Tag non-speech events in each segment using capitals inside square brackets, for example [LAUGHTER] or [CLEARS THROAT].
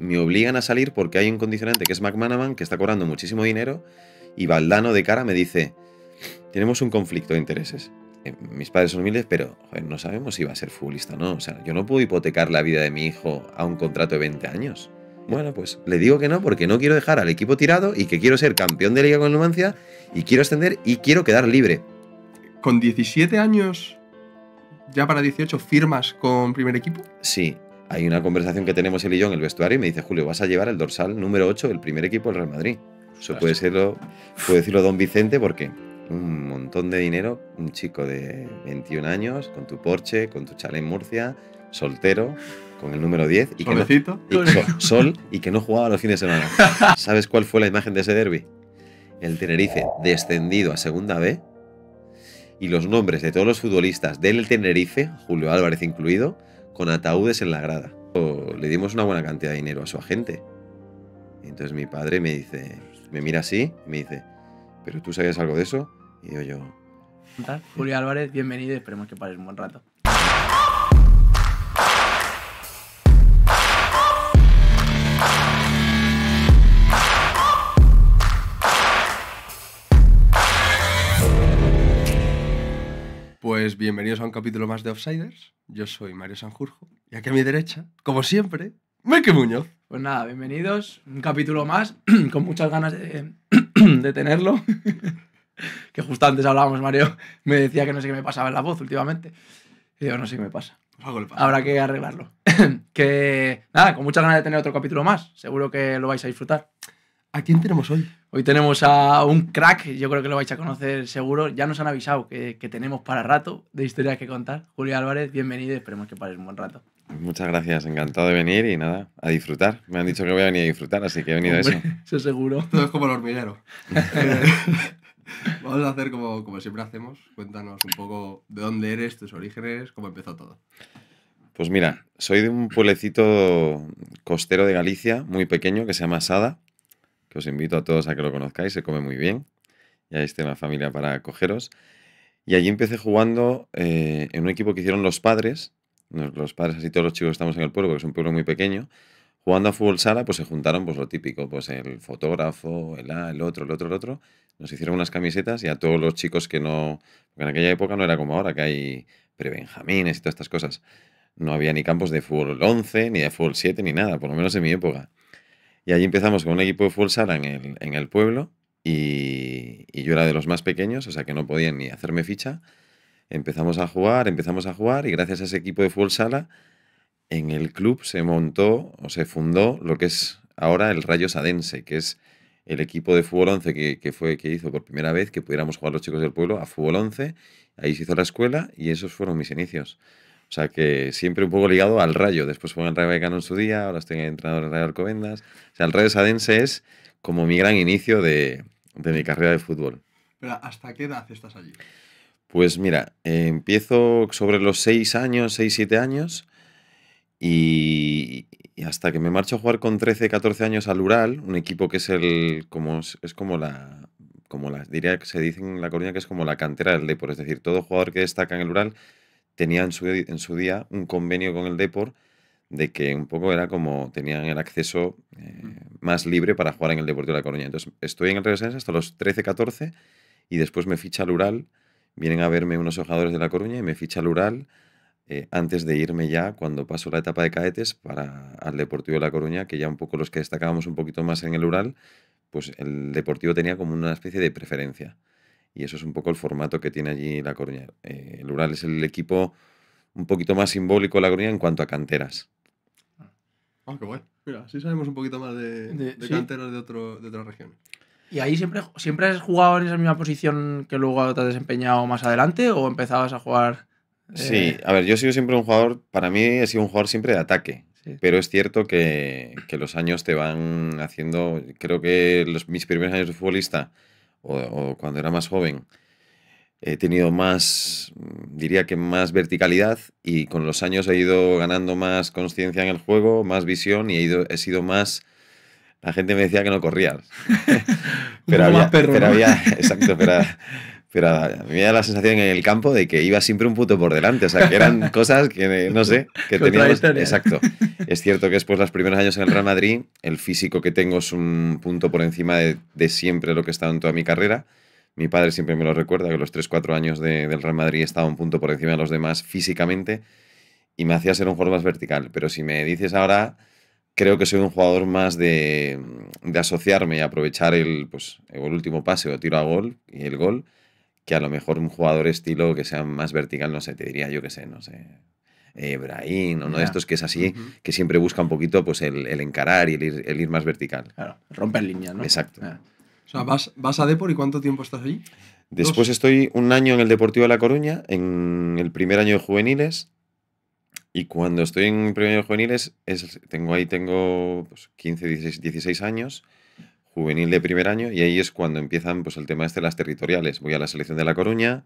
me obligan a salir porque hay un condicionante que es McManaman que está cobrando muchísimo dinero y Valdano de cara me dice, tenemos un conflicto de intereses. Eh, mis padres son humildes, pero no sabemos si va a ser futbolista o no. O sea, yo no puedo hipotecar la vida de mi hijo a un contrato de 20 años. Bueno, pues le digo que no porque no quiero dejar al equipo tirado y que quiero ser campeón de liga con el y quiero extender, y quiero quedar libre. Con 17 años, ya para 18, firmas con primer equipo. Sí, hay una conversación que tenemos él y yo en el vestuario y me dice, Julio, vas a llevar el dorsal número 8 del primer equipo del Real Madrid. Eso puede, decirlo Don Vicente porque un montón de dinero, un chico de 21 años, con tu Porsche, con tu chalet en Murcia, soltero, con el número 10 y, que sol, sol y que no jugaba los fines de semana. [LAUGHS] ¿Sabes cuál fue la imagen de ese derby? El Tenerife descendido a segunda B y los nombres de todos los futbolistas del Tenerife, Julio Álvarez incluido, con ataúdes en la grada. O le dimos una buena cantidad de dinero a su agente. Entonces mi padre me dice, me mira así y me dice, ¿pero tú sabías algo de eso? Y yo, yo. Julio Álvarez, bienvenido esperemos que pares un buen rato. Pues bienvenidos a un capítulo más de Offsiders. Yo soy Mario Sanjurjo y aquí a mi derecha, como siempre, Mike Muñoz. Pues nada, bienvenidos. Un capítulo más, [CLEARS THROAT] con muchas ganas de, [CLEARS THROAT] tenerlo. [LAUGHS] que justo antes hablábamos, Mario, me decía que no sé qué me pasaba en la voz últimamente. Y yo no sé qué me pasa. Habrá que arreglarlo. [CLEARS THROAT] que nada, con muchas ganas de tener otro capítulo más. Seguro que lo vais a disfrutar. ¿A quién tenemos hoy? Hoy tenemos a un crack, yo creo que lo vais a conocer seguro. Ya nos han avisado que, tenemos para rato de historias que contar. Julio Álvarez, bienvenido y esperemos que pares un buen rato. Muchas gracias, encantado de venir y nada, a disfrutar. Me han dicho que voy a venir a disfrutar, así que he venido a eso. Eso seguro. Todo es como el hormiguero. [LAUGHS] Eh, vamos a hacer como, como siempre hacemos. Cuéntanos un poco de dónde eres, tus orígenes, cómo empezó todo. Pues mira, soy de un pueblecito costero de Galicia, muy pequeño, que se llama Sada que os invito a todos a que lo conozcáis, se come muy bien. ahí está la familia para acogeros. Y allí empecé jugando eh, en un equipo que hicieron los padres, los padres, así todos los chicos estamos en el pueblo, porque es un pueblo muy pequeño, jugando a fútbol sala, pues se juntaron pues lo típico, pues el fotógrafo, el, el otro, el otro, el otro, nos hicieron unas camisetas y a todos los chicos que no, en aquella época no era como ahora, que hay prebenjamines y todas estas cosas. No había ni campos de fútbol 11, ni de fútbol 7, ni nada, por lo menos en mi época. Y allí empezamos con un equipo de fútbol sala en el, pueblo y, yo era de los más pequeños, o sea que no podían ni hacerme ficha. Empezamos a jugar, empezamos a jugar y gracias a ese equipo de fútbol sala en el club se montó o se fundó lo que es ahora el Rayo Sadense, que es el equipo de fútbol 11 que, fue que hizo por primera vez que pudiéramos jugar los chicos del pueblo a fútbol 11. Ahí se hizo la escuela y esos fueron mis inicios. O sea que siempre un poco ligado al Rayo. Después fue en Rayo Vallecano en su día, ahora estoy en entrenador en Rayo Alcobendas. O sea, el Rayo Sadense es como mi gran inicio de, mi carrera de fútbol. Pero ¿hasta qué edad estás allí? Pues mira, empiezo sobre los 6 años, 6, 7 años y, hasta que me marcho a jugar con 13, 14 años al Ural, un equipo que es el como es como la como la, diría que se dice en La Coruña que es como la cantera del Depor, es decir, todo jugador que destaca en el Ural tenía en su, en su día un convenio con el Depor de que un poco era como tenían el acceso eh, más libre para jugar en el Deportivo de La Coruña. Entonces estoy en el Real hasta los 13, 14 y después me ficha el Ural. Vienen a verme unos ojadores de La Coruña y me ficha el Ural eh, antes de irme ya cuando paso la etapa de caetes para al Deportivo de La Coruña, que ya un poco los que destacábamos un poquito más en el Ural, pues el Deportivo tenía como una especie de preferencia y eso es un poco el formato que tiene allí La Coruña. Eh, el Ural es el equipo un poquito más simbólico de La Coruña en cuanto a canteras. Ah, qué bueno. Mira, sí sabemos un poquito más de, canteras de, otra de ¿Y ahí siempre, siempre has jugado en esa misma posición que luego te has desempeñado más adelante o empezabas a jugar? Eh? Sí, a ver, yo he sido siempre un jugador, para mí he sido un jugador siempre de ataque. Pero es cierto que, que, los años te van haciendo, creo que los, mis primeros años de futbolista o, cuando era más joven, he tenido más, diría que más verticalidad y con los años he ido ganando más conciencia en el juego, más visión y he, ido, he sido más... La gente me decía que no corría. [LAUGHS] pero, había, pero había, [LAUGHS] exacto, pero pero a mí me da la sensación en el campo de que iba siempre un puto por delante, o sea, que eran [LAUGHS] cosas que, eh, no sé, que teníamos... Exacto. [LAUGHS] Es cierto que después de los primeros años en el Real Madrid, el físico que tengo es un punto por encima de, siempre lo que he estado en toda mi carrera. Mi padre siempre me lo recuerda, que los 3-4 años del Real Madrid estaba un punto por encima de los demás físicamente y me hacía ser un jugador más vertical. Pero si me dices ahora, creo que soy un jugador más de, de asociarme y aprovechar el, pues, el último pase o tiro a gol y el gol que a lo mejor un jugador estilo que sea más vertical, no sé, te diría yo que sé, no sé. Ebrahim, uno de estos que es así, que siempre busca un poquito pues, el, encarar y el ir, el más vertical. Claro, romper línea, ¿no? Exacto. O sea, vas, vas a Depor y ¿cuánto tiempo estás allí? Después estoy un año en el Deportivo de La Coruña, en el primer año de juveniles. Y cuando estoy en primer año de juveniles, es, tengo ahí tengo pues, 15, 16, 16 años juvenil de primer año y ahí es cuando empiezan pues, el tema este de las territoriales. Voy a la selección de La Coruña,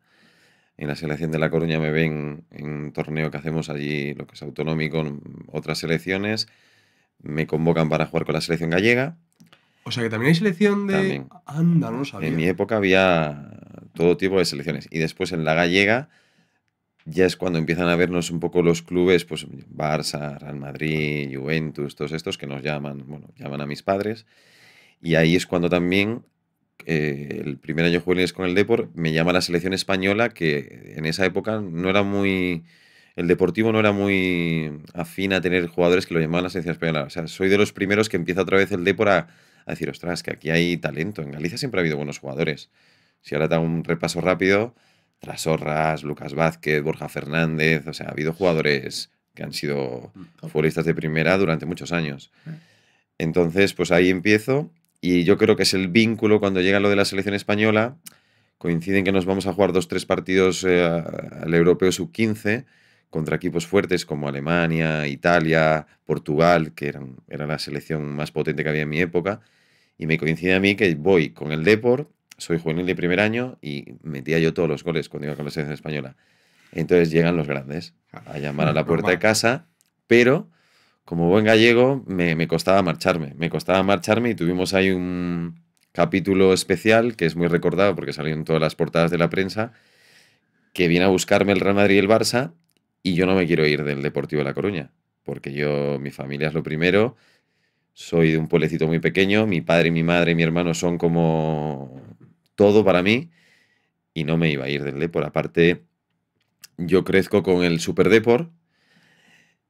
en la selección de La Coruña me ven en un torneo que hacemos allí, lo que es autonómico, otras selecciones, me convocan para jugar con la selección gallega. O sea que también hay selección de... Anda, no sabía. En mi época había todo tipo de selecciones y después en la gallega ya es cuando empiezan a vernos un poco los clubes, pues Barça, Real Madrid, Juventus, todos estos que nos llaman, bueno, llaman a mis padres y ahí es cuando también, eh, el primer año es con el Depor, me llama la selección española, que en esa época no era muy... El deportivo no era muy afín a tener jugadores que lo llamaban la selección española. O sea, soy de los primeros que empieza otra vez el Depor a, decir, ostras, que aquí hay talento. En Galicia siempre ha habido buenos jugadores. Si ahora te hago un repaso rápido, Trasorras, Lucas Vázquez, Borja Fernández, o sea, ha habido jugadores que han sido mm, futbolistas de primera durante muchos años. Eh. Entonces, pues ahí empiezo y yo creo que es el vínculo cuando llega lo de la selección española. Coinciden que nos vamos a jugar dos, tres partidos eh, al europeo sub-15 contra equipos fuertes como Alemania, Italia, Portugal, que eran, era la selección más potente que había en mi época. Y me coincide a mí que voy con el Deport, soy juvenil de primer año y metía yo todos los goles cuando iba con la selección española. Entonces llegan los grandes a llamar a la puerta de casa, pero como buen gallego, me, costaba marcharme. Me costaba marcharme y tuvimos ahí un capítulo especial que es muy recordado porque salió en todas las portadas de la prensa, que viene a buscarme el Real Madrid y el Barça y yo no me quiero ir del Deportivo de La Coruña, porque yo, mi familia es lo primero, soy de un pueblecito muy pequeño, mi padre, mi madre y mi hermano son como todo para mí y no me iba a ir del Depor. Aparte, yo crezco con el Super Depor,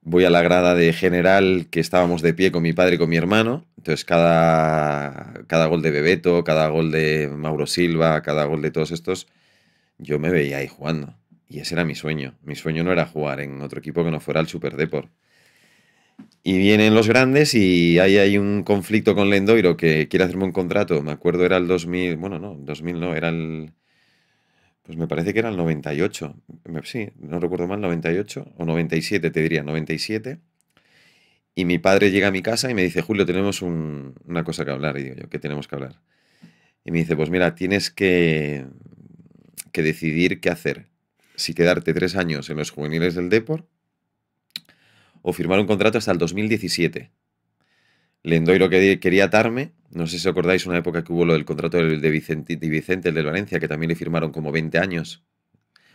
voy a la grada de general que estábamos de pie con mi padre y con mi hermano. Entonces, cada, cada gol de Bebeto, cada gol de Mauro Silva, cada gol de todos estos, yo me veía ahí jugando. Y ese era mi sueño. Mi sueño no era jugar en otro equipo que no fuera el Super Deport. Y vienen los grandes y ahí hay un conflicto con Lendoiro que quiere hacerme un contrato. Me acuerdo era el 2000, bueno, no, 2000 no, era el pues me parece que era el 98, sí, no recuerdo mal, 98 o 97, te diría, 97. Y mi padre llega a mi casa y me dice, Julio, tenemos una cosa que hablar. Y digo yo, ¿qué tenemos que hablar? Y me dice, pues mira, tienes que, que decidir qué hacer. Si quedarte tres años en los juveniles del Depor o firmar un contrato hasta el 2017. Le doy lo que quería atarme no sé si acordáis una época que hubo lo del contrato de Vicente, de el de Valencia, que también le firmaron como 20 años.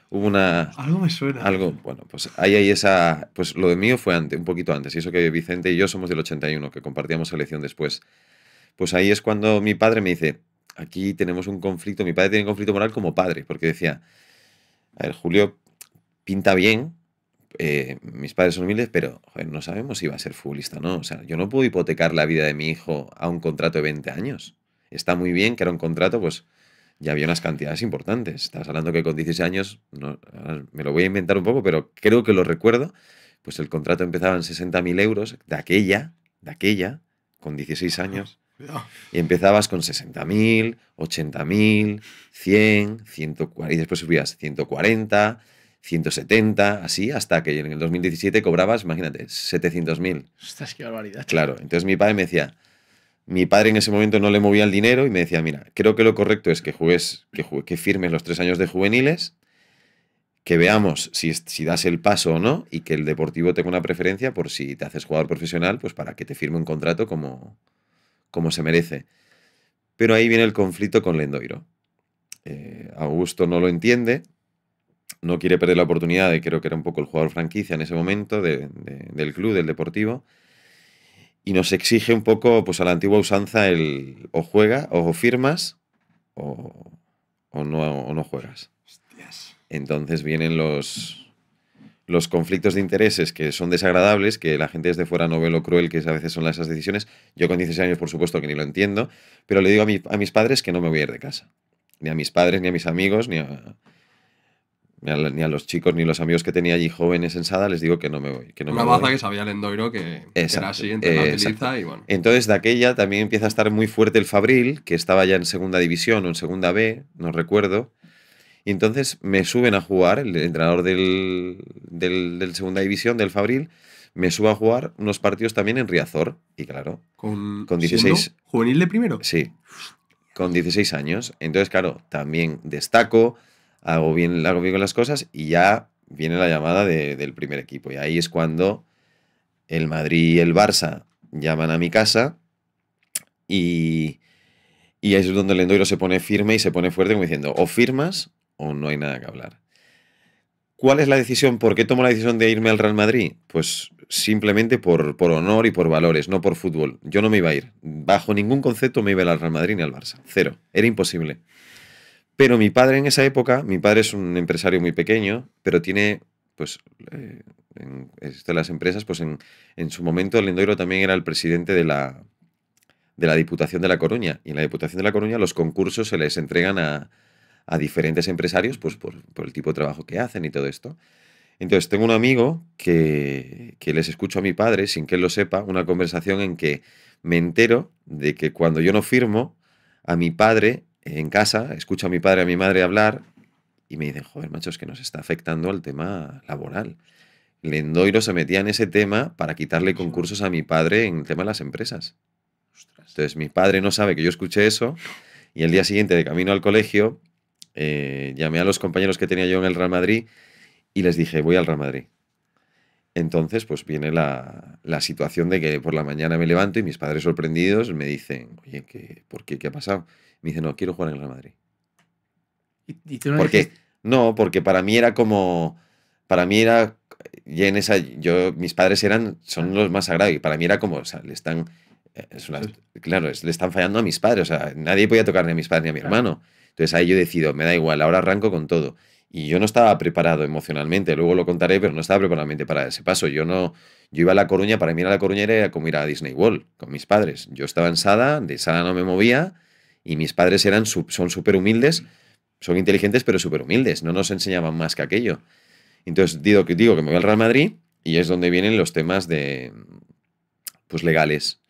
Hubo una... Algo me suena. Algo, bueno, pues ahí hay esa... Pues lo de mío fue antes, un poquito antes, y eso que Vicente y yo somos del 81, que compartíamos selección después. Pues ahí es cuando mi padre me dice, aquí tenemos un conflicto, mi padre tiene un conflicto moral como padre, porque decía, a ver, Julio pinta bien, eh, mis padres son humildes, pero no sabemos si va a ser futbolista o no. O sea, yo no puedo hipotecar la vida de mi hijo a un contrato de 20 años. Está muy bien que era un contrato, pues ya había unas cantidades importantes. Estabas hablando que con 16 años, me lo voy a inventar un poco, pero creo que lo recuerdo, pues el contrato empezaba en 60.000 euros de aquella, de aquella, con 16 años. [LAUGHS] Y empezabas con 60.000, 80.000, 100, 140, y después subías 140, 170, así, hasta que en el 2017 cobrabas, imagínate, 700.000. Ostras, qué barbaridad. Claro, entonces mi padre me decía, mi padre en ese momento no le movía el dinero y me decía, mira, creo que lo correcto es que juegues, que, firmes los tres años de juveniles, que veamos si, si das el paso o no y que el deportivo tenga una preferencia por si te haces jugador profesional, pues para que te firme un contrato como, como se merece. Pero ahí viene el conflicto con Lendoiro. Eh, Augusto no lo entiende, no quiere perder la oportunidad de, creo que era un poco el jugador franquicia en ese momento del club, del deportivo, y nos exige un poco, pues a la antigua usanza, el o juega, o firmas, o, no, o no, juegas. Hostias. Entonces vienen los, los conflictos de intereses que son desagradables, que la gente desde fuera no ve lo cruel que a veces son esas decisiones. Yo con 16 años, por supuesto, que ni lo entiendo, pero le digo a, a mis padres que no me voy a ir de casa. Ni a mis padres, ni a mis amigos, ni a ni a, los chicos ni los amigos que tenía allí jóvenes en Sada les digo que no me voy. Que Una baza que sabía el endoiro que, era así, y bueno. Entonces, de aquella también empieza a estar muy fuerte el Fabril, que estaba ya en segunda división o en segunda B, no recuerdo. Y entonces me suben a jugar, el entrenador del, del, segunda división, del Fabril, me subo a jugar unos partidos también en Riazor. Y claro, con, con 16. ¿Juvenil de primero? Sí, con 16 años. Entonces, claro, también destaco hago bien, hago bien las cosas y ya viene la llamada del primer equipo. Y ahí es cuando el Madrid y el Barça llaman a mi casa y, y ahí es donde el Endoiro se pone firme y se pone fuerte como diciendo o firmas o no hay nada que hablar. ¿Cuál es la decisión? ¿Por qué tomo la decisión de irme al Real Madrid? Pues simplemente por, por, honor y por valores, no por fútbol. Yo no me iba a ir. Bajo ningún concepto me iba al Real Madrid ni al Barça. Cero. Era imposible. Pero mi padre en esa época, mi padre es un empresario muy pequeño, pero tiene, pues, eh, en las empresas, pues en, su momento Lendoiro también era el presidente de la, de la Diputación de La Coruña. Y en la Diputación de La Coruña los concursos se les entregan a, a diferentes empresarios pues, por, por, el tipo de trabajo que hacen y todo esto. Entonces, tengo un amigo que, que, les escucho a mi padre, sin que él lo sepa, una conversación en que me entero de que cuando yo no firmo, a mi padre en casa, escucho a mi padre y a mi madre hablar y me dicen, joder, macho, es que nos está afectando al tema laboral. Lendoiro se metía en ese tema para quitarle concursos a mi padre en el tema de las empresas. Entonces mi padre no sabe que yo escuché eso y el día siguiente de camino al colegio eh, llamé a los compañeros que tenía yo en el Real Madrid y les dije, voy al Real Madrid. Entonces, pues viene la, la, situación de que por la mañana me levanto y mis padres sorprendidos me dicen, oye, ¿qué, ¿por ¿Qué ha pasado? me dice, no, quiero jugar en el Real Madrid. ¿Y, no porque, no, porque para mí era como, para mí era, y en esa, yo, mis padres eran, son ah. los más sagrados, y para mí era como, o sea, le están, eh, claro, le están fallando a mis padres, o sea, nadie podía tocar ni a mis padres ni a mi hermano. Entonces ahí yo decido, me da igual, ahora arranco con todo. Y yo no estaba preparado emocionalmente, luego lo contaré, pero no estaba preparadamente para ese paso. Yo no, yo iba a La Coruña, para mí a La Coruña era como ir a Disney World con mis padres. Yo estaba en de Sada no me movía, y mis padres eran, son súper humildes, son inteligentes, pero súper humildes. No nos enseñaban más que aquello. Entonces digo que, digo que me voy al Real Madrid y es donde vienen los temas de pues legales.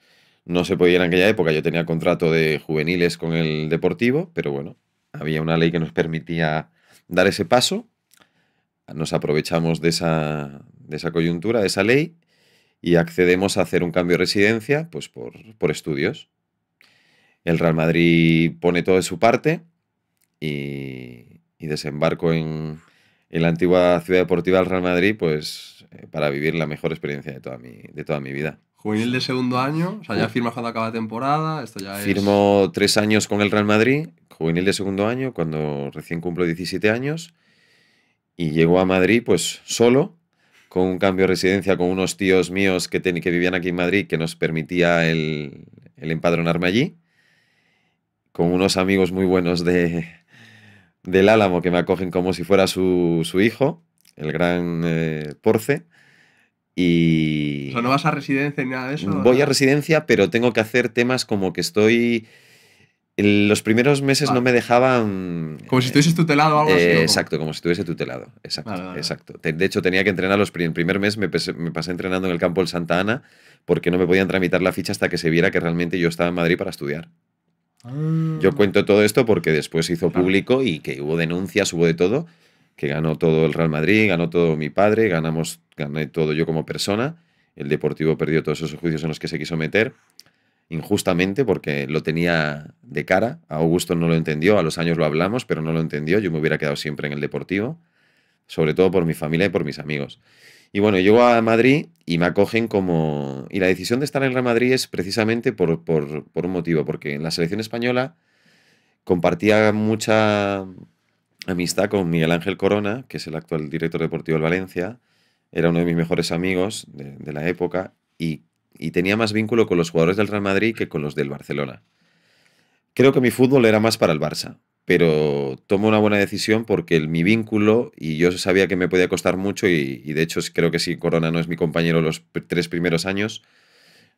No se podía en aquella época, yo tenía contrato de juveniles con el deportivo, pero bueno, había una ley que nos permitía dar ese paso. Nos aprovechamos de esa, coyuntura, de esa ley, y accedemos a hacer un cambio de residencia pues por, por estudios. El Real Madrid pone todo de su parte y, desembarco en, la antigua ciudad deportiva del Real Madrid, pues eh, para vivir la mejor experiencia de toda mi, de toda mi vida. Juvenil de segundo año, o sea, ya firmas cuando acaba la temporada, esto ya Firmo tres años con el Real Madrid, juvenil de segundo año, cuando recién cumplo 17 años, y llego a Madrid pues solo, con un cambio de residencia con unos tíos míos que, que vivían aquí en Madrid, que nos permitía el, el empadronarme allí con unos amigos muy buenos de, del Álamo que me acogen como si fuera su, hijo, el gran eh, Porce. Y... O sea, no vas a residencia ni nada de eso. Voy a residencia, pero tengo que hacer temas como que estoy... Los primeros meses ah. no me dejaban... Como si estuvieses tutelado algo así. Eh, exacto, como si estuviese tutelado. Exacto, exacto. De hecho, tenía que entrenar los... El primer mes me, pasé, me pasé entrenando en el campo del Santa Ana porque no me podían tramitar la ficha hasta que se viera que realmente yo estaba en Madrid para estudiar. Ah. Yo cuento todo esto porque después se hizo público y que hubo denuncias, hubo de todo, que ganó todo el Real Madrid, ganó todo mi padre, ganamos, gané todo yo como persona. El Deportivo perdió todos esos juicios en los que se quiso meter injustamente porque lo tenía de cara. A Augusto no lo entendió, a los años lo hablamos, pero no lo entendió. Yo me hubiera quedado siempre en el Deportivo, sobre todo por mi familia y por mis amigos. Y bueno, llego a Madrid y me acogen como... Y la decisión de estar en el Real Madrid es precisamente por, un motivo, porque en la selección española compartía mucha amistad con Miguel Ángel Corona, que es el actual director deportivo del Valencia, era uno de mis mejores amigos de, la época y, y, tenía más vínculo con los jugadores del Real Madrid que con los del Barcelona. Creo que mi fútbol era más para el Barça, pero tomo una buena decisión porque el, mi vínculo, y yo sabía que me podía costar mucho, y, de hecho creo que si Corona no es mi compañero los tres primeros años,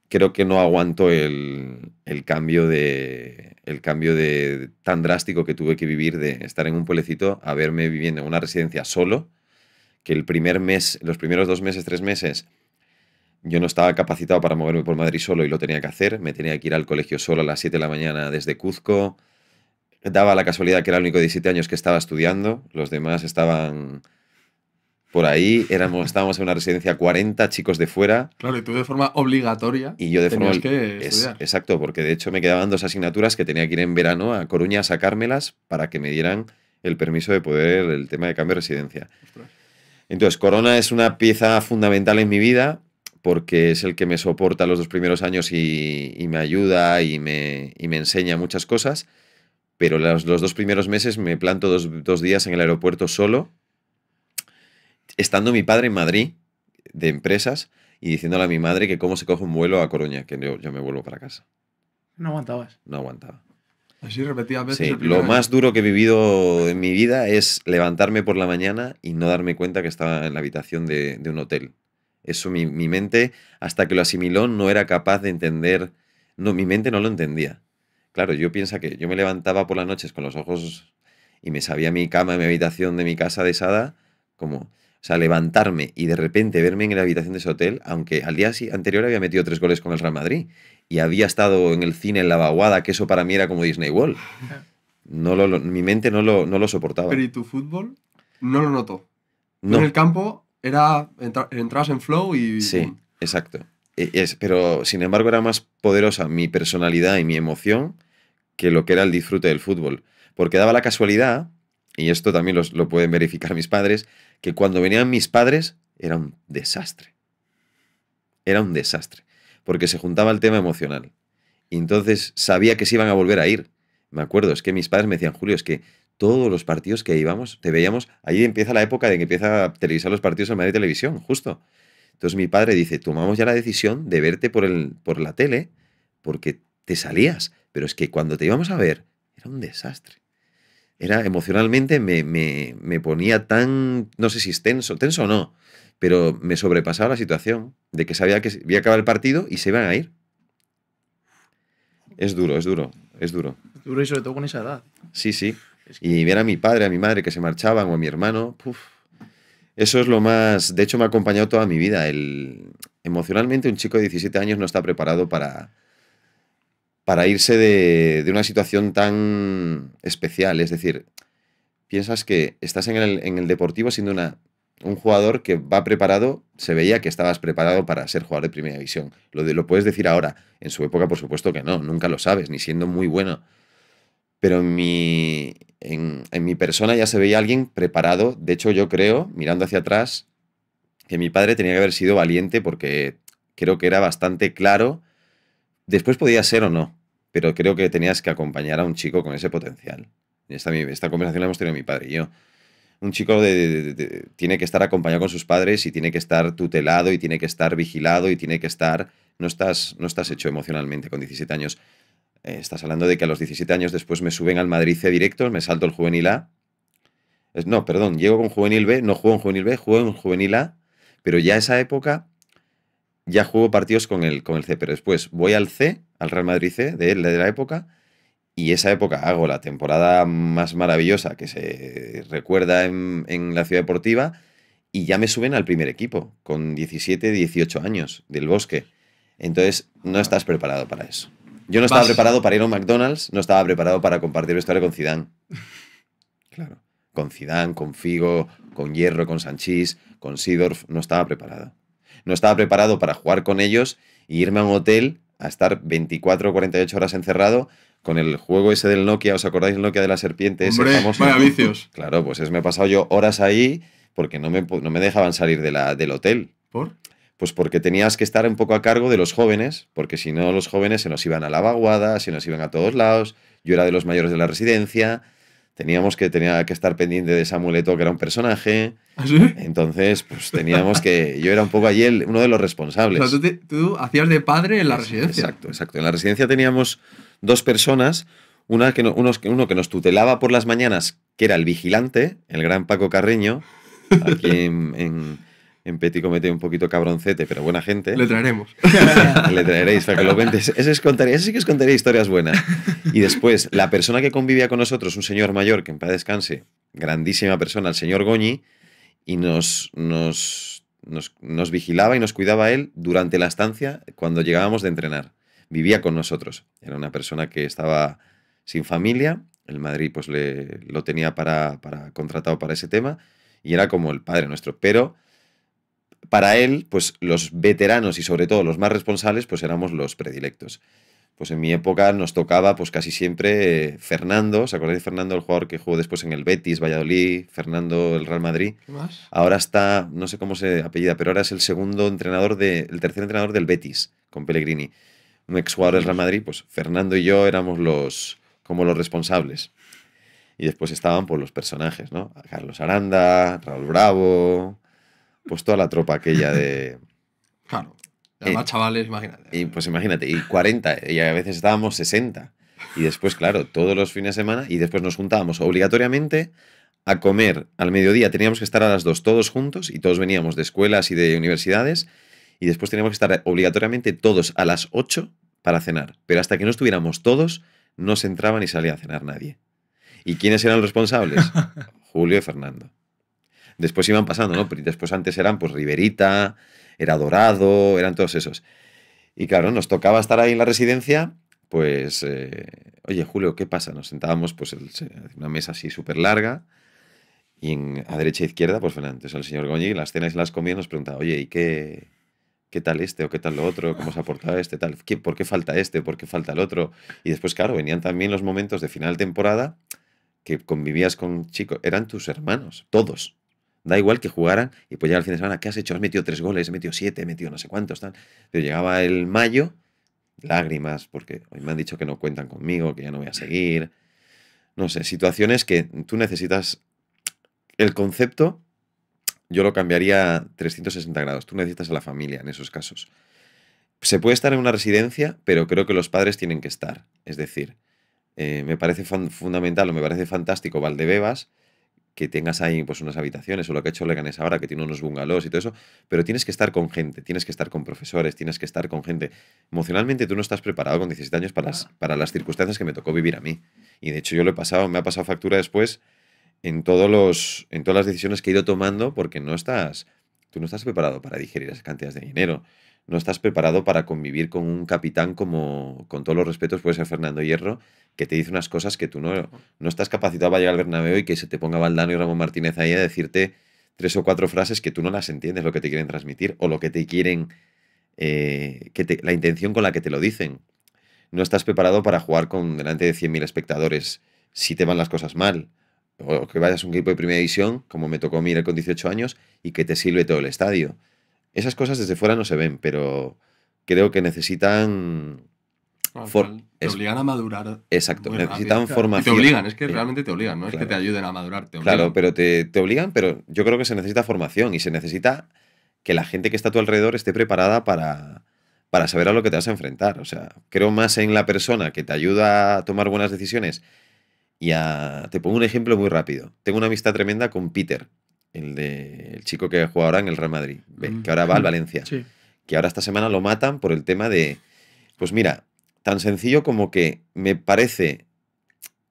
creo que no aguanto el, cambio, de, el cambio de, tan drástico que tuve que vivir de estar en un pueblecito a verme viviendo en una residencia solo, que el primer mes, los primeros dos meses, tres meses, yo no estaba capacitado para moverme por Madrid solo y lo tenía que hacer, me tenía que ir al colegio solo a las 7 de la mañana desde Cuzco, daba la casualidad que era el único de 17 años que estaba estudiando, los demás estaban por ahí, éramos, [LAUGHS] estábamos en una residencia 40 chicos de fuera. Claro, y tú de forma obligatoria. Y yo de forma... exacto, porque de hecho me quedaban dos asignaturas que tenía que ir en verano a Coruña a sacármelas para que me dieran el permiso de poder el tema de cambio de residencia. Entonces, Corona es una pieza fundamental en mi vida porque es el que me soporta los dos primeros años y, me ayuda y me, y me enseña muchas cosas pero los, los, dos primeros meses me planto dos, días en el aeropuerto solo, estando mi padre en Madrid, de empresas, y diciéndole a mi madre que cómo se coge un vuelo a Coruña, que yo, me vuelvo para casa. No aguantabas. No aguantaba. Así a veces. Sí, lo más duro que he vivido en mi vida es levantarme por la mañana y no darme cuenta que estaba en la habitación de, un hotel. Eso mi, mi, mente, hasta que lo asimiló, no era capaz de entender. No, mi mente no lo entendía. Claro, yo piensa que yo me levantaba por las noches con los ojos y me sabía mi cama, mi habitación de mi casa desada, como, o sea, levantarme y de repente verme en la habitación de ese hotel, aunque al día anterior había metido tres goles con el Real Madrid y había estado en el cine en la vaguada, que eso para mí era como Disney World. No lo, mi mente no lo, no lo soportaba. Pero ¿y tu fútbol? No lo notó. En el campo era entras en flow y... Sí, exacto. E, pero sin embargo era más poderosa mi personalidad y mi emoción que lo que era el disfrute del fútbol. Porque daba la casualidad, y esto también los, lo pueden verificar mis padres, que cuando venían mis padres era un desastre. Era un desastre. Porque se juntaba el tema emocional. Y entonces sabía que se iban a volver a ir. Me acuerdo, es que mis padres me decían, Julio, es que todos los partidos que íbamos, te veíamos, ahí empieza la época de que empieza a televisar los partidos en Madrid Televisión, justo. Entonces mi padre dice, tomamos ya la decisión de verte por, el, por la tele porque te salías, pero es que cuando te íbamos a ver era un desastre. Era emocionalmente me, me, me ponía tan, no sé si es tenso, tenso o no, pero me sobrepasaba la situación de que sabía que iba a acabar el partido y se iban a ir. Es duro, es duro, es duro. Es duro y sobre todo con esa edad. Sí, sí. Y ver a mi padre, a mi madre que se marchaban o a mi hermano, eso es lo más. De hecho, me ha acompañado toda mi vida. El, emocionalmente, un chico de 17 años no está preparado para, para irse de, de una situación tan especial. Es decir, piensas que estás en el, en el deportivo siendo una, un jugador que va preparado, se veía que estabas preparado para ser jugador de primera división. Lo, de, lo puedes decir ahora. En su época, por supuesto que no, nunca lo sabes, ni siendo muy bueno pero en mi, en, mi persona ya se veía alguien preparado. De hecho, yo creo, mirando hacia atrás, que mi padre tenía que haber sido valiente porque creo que era bastante claro. Después podía ser o no, pero creo que tenías que acompañar a un chico con ese potencial. Esta, esta conversación la hemos tenido mi padre y yo. Un chico tiene que estar acompañado con sus padres y tiene que estar tutelado y tiene que estar vigilado y tiene que estar... No estás, no estás hecho emocionalmente con 17 años. Eh, estás hablando de que a los 17 años después me suben al Madrid C directo, me salto el juvenil A. no, perdón, llego con juvenil B, no juego en juvenil B, juego en juvenil A, pero ya esa época ya juego partidos con el, con el C, pero después voy al C, al Real Madrid C de, de la época, y esa época hago la temporada más maravillosa que se recuerda en, en, la ciudad deportiva y ya me suben al primer equipo con 17, 18 años del bosque. Entonces no estás preparado para eso. Yo no estaba preparado para ir a un McDonald's, no estaba preparado para compartir historia con Zidane. [LAUGHS] Claro. Con Zidane, con Figo, con Hierro, con Sanchís, con Sidorf, no estaba preparado. No estaba preparado para jugar con ellos e irme a un hotel a estar 24 o 48 horas encerrado con el juego ese del Nokia, ¿os acordáis del Nokia de la serpiente? Ese vicios. Claro, pues me he pasado yo horas ahí porque no me, no me dejaban salir de la, del hotel. ¿Por? Pues porque tenías que estar un poco a cargo de los jóvenes, porque si no los jóvenes se nos iban a la vaguada, se nos iban a todos lados, yo era de los mayores de la residencia, teníamos que, tenía que estar pendiente de Samuel que era un personaje. ¿Ah, Entonces, pues teníamos que. Yo era un poco allí uno de los responsables. O tú, hacías de padre en la residencia. Exacto, exacto. En la residencia teníamos dos personas. Una que uno que nos tutelaba por las mañanas, que era el vigilante, el gran Paco Carreño, aquí en en Petit Comete un poquito cabroncete, pero buena gente. Le traeremos. [LAUGHS] Le traeréis para que lo cuentes. Ese, sí que os contaría historias buenas. Y después, la persona que convivía con nosotros, un señor mayor, que en paz descanse, grandísima persona, el señor Goñi, y nos, nos, nos, nos vigilaba y nos cuidaba él durante la estancia cuando llegábamos de entrenar. Vivía con nosotros. Era una persona que estaba sin familia. El Madrid pues lo tenía para, para contratado para ese tema y era como el padre nuestro. Pero para él, pues los veteranos y sobre todo los más responsables, pues éramos los predilectos. Pues en mi época nos tocaba pues casi siempre eh, Fernando, ¿se acordáis de Fernando, el jugador que jugó después en el Betis, Valladolid, Fernando, el Real Madrid? ¿Qué más? Ahora está, no sé cómo se apellida, pero ahora es el segundo entrenador, de, el tercer entrenador del Betis, con Pellegrini. Un exjugador del Real Madrid, pues Fernando y yo éramos los, como los responsables. Y después estaban pues, los personajes, ¿no? Carlos Aranda, Raúl Bravo, pues toda la tropa aquella de. [LAUGHS] Claro. Eh, chavales, imagínate. Y pues imagínate, y 40, y a veces estábamos 60. Y después, claro, todos los fines de semana, y después nos juntábamos obligatoriamente a comer al mediodía. Teníamos que estar a las dos todos juntos, y todos veníamos de escuelas y de universidades, y después teníamos que estar obligatoriamente todos a las 8 para cenar. Pero hasta que no estuviéramos todos, no se entraba ni salía a cenar nadie. ¿Y quiénes eran los responsables? [LAUGHS] Julio y Fernando después iban pasando, ¿no? Pero después antes eran pues Riverita, era Dorado, eran todos esos. Y claro, nos tocaba estar ahí en la residencia, pues, eh, oye, Julio, ¿qué pasa? Nos sentábamos pues en una mesa así súper larga y a derecha e izquierda, pues Fernando, el señor Goñi, las cenas y las comidas nos preguntaba, oye, ¿y qué, qué tal este o qué tal lo otro, cómo se ha portado este, tal, ¿Qué, por qué falta este, por qué falta el otro. Y después, claro, venían también los momentos de final temporada que convivías con chicos, eran tus hermanos, todos. Da igual que jugaran y pues ya al fin de semana, ¿qué has hecho? Has metido tres goles, has metido siete, has metido no sé cuántos, tal. Pero llegaba el mayo, lágrimas, porque hoy me han dicho que no cuentan conmigo, que ya no voy a seguir. No sé, situaciones que tú necesitas. El concepto, yo lo cambiaría 360 grados. Tú necesitas a la familia en esos casos. Se puede estar en una residencia, pero creo que los padres tienen que estar. Es decir, eh, me parece fundamental o me parece fantástico Valdebebas que tengas ahí pues unas habitaciones o lo que ha hecho Leganés ahora, que tiene unos bungalows y todo eso, pero tienes que estar con gente, tienes que estar con profesores, tienes que estar con gente. Emocionalmente tú no estás preparado con 17 años para, las, para las circunstancias que me tocó vivir a mí. Y de hecho yo lo he pasado, me ha pasado factura después en, todos los, en todas las decisiones que he ido tomando porque no estás, tú no estás preparado para digerir esas cantidades de dinero no estás preparado para convivir con un capitán como, con todos los respetos, puede ser Fernando Hierro, que te dice unas cosas que tú no, no estás capacitado para llegar al Bernabéu y que se te ponga Valdano y Ramón Martínez ahí a decirte tres o cuatro frases que tú no las entiendes, lo que te quieren transmitir o lo que te quieren, eh, que la intención con la que te lo dicen. No estás preparado para jugar con delante de 100.000 espectadores si te van las cosas mal. O que vayas a un equipo de primera división, como me tocó a con 18 años, y que te sirve todo el estadio. Esas cosas desde fuera no se ven, pero creo que necesitan... te obligan a madurar. Exacto, necesitan formación. te obligan, es que eh, realmente te obligan, no es que te ayuden a madurar. Te claro, pero te, obligan, pero yo creo que se necesita formación y se necesita que la gente que está a tu alrededor esté preparada para, para saber a lo que te vas a enfrentar. O sea, creo más en la persona que te ayuda a tomar buenas decisiones. Y te pongo un ejemplo muy rápido. Tengo una amistad tremenda con Peter, el de chico que juega ahora en el Real Madrid, mm. que ahora va al Valencia. Que ahora esta semana lo matan por el tema de. Pues mira, tan sencillo como que me parece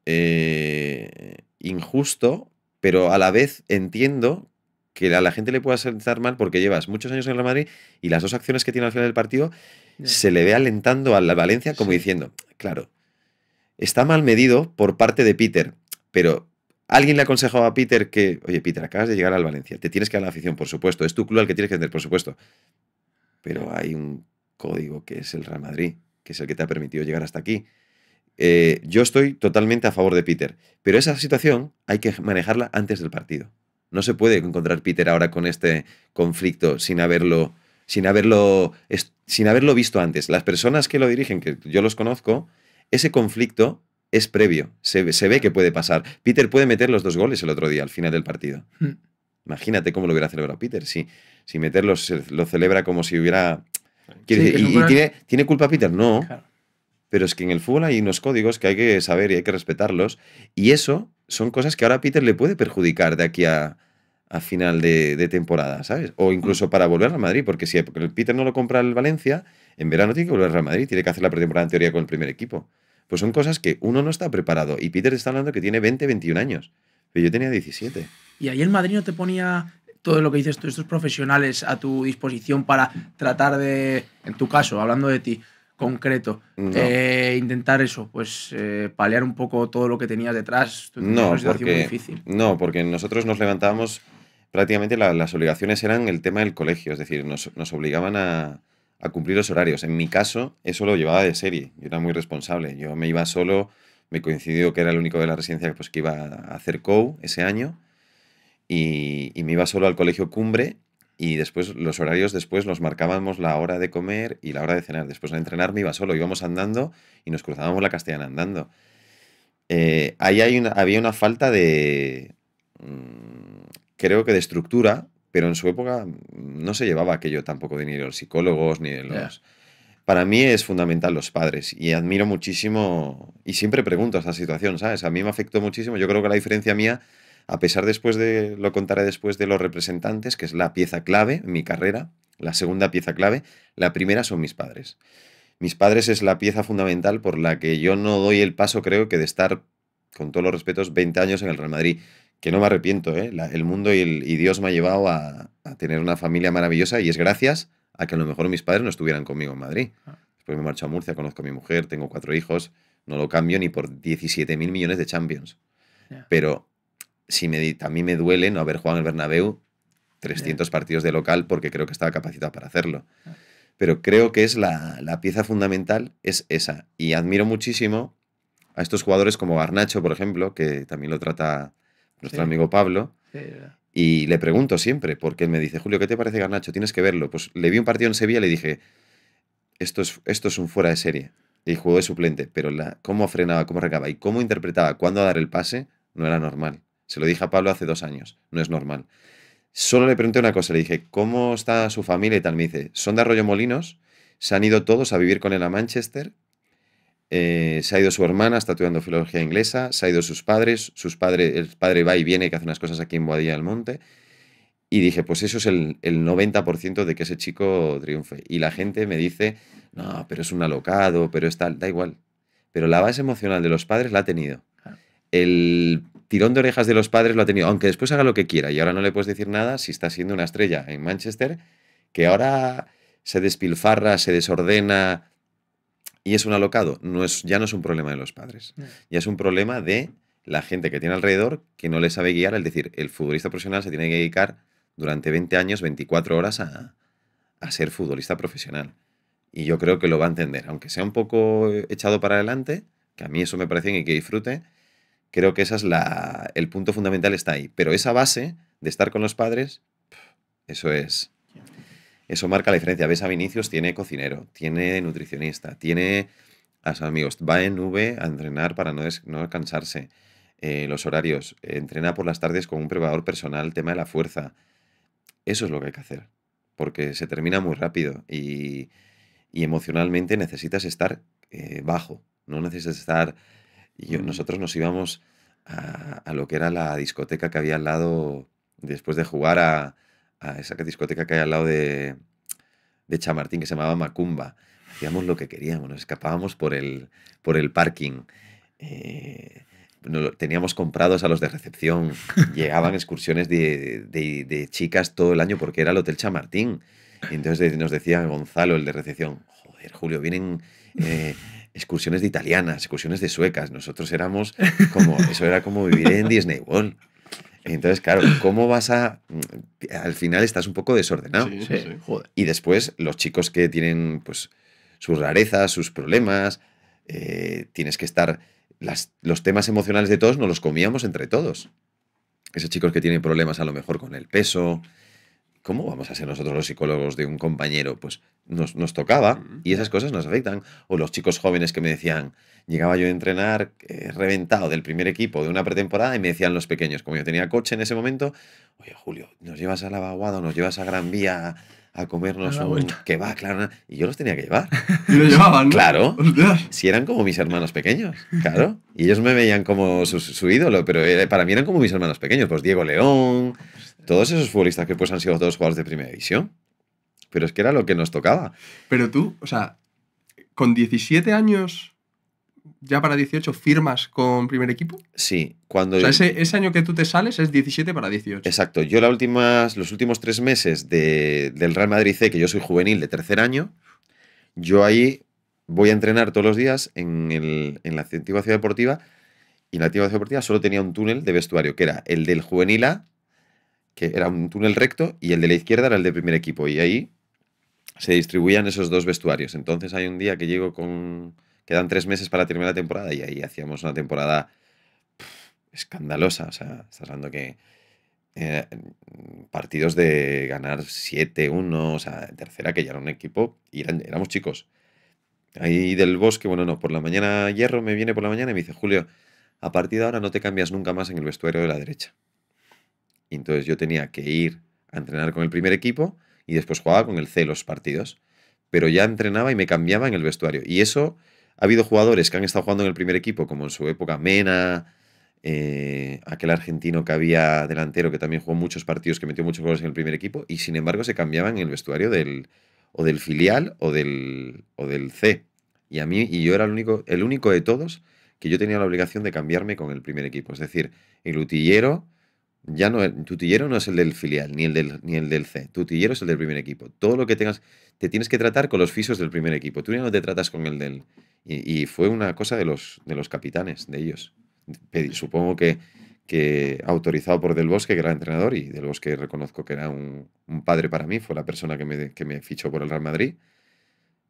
eh, injusto, pero a la vez entiendo que a la gente le pueda sentar mal porque llevas muchos años en el Real Madrid y las dos acciones que tiene al final del partido se le ve alentando a la Valencia como diciendo, claro, está mal medido por parte de Peter, pero Alguien le aconsejó a Peter que, oye, Peter, acabas de llegar al Valencia, te tienes que dar la afición, por supuesto, es tu club al que tienes que tener, por supuesto. Pero hay un código que es el Real Madrid, que es el que te ha permitido llegar hasta aquí. Eh, yo estoy totalmente a favor de Peter, pero esa situación hay que manejarla antes del partido. No se puede encontrar Peter ahora con este conflicto sin haberlo, sin haberlo, sin haberlo visto antes. Las personas que lo dirigen, que yo los conozco, ese conflicto es previo. Se, ve que puede pasar. Peter puede meter los dos goles el otro día, al final del partido. Hmm. Imagínate cómo lo hubiera celebrado Peter. Si, si meterlos lo celebra como si hubiera. tiene, culpa Peter? No. Pero es que en el fútbol hay unos códigos que hay que saber y hay que respetarlos. Y eso son cosas que ahora Peter le puede perjudicar de aquí a, final de, temporada, ¿sabes? O incluso para volver a Madrid, porque si Peter no lo compra el Valencia, en verano tiene que volver a Madrid, tiene que hacer la pretemporada en teoría con el primer equipo. Pues son cosas que uno no está preparado. Y Peter está hablando que tiene 20, 21 años. Pero yo tenía 17. Y ahí el madrino te ponía todo lo que dices tú, estos profesionales a tu disposición para tratar de, en tu caso, hablando de ti, concreto, eh, intentar eso, pues eh, paliar un poco todo lo que tenías detrás. no, porque, difícil. no, porque nosotros nos levantábamos, prácticamente las obligaciones eran el tema del colegio, es decir, nos obligaban a, a cumplir los horarios. En mi caso, eso lo llevaba de serie. Yo era muy responsable. Yo me iba solo, me coincidió que era el único de la residencia pues, que iba a hacer COU ese año. Y, me iba solo al colegio Cumbre y después los horarios después los marcábamos la hora de comer y la hora de cenar. Después de entrenar me iba solo, íbamos andando y nos cruzábamos la castellana andando. Eh, ahí hay una, había una falta de, mm, creo que de estructura pero en su época no se llevaba aquello tampoco de ni de los psicólogos ni de los... Para mí es fundamental los padres y admiro muchísimo y siempre pregunto esta situación, ¿sabes? A mí me afectó muchísimo. Yo creo que la diferencia mía, a pesar después de, lo contaré después de los representantes, que es la pieza clave en mi carrera, la segunda pieza clave, la primera son mis padres. Mis padres es la pieza fundamental por la que yo no doy el paso, creo que de estar, con todos los respetos, 20 años en el Real Madrid que no me arrepiento, ¿eh? el mundo y, Dios me ha llevado a, tener una familia maravillosa y es gracias a que a lo mejor mis padres no estuvieran conmigo en Madrid. Ah. Después me marcho a Murcia, conozco a mi mujer, tengo cuatro hijos, no lo cambio ni por 17 mil millones de champions. Pero si me, mí me duele no haber jugado en el Bernabéu 300 partidos de local porque creo que estaba capacitado para hacerlo. Ah. Pero creo que es la, la pieza fundamental, es esa. Y admiro muchísimo a estos jugadores como Garnacho, por ejemplo, que también lo trata nuestro amigo Pablo. y le pregunto siempre, porque él me dice, Julio, ¿qué te parece Garnacho? Tienes que verlo. Pues le vi un partido en Sevilla y le dije, esto es, esto es un fuera de serie. Y jugó de suplente, pero la, cómo frenaba, cómo recaba y cómo interpretaba cuándo dar el pase no era normal. Se lo dije a Pablo hace dos años, no es normal. Solo le pregunté una cosa, le dije, ¿cómo está su familia y tal? Me dice, son de Arroyo Molinos, se han ido todos a vivir con él a Manchester eh, se ha ido su hermana, está estudiando filología inglesa, se ha ido sus padres, sus padres, el padre va y viene, que hace unas cosas aquí en Boadilla del Monte. Y dije, pues eso es el, el 90% de que ese chico triunfe. Y la gente me dice, no, pero es un alocado, pero es tal, da igual. Pero la base emocional de los padres la ha tenido. El tirón de orejas de los padres lo ha tenido, aunque después haga lo que quiera. Y ahora no le puedes decir nada si está siendo una estrella en Manchester, que ahora se despilfarra, se desordena, y es un alocado, no es, ya no es un problema de los padres, mm. ya es un problema de la gente que tiene alrededor que no le sabe guiar, es decir, el futbolista profesional se tiene que dedicar durante 20 años, 24 horas a, ser futbolista profesional. Y yo creo que lo va a entender, aunque sea un poco echado para adelante, que a mí eso me parece bien y que disfrute, creo que esa es la, el punto fundamental está ahí. Pero esa base de estar con los padres, eso es eso marca la diferencia. Ves a Vinicius, tiene cocinero, tiene nutricionista, tiene a sus amigos, va en V a entrenar para no, no cansarse. Eh, los horarios, entrena por las tardes con un preparador personal, tema de la fuerza. Eso es lo que hay que hacer, porque se termina muy rápido y, emocionalmente necesitas estar eh, bajo, no necesitas estar... Nosotros nos íbamos a, lo que era la discoteca que había al lado después de jugar a, a esa discoteca que hay al lado de, Chamartín que se llamaba Macumba. Hacíamos lo que queríamos, nos escapábamos por el, por el parking. Eh, teníamos comprados a los de recepción. [LAUGHS] Llegaban excursiones de, chicas todo el año porque era el Hotel Chamartín. Y entonces nos decía Gonzalo, el de recepción, joder, Julio, vienen eh, excursiones de italianas, excursiones de suecas. Nosotros éramos como, eso era como vivir en Disney World. Entonces, claro, ¿cómo vas a...? Mm, al final estás un poco desordenado. Sí, Y después los chicos que tienen pues sus rarezas, sus problemas, eh, tienes que estar... los temas emocionales de todos nos los comíamos entre todos. Esos chicos que tienen problemas a lo mejor con el peso, ¿cómo vamos a ser nosotros los psicólogos de un compañero? Pues nos, tocaba y esas cosas nos afectan. O los chicos jóvenes que me decían, llegaba yo a entrenar eh, reventado del primer equipo de una pretemporada y me decían los pequeños, como yo tenía coche en ese momento, oye Julio, ¿nos llevas a la vaguada nos llevas a Gran Vía? a comernos qué va claro. Y yo los tenía que llevar. [LAUGHS] Y los llevaban, Claro. Si eran como mis hermanos pequeños, claro. Y ellos me veían como su, su ídolo, pero para mí eran como mis hermanos pequeños. Pues Diego León, todos esos futbolistas que pues han sido todos jugadores de primera división. Pero es que era lo que nos tocaba. Pero tú, o sea, con 17 años, ya para 18, firmas con primer equipo. Sí, cuando... O sea, ese, año que tú te sales es 17 para 18. Exacto. Yo la últimas, los últimos tres meses del Real Madrid C, que yo soy juvenil de tercer año, yo ahí voy a entrenar todos los días en, la antigua deportiva y en la antigua deportiva solo tenía un túnel de vestuario, que era el del juvenil A que era un túnel recto y el de la izquierda era el de primer equipo. Y ahí se distribuían esos dos vestuarios. Entonces hay un día que llego con... Quedan tres meses para terminar la temporada y ahí hacíamos una temporada escandalosa. O sea, estás hablando que... Eh, partidos de ganar 7-1, o sea, tercera, que ya era un equipo, y éramos chicos. Ahí del bosque, bueno, no, por la mañana Hierro me viene por la mañana y me dice, Julio, a partir de ahora no te cambias nunca más en el vestuario de la derecha. Y entonces yo tenía que ir a entrenar con el primer equipo y después jugaba con el C los partidos. Pero ya entrenaba y me cambiaba en el vestuario. Y eso, ha habido jugadores que han estado jugando en el primer equipo, como en su época Mena, eh, aquel argentino que había delantero que también jugó muchos partidos, que metió muchos goles en el primer equipo, y sin embargo se cambiaban en el vestuario del, o del filial o del, o del C. Y a mí, y yo era el único, el único de todos que yo tenía la obligación de cambiarme con el primer equipo. Es decir, el utillero ya no tutillero no es el del filial ni el del, ni el del C. Tutillero es el del primer equipo. Todo lo que tengas, te tienes que tratar con los fisos del primer equipo. Tú ya no te tratas con el del. Y, fue una cosa de los, de los capitanes, de ellos. Supongo que, que autorizado por Del Bosque, que era entrenador, y Del Bosque reconozco que era un, padre para mí, fue la persona que me, que me fichó por el Real Madrid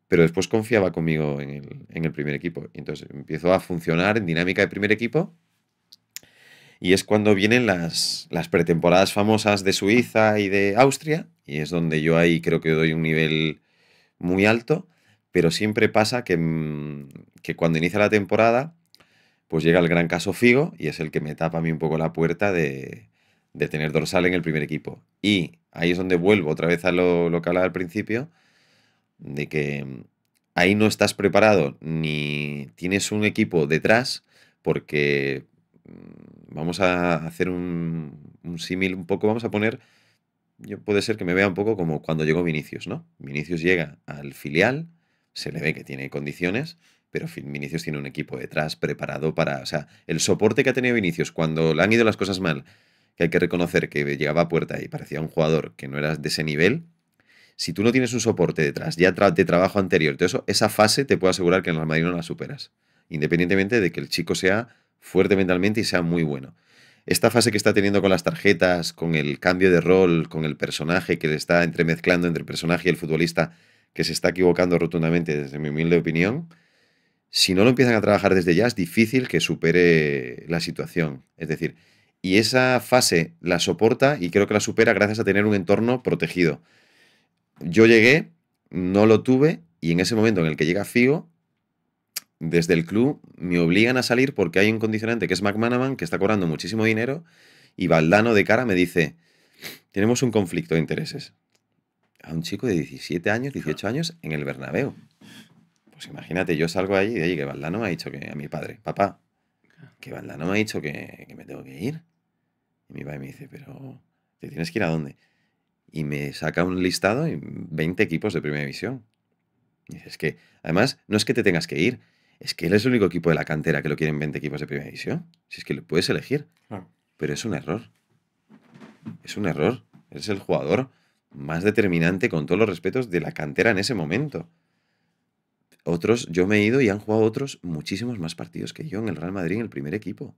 pero después confiaba conmigo en el, en el, primer equipo. entonces empezó a funcionar en dinámica de primer equipo y es cuando vienen las, pretemporadas famosas de Suiza y de Austria, y es donde yo ahí creo que doy un nivel muy alto, pero siempre pasa que, mm, que cuando inicia la temporada, pues llega el gran caso Figo y es el que me tapa a mí un poco la puerta de, tener dorsal en el primer equipo. Y ahí es donde vuelvo otra vez a lo, lo que hablaba al principio, de que mm, ahí no estás preparado ni tienes un equipo detrás porque mm, vamos a hacer un, símil un poco, vamos a poner, yo puede ser que me vea un poco como cuando llegó Vinicius, ¿no? Vinicius llega al filial, se le ve que tiene condiciones, pero Vinicius tiene un equipo detrás preparado para, o sea, el soporte que ha tenido Vinicius cuando le han ido las cosas mal, que hay que reconocer que llegaba a puerta y parecía un jugador que no era de ese nivel, si tú no tienes un soporte detrás, ya de trabajo anterior, todo eso, esa fase te puedo asegurar que en el Madrid no la superas, independientemente de que el chico sea fuerte mentalmente y sea muy bueno. Esta fase que está teniendo con las tarjetas, con el cambio de rol, con el personaje que le está entremezclando entre el personaje y el futbolista, que se está equivocando rotundamente desde mi humilde opinión, si no lo empiezan a trabajar desde ya es difícil que supere la situación. Es decir, y esa fase la soporta y creo que la supera gracias a tener un entorno protegido. Yo llegué, no lo tuve y en ese momento en el que llega Figo, desde el club me obligan a salir porque hay un condicionante que es McManaman, que está cobrando muchísimo dinero, y Valdano de cara me dice, tenemos un conflicto de intereses. A un chico de 17 años, 18 años, en el Bernabéu. Pues imagínate, yo salgo allí y de allí que Valdano me ha dicho que a mi padre, papá, que Valdano me ha dicho que, me tengo que ir. Y mi padre me dice, pero ¿te tienes que ir a dónde? Y me saca un listado y 20 equipos de primera división. Y dice, es que, además, no es que te tengas que ir, es que él es el único equipo de la cantera que lo quieren 20 equipos de primera división. Si es que lo puedes elegir. Pero es un error. Es un error. Es el jugador más determinante, con todos los respetos, de la cantera en ese momento. Otros, yo me he ido y han jugado otros muchísimos más partidos que yo en el Real Madrid en el primer equipo.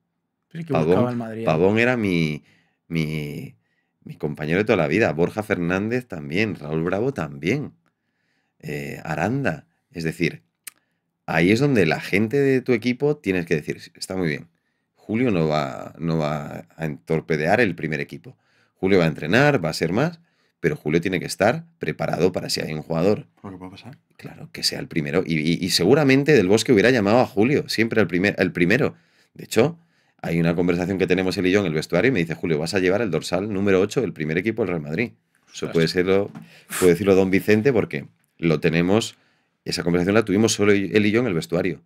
¿eh? Pavón, era mi, mi, compañero de toda la vida. Borja Fernández también. Raúl Bravo también. Eh, Aranda. Es decir, ahí es donde la gente de tu equipo tienes que decir, está muy bien, Julio no va, no va a entorpedear el primer equipo. Julio va a entrenar, va a ser más, pero Julio tiene que estar preparado para si hay un jugador. ¿Qué puede pasar? Claro, que sea el primero. Y, seguramente Del Bosque hubiera llamado a Julio, siempre el, primer, el primero. De hecho, hay una conversación que tenemos él y yo en el vestuario y me dice, Julio, vas a llevar el dorsal número 8 del primer equipo del Real Madrid. Eso puede, serlo, puede decirlo don Vicente porque lo tenemos esa conversación la tuvimos solo él y yo en el vestuario.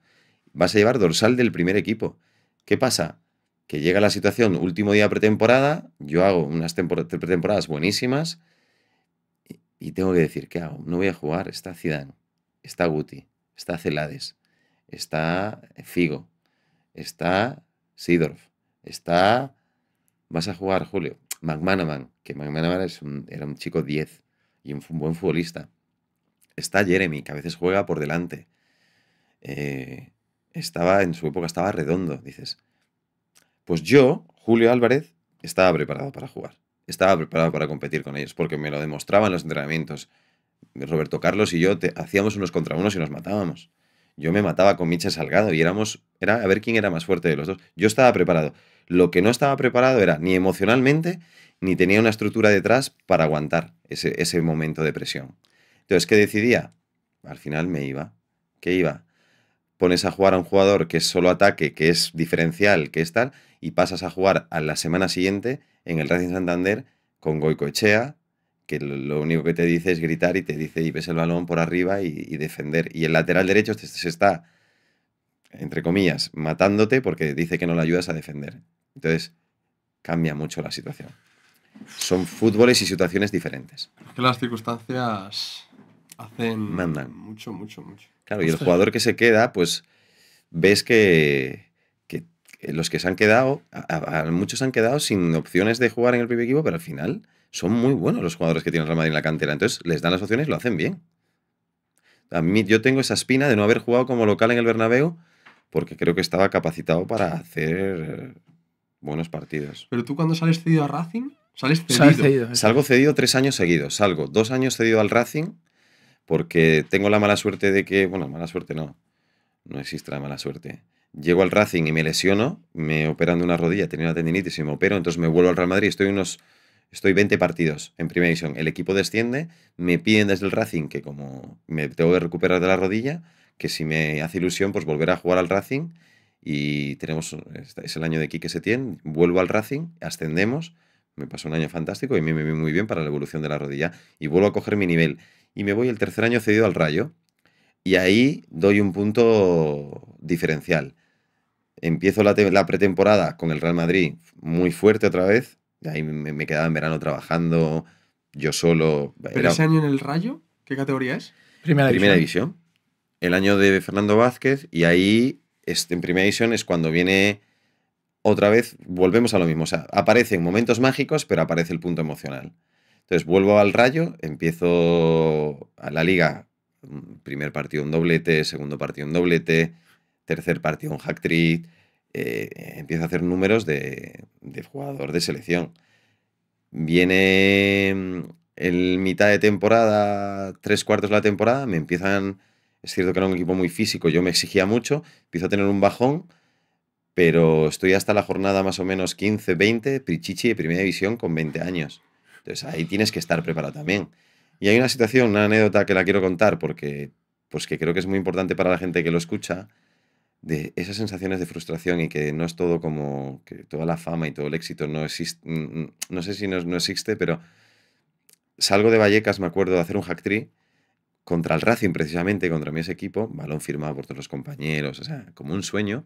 Vas a llevar dorsal del primer equipo. ¿Qué pasa? Que llega la situación, último día pretemporada, yo hago unas pretemporadas buenísimas y tengo que decir, ¿qué hago? No voy a jugar. Está Zidane, está Guti, está Celades, está Figo, está Sidorf, está... Vas a jugar, Julio. McManaman, que McManaman era un chico 10 y un buen futbolista. Está Jeremy, que a veces juega por delante. Eh, estaba, en su época estaba redondo, dices. Pues yo, Julio Álvarez, estaba preparado para jugar. Estaba preparado para competir con ellos, porque me lo demostraban los entrenamientos. Roberto Carlos y yo hacíamos unos contra unos y nos matábamos. Yo me mataba con Michel Salgado y éramos, era a ver quién era más fuerte de los dos. Yo estaba preparado. Lo que no estaba preparado era ni emocionalmente, ni tenía una estructura detrás para aguantar ese, ese momento de presión. Entonces, ¿qué decidía? Al final me iba. ¿Qué iba? Pones a jugar a un jugador que es solo ataque, que es diferencial, que es tal, y pasas a jugar a la semana siguiente en el Racing Santander con Goicoechea, que lo único que te dice es gritar y te dice y ves el balón por arriba y, defender. Y el lateral derecho se está, entre comillas, matándote porque dice que no le ayudas a defender. Entonces, cambia mucho la situación son fútboles y situaciones diferentes. las circunstancias Hacen Mucho, mucho, mucho. Claro, y el jugador que se queda, pues ves que, los que se han quedado, muchos se muchos han quedado sin opciones de jugar en el primer equipo, pero al final son muy buenos los jugadores que tienen el Real Madrid en la cantera. Entonces les dan las opciones y lo hacen bien. A mí, yo tengo esa espina de no haber jugado como local en el Bernabéu porque creo que estaba capacitado para hacer buenos partidos. Pero tú cuando sales cedido a Racing, sales Sales cedido Salgo cedido tres años seguidos. Salgo dos años cedido al Racing porque tengo la mala suerte de que, bueno, mala suerte no, no existe la mala suerte. Llego al Racing y me lesiono, me operan de una rodilla, tenía una tendinitis y me opero, entonces me vuelvo al Real Madrid, estoy unos estoy 20 partidos en primera división, el equipo desciende, me piden desde el Racing que como me tengo que recuperar de la rodilla, que si me hace ilusión pues volver a jugar al Racing y tenemos es el año de se tiene. vuelvo al Racing, ascendemos, me pasó un año fantástico y me vi muy bien para la evolución de la rodilla y vuelvo a coger mi nivel y me voy el tercer año cedido al Rayo. Y ahí doy un punto diferencial. Empiezo la, pretemporada con el Real Madrid muy fuerte otra vez. ahí me, quedaba en verano trabajando yo solo. ¿Pero ese año en el Rayo? ¿Qué categoría es? Primera, primera división. El año de Fernando Vázquez y ahí este, en primera división es cuando viene otra vez, volvemos a lo mismo. O sea, aparecen momentos mágicos, pero aparece el punto emocional. Entonces vuelvo al rayo, empiezo a la liga, mm, primer partido un doblete, segundo partido un doblete, tercer partido un hack trick, eh, empiezo a hacer números de, jugador de selección. Viene mm, en mitad de temporada, tres cuartos de la temporada, me empiezan, es cierto que era un equipo muy físico, yo me exigía mucho, empiezo a tener un bajón, pero estoy hasta la jornada más o menos 15, 20, Prichichi de primera división con 20 años. Entonces ahí tienes que estar preparado también. Y hay una situación, una anécdota que la quiero contar porque pues creo que es muy importante para la gente que lo escucha, de esas sensaciones de frustración y que no es todo como que toda la fama y todo el éxito no existe, mm, no sé si no, existe, pero salgo de Vallecas, me acuerdo de hacer un hack tree contra el Racing precisamente, contra mi ese equipo, balón firmado por todos los compañeros, o sea, como un sueño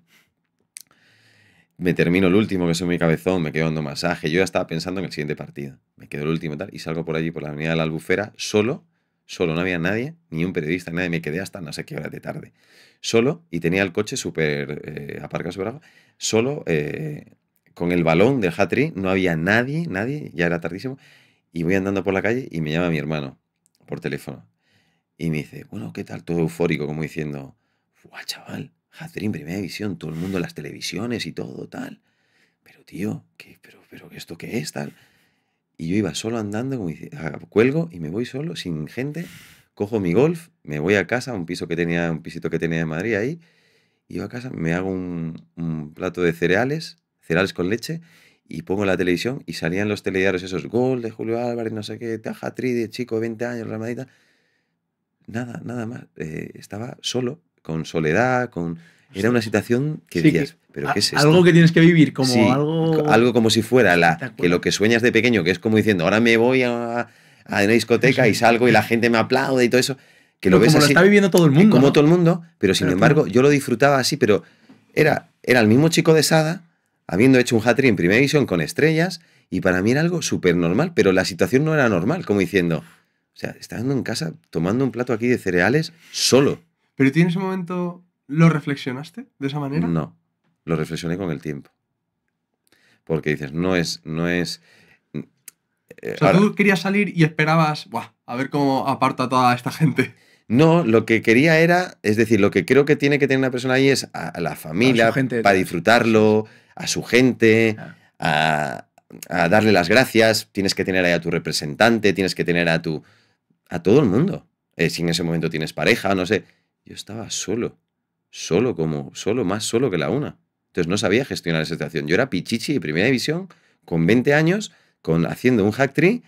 me termino el último, que soy mi cabezón, me quedo dando masaje. Yo ya estaba pensando en el siguiente partido. Me quedo el último y tal, y salgo por allí, por la avenida de la Albufera, solo, solo, no había nadie, ni un periodista, nadie. Me quedé hasta no sé qué hora de tarde. Solo, y tenía el coche súper eh, aparcado solo, eh, con el balón del hat no había nadie, nadie, ya era tardísimo. Y voy andando por la calle y me llama mi hermano por teléfono. Y me dice, bueno, ¿qué tal? Todo eufórico, como diciendo, ¡guau, chaval! Jatrín, en primera división, todo el mundo en las televisiones y todo, tal. Pero tío, ¿qué, pero, pero ¿esto qué es? Tal. Y yo iba solo andando, como ah, cuelgo y me voy solo, sin gente, cojo mi golf, me voy a casa, un piso que tenía, un pisito que tenía en Madrid ahí, iba a casa, me hago un, plato de cereales, cereales con leche, y pongo la televisión y salían los telediarios esos, gol de Julio Álvarez, no sé qué, taja, de chico 20 años, ramadita. Nada, nada más. Eh, estaba solo con soledad, con... Era una situación que sí, ¿pero qué es eso. Algo que tienes que vivir, como algo... Algo como si fuera la, que lo que sueñas de pequeño, que es como diciendo, ahora me voy a, una discoteca y salgo y la gente me aplaude y todo eso. Que lo ves así, está viviendo todo el mundo. Como todo el mundo, pero sin embargo yo lo disfrutaba así, pero era, era el mismo chico de Sada, habiendo hecho un hat-trick en primera división con estrellas, y para mí era algo súper normal, pero la situación no era normal, como diciendo, o sea, estando en casa tomando un plato aquí de cereales solo. Pero tú en ese momento lo reflexionaste de esa manera? No, lo reflexioné con el tiempo. Porque dices, no es, no es. Eh, o sea, tú querías salir y esperabas, a ver cómo aparta toda esta gente. No, lo que quería era, es decir, lo que creo que tiene que tener una persona ahí es a, la familia, gente, para disfrutarlo, a su gente, ah. a, darle las gracias, tienes que tener ahí a tu representante, tienes que tener a tu. a todo el mundo. Eh, si en ese momento tienes pareja, no sé yo estaba solo, solo como, solo, más solo que la una. Entonces no sabía gestionar esa situación. Yo era pichichi de primera división, con 20 años, con, haciendo un hack tree,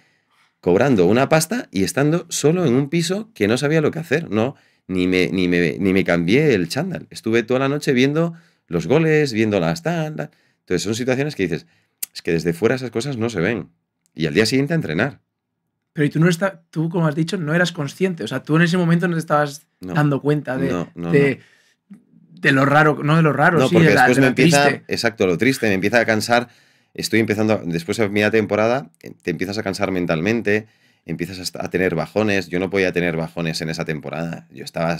cobrando una pasta y estando solo en un piso que no sabía lo que hacer. No, ni me, ni me, cambié el chándal. Estuve toda la noche viendo los goles, viendo las tal. Entonces son situaciones que dices, es que desde fuera esas cosas no se ven. Y al día siguiente entrenar pero tú, no está, tú, como has dicho, no eras consciente. O sea, tú en ese momento no te estabas dando cuenta de, lo raro, no de lo raro, sí, de después me empieza, exacto, lo triste, me empieza a cansar. Estoy empezando, después de media temporada, eh, te empiezas a cansar mentalmente, empiezas a, tener bajones. Yo no podía tener bajones en esa temporada. Yo estaba,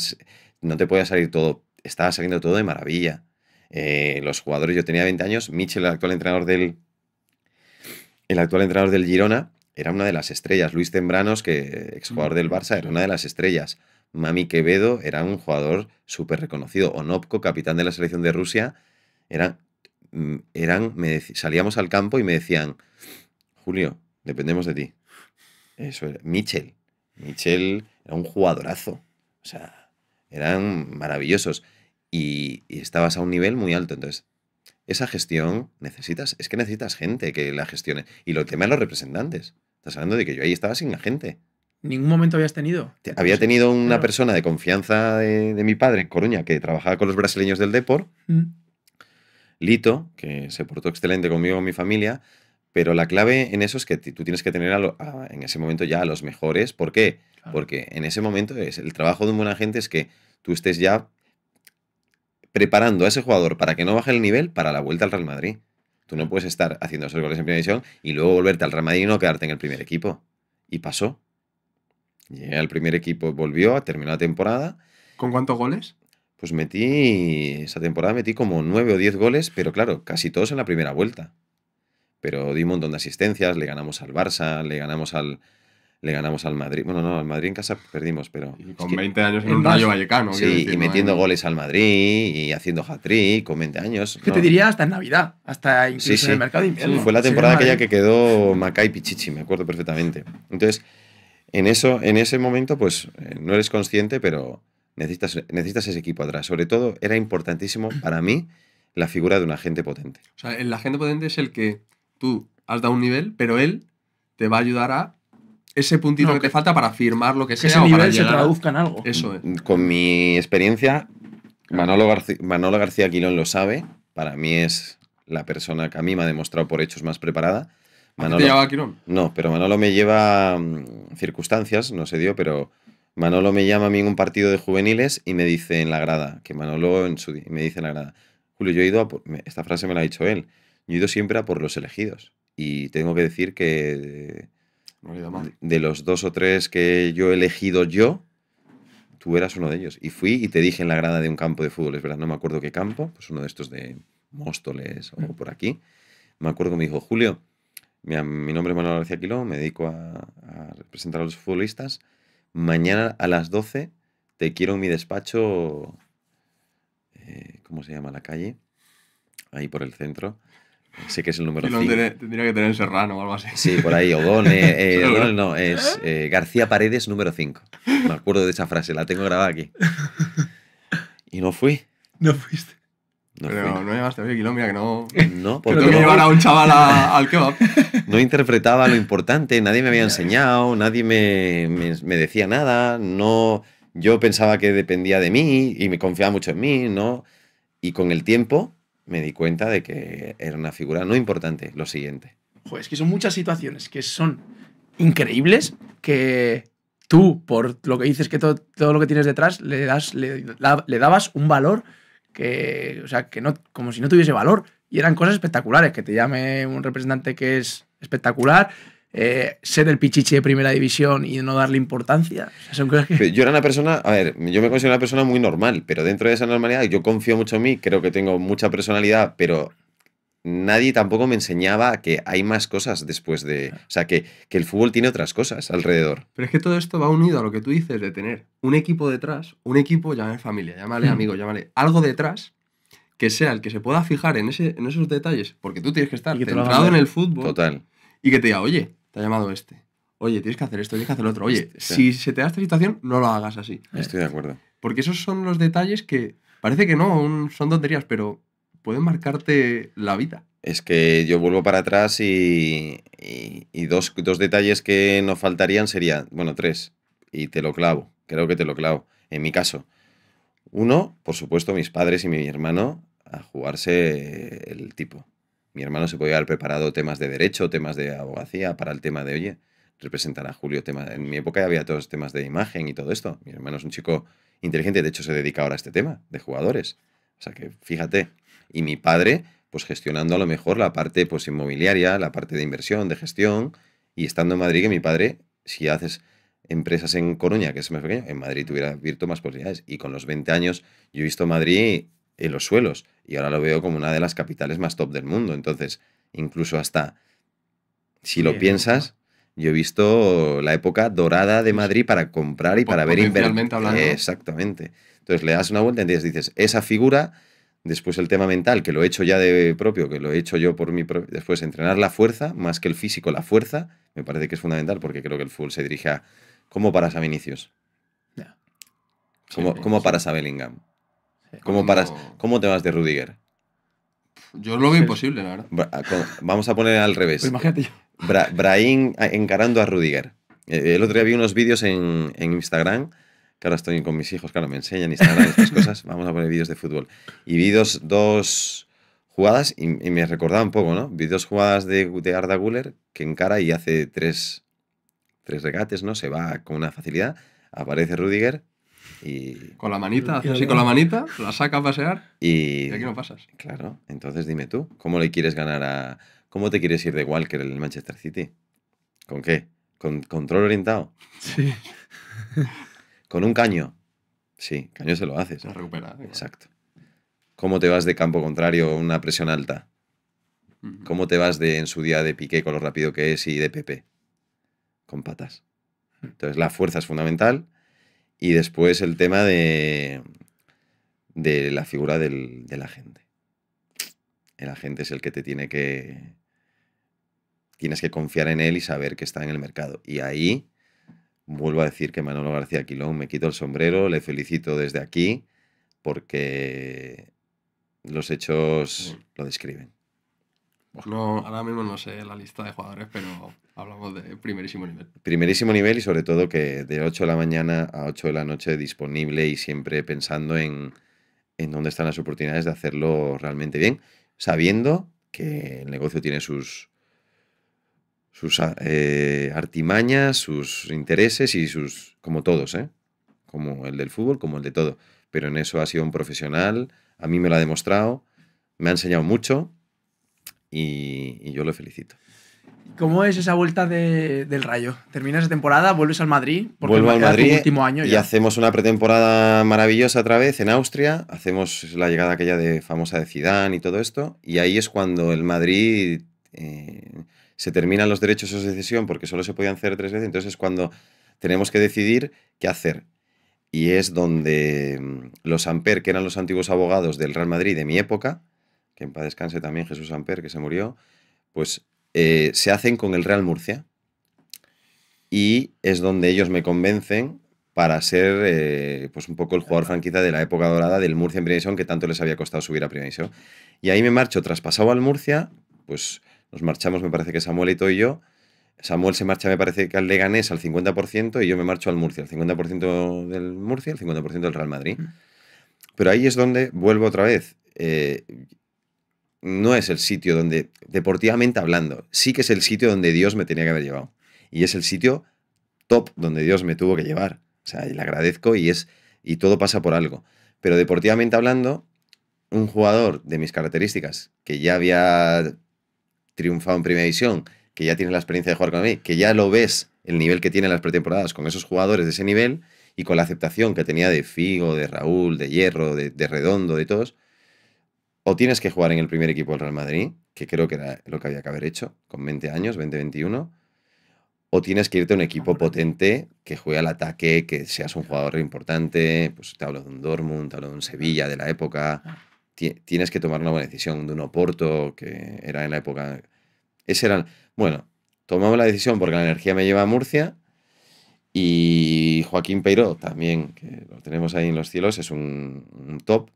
no te podía salir todo, estaba saliendo todo de maravilla. Eh, los jugadores, yo tenía 20 años, Michel, el actual entrenador del, el actual entrenador del Girona, era una de las estrellas. Luis Tembranos, que exjugador del Barça, era una de las estrellas. Mami Quevedo era un jugador súper reconocido. Onopko, capitán de la selección de Rusia, eran, mm, eran salíamos al campo y me decían, Julio, dependemos de ti. Eso era. Michel. Michel era un jugadorazo. O sea, eran maravillosos. Y, estabas a un nivel muy alto. Entonces, esa gestión necesitas, es que necesitas gente que la gestione. Y lo tema los representantes. Estás hablando de que yo ahí estaba sin agente. ¿Ningún momento habías tenido? Había tenido una persona de confianza de, mi padre en Coruña que trabajaba con los brasileños del deporte mm. Lito, que se portó excelente conmigo, con mi familia. Pero la clave en eso es que tú tienes que tener en ese momento ya a los mejores. ¿Por qué? Porque en ese momento es, el trabajo de un buen agente es que tú estés ya preparando a ese jugador para que no baje el nivel para la vuelta al Real Madrid. Tú no puedes estar haciendo esos goles en primera división y luego volverte al Real Madrid y no quedarte en el primer equipo. Y pasó. Llegué al primer equipo, volvió, terminó la temporada. ¿Con cuántos goles? Pues metí, esa temporada metí como nueve o diez goles, pero claro, casi todos en la primera vuelta. Pero di un montón de asistencias, le ganamos al Barça, le ganamos al, le ganamos al Madrid. Bueno, no, al Madrid en casa perdimos, pero. con 20 años en, Rayo Vallecano. Sí, y metiendo goles al Madrid y haciendo hat-trick con 20 años. qué te diría hasta en Navidad, hasta en el mercado de fue la temporada aquella que quedó Macay Pichichi, me acuerdo perfectamente. Entonces, en, eso, en ese momento, pues eh, no eres consciente, pero necesitas, necesitas ese equipo atrás. Sobre todo, era importantísimo para mí la figura de un agente potente. O sea, el agente potente es el que tú has dado un nivel, pero él te va a ayudar a ese puntito que, te falta para firmar lo que, que Ese nivel se traduzca en algo. Eso es. Con mi experiencia, Manolo, García, Manolo García lo sabe. Para mí es la persona que a mí me ha demostrado por hechos más preparada. Manolo, ¿Te a No, pero Manolo me lleva mm, circunstancias, no se dio, pero Manolo me llama a mí en un partido de juveniles y me dice en la grada, que Manolo en su, me dice en la grada, Julio, yo he ido a esta frase me la ha dicho él, yo he ido siempre a por los elegidos. Y tengo que decir que Mm, de los dos o tres que yo he elegido yo, tú eras uno de ellos. Y fui y te dije en la grada de un campo de fútbol, es verdad, no me acuerdo qué campo, pues uno de estos de Móstoles o por aquí. Me acuerdo que me dijo, Julio, mi, nombre es Manuel García Quiló, me dedico a, representar a los futbolistas. Mañana a las 12 te quiero en mi despacho, eh, ¿cómo se llama la calle? Ahí por el centro. Sé que es el número 5. Tendría que tener Serrano o algo así. Sí, por ahí, Odón. Eh, [LAUGHS] eh no, es ¿Eh? Eh, García Paredes número 5. Me acuerdo de esa frase, la tengo grabada aquí. Y no fui. No fuiste. No Pero fui. no llevaste medio kilo, que no. No, porque. Tengo que llevar a un chaval a, [LAUGHS] al kebab. No interpretaba lo importante, nadie me había enseñado, nadie me, me decía nada, no. Yo pensaba que dependía de mí y me confiaba mucho en mí, ¿no? Y con el tiempo me di cuenta de que era una figura no importante, lo siguiente. Joder, es que son muchas situaciones que son increíbles, que tú, por lo que dices que todo, lo que tienes detrás, le, das, le, dabas un valor que, o sea, que no, como si no tuviese valor. Y eran cosas espectaculares, que te llame un representante que es espectacular, eh, ser el pichichi de primera división y no darle importancia. Yo era una persona, a ver, yo me considero una persona muy normal, pero dentro de esa normalidad yo confío mucho en mí, creo que tengo mucha personalidad, pero nadie tampoco me enseñaba que hay más cosas después de. O sea, que, que, el fútbol tiene otras cosas alrededor. Pero es que todo esto va unido a lo que tú dices de tener un equipo detrás, un equipo, llámale familia, llámale hmm. amigo, llámale algo detrás que sea el que se pueda fijar en, ese, en esos detalles, porque tú tienes que estar centrado en el fútbol. Total. Y que te diga, oye, te ha llamado este. Oye, tienes que hacer esto, tienes que hacer lo otro. Oye, este, si se te da esta situación, no lo hagas así. Estoy de este. acuerdo. Porque esos son los detalles que parece que no, son tonterías, pero pueden marcarte la vida. Es que yo vuelvo para atrás y, dos, dos, detalles que nos faltarían serían, bueno, tres, y te lo clavo, creo que te lo clavo, en mi caso. Uno, por supuesto, mis padres y mi hermano a jugarse el tipo mi hermano se podía haber preparado temas de derecho, temas de abogacía, para el tema de, oye, representar a Julio tema En mi época había todos temas de imagen y todo esto. Mi hermano es un chico inteligente, de hecho se dedica ahora a este tema, de jugadores. O sea que fíjate. Y mi padre, pues gestionando a lo mejor la parte pues, inmobiliaria, la parte de inversión, de gestión, y estando en Madrid, que mi padre, si haces empresas en Coruña, que es más pequeño, en Madrid tuviera abierto más posibilidades. Y con los 20 años yo he visto Madrid en los suelos. Y ahora lo veo como una de las capitales más top del mundo. Entonces, incluso hasta, si lo piensas, yo he visto la época dorada de Madrid para comprar y para ver Hablando. Exactamente. Entonces, le das una vuelta y dices, esa figura... Después el tema mental, que lo he hecho ya de propio, que lo he hecho yo por mi propio. Después entrenar la fuerza, más que el físico, la fuerza, me parece que es fundamental porque creo que el full se dirige a cómo paras a Vinicius. ¿Cómo, cómo paras a Bellingham? ¿Cómo, te vas de Rudiger? Yo lo veo imposible, la verdad. Vamos a poner al revés. imagínate yo. Eh, encarando a Rudiger. Eh, el otro día vi unos vídeos en, Instagram, que ahora estoy con mis hijos, claro, me enseñan Instagram estas [LAUGHS] cosas. Vamos a poner vídeos de fútbol. Y vi dos, jugadas y, me recordaba un poco, ¿no? Vi dos jugadas de, Arda Guller que encara y hace tres, tres regates, ¿no? Se va con una facilidad, aparece Rudiger ¿Con la manita? así con la manita? ¿La saca a pasear? Y... no pasas. Claro, entonces dime tú, ¿cómo le quieres ganar a... ¿Cómo te quieres ir de Walker en el Manchester City? ¿Con qué? ¿Con control orientado? Sí. [LAUGHS] ¿Con un caño? Sí, caño se lo haces. Se recupera. Exacto. ¿Cómo te vas de campo contrario una presión alta? ¿Cómo te vas de en su día de Piqué con lo rápido que es y de Pepe? Con patas. Hmm. Entonces la fuerza es fundamental y después el tema de, de la figura del, del agente. El agente es el que te tiene que... Tienes que confiar en él y saber que está en el mercado. Y ahí vuelvo a decir que Manolo García Quilón me quito el sombrero, le felicito desde aquí porque los hechos mm. lo describen. No, ahora mismo no sé la lista de jugadores, pero hablamos de primerísimo nivel. Primerísimo nivel y sobre todo que de 8 de la mañana a 8 de la noche disponible y siempre pensando en, en dónde están las oportunidades de hacerlo realmente bien, sabiendo que el negocio tiene sus, sus ah, eh, artimañas, sus intereses y sus, como todos, ¿eh? como el del fútbol, como el de todo. Pero en eso ha sido un profesional, a mí me lo ha demostrado, me ha enseñado mucho y, yo lo felicito. ¿Cómo es esa vuelta de, del Rayo? ¿Terminas la temporada, vuelves al Madrid, porque Vuelvo al Madrid último año y hacemos una pretemporada maravillosa otra vez en Austria, hacemos la llegada aquella de famosa de Zidane y todo esto, y ahí es cuando el Madrid eh, se terminan los derechos de sucesión porque solo se podían hacer tres veces, entonces es cuando tenemos que decidir qué hacer. Y es donde mm, los Amper, que eran los antiguos abogados del Real Madrid de mi época, que en paz descanse también Jesús Amper, que se murió, pues eh, se hacen con el Real Murcia. Y es donde ellos me convencen para ser eh, pues un poco el jugador franquicia de la época dorada del Murcia en Primera que tanto les había costado subir a Primera División. Y ahí me marcho, traspasado al Murcia, pues nos marchamos, me parece que Samuelito y yo. Samuel se marcha, me parece que al Leganés al 50% y yo me marcho al Murcia, al 50% del Murcia, al 50% del Real Madrid. Pero ahí es donde vuelvo otra vez. Eh, no es el sitio donde, deportivamente hablando, sí que es el sitio donde Dios me tenía que haber llevado. Y es el sitio top donde Dios me tuvo que llevar. O sea, le agradezco y es y todo pasa por algo. Pero deportivamente hablando, un jugador de mis características, que ya había triunfado en primera división, que ya tiene la experiencia de jugar con mí, que ya lo ves el nivel que tiene en las pretemporadas con esos jugadores de ese nivel y con la aceptación que tenía de Figo, de Raúl, de Hierro, de Redondo, de todos, o tienes que jugar en el primer equipo del Real Madrid, que creo que era lo que había que haber hecho con 20 años, 20, 21, o tienes que irte a un equipo potente que juegue al ataque, que seas un jugador importante, pues te hablo de un Dortmund, te hablo de un Sevilla de la época, tienes que tomar una buena decisión, de un Oporto, que era en la época... Ese eran... Bueno, tomamos la decisión porque la energía me lleva a Murcia y Joaquín Peiro también, que lo tenemos ahí en los cielos, es un, un top.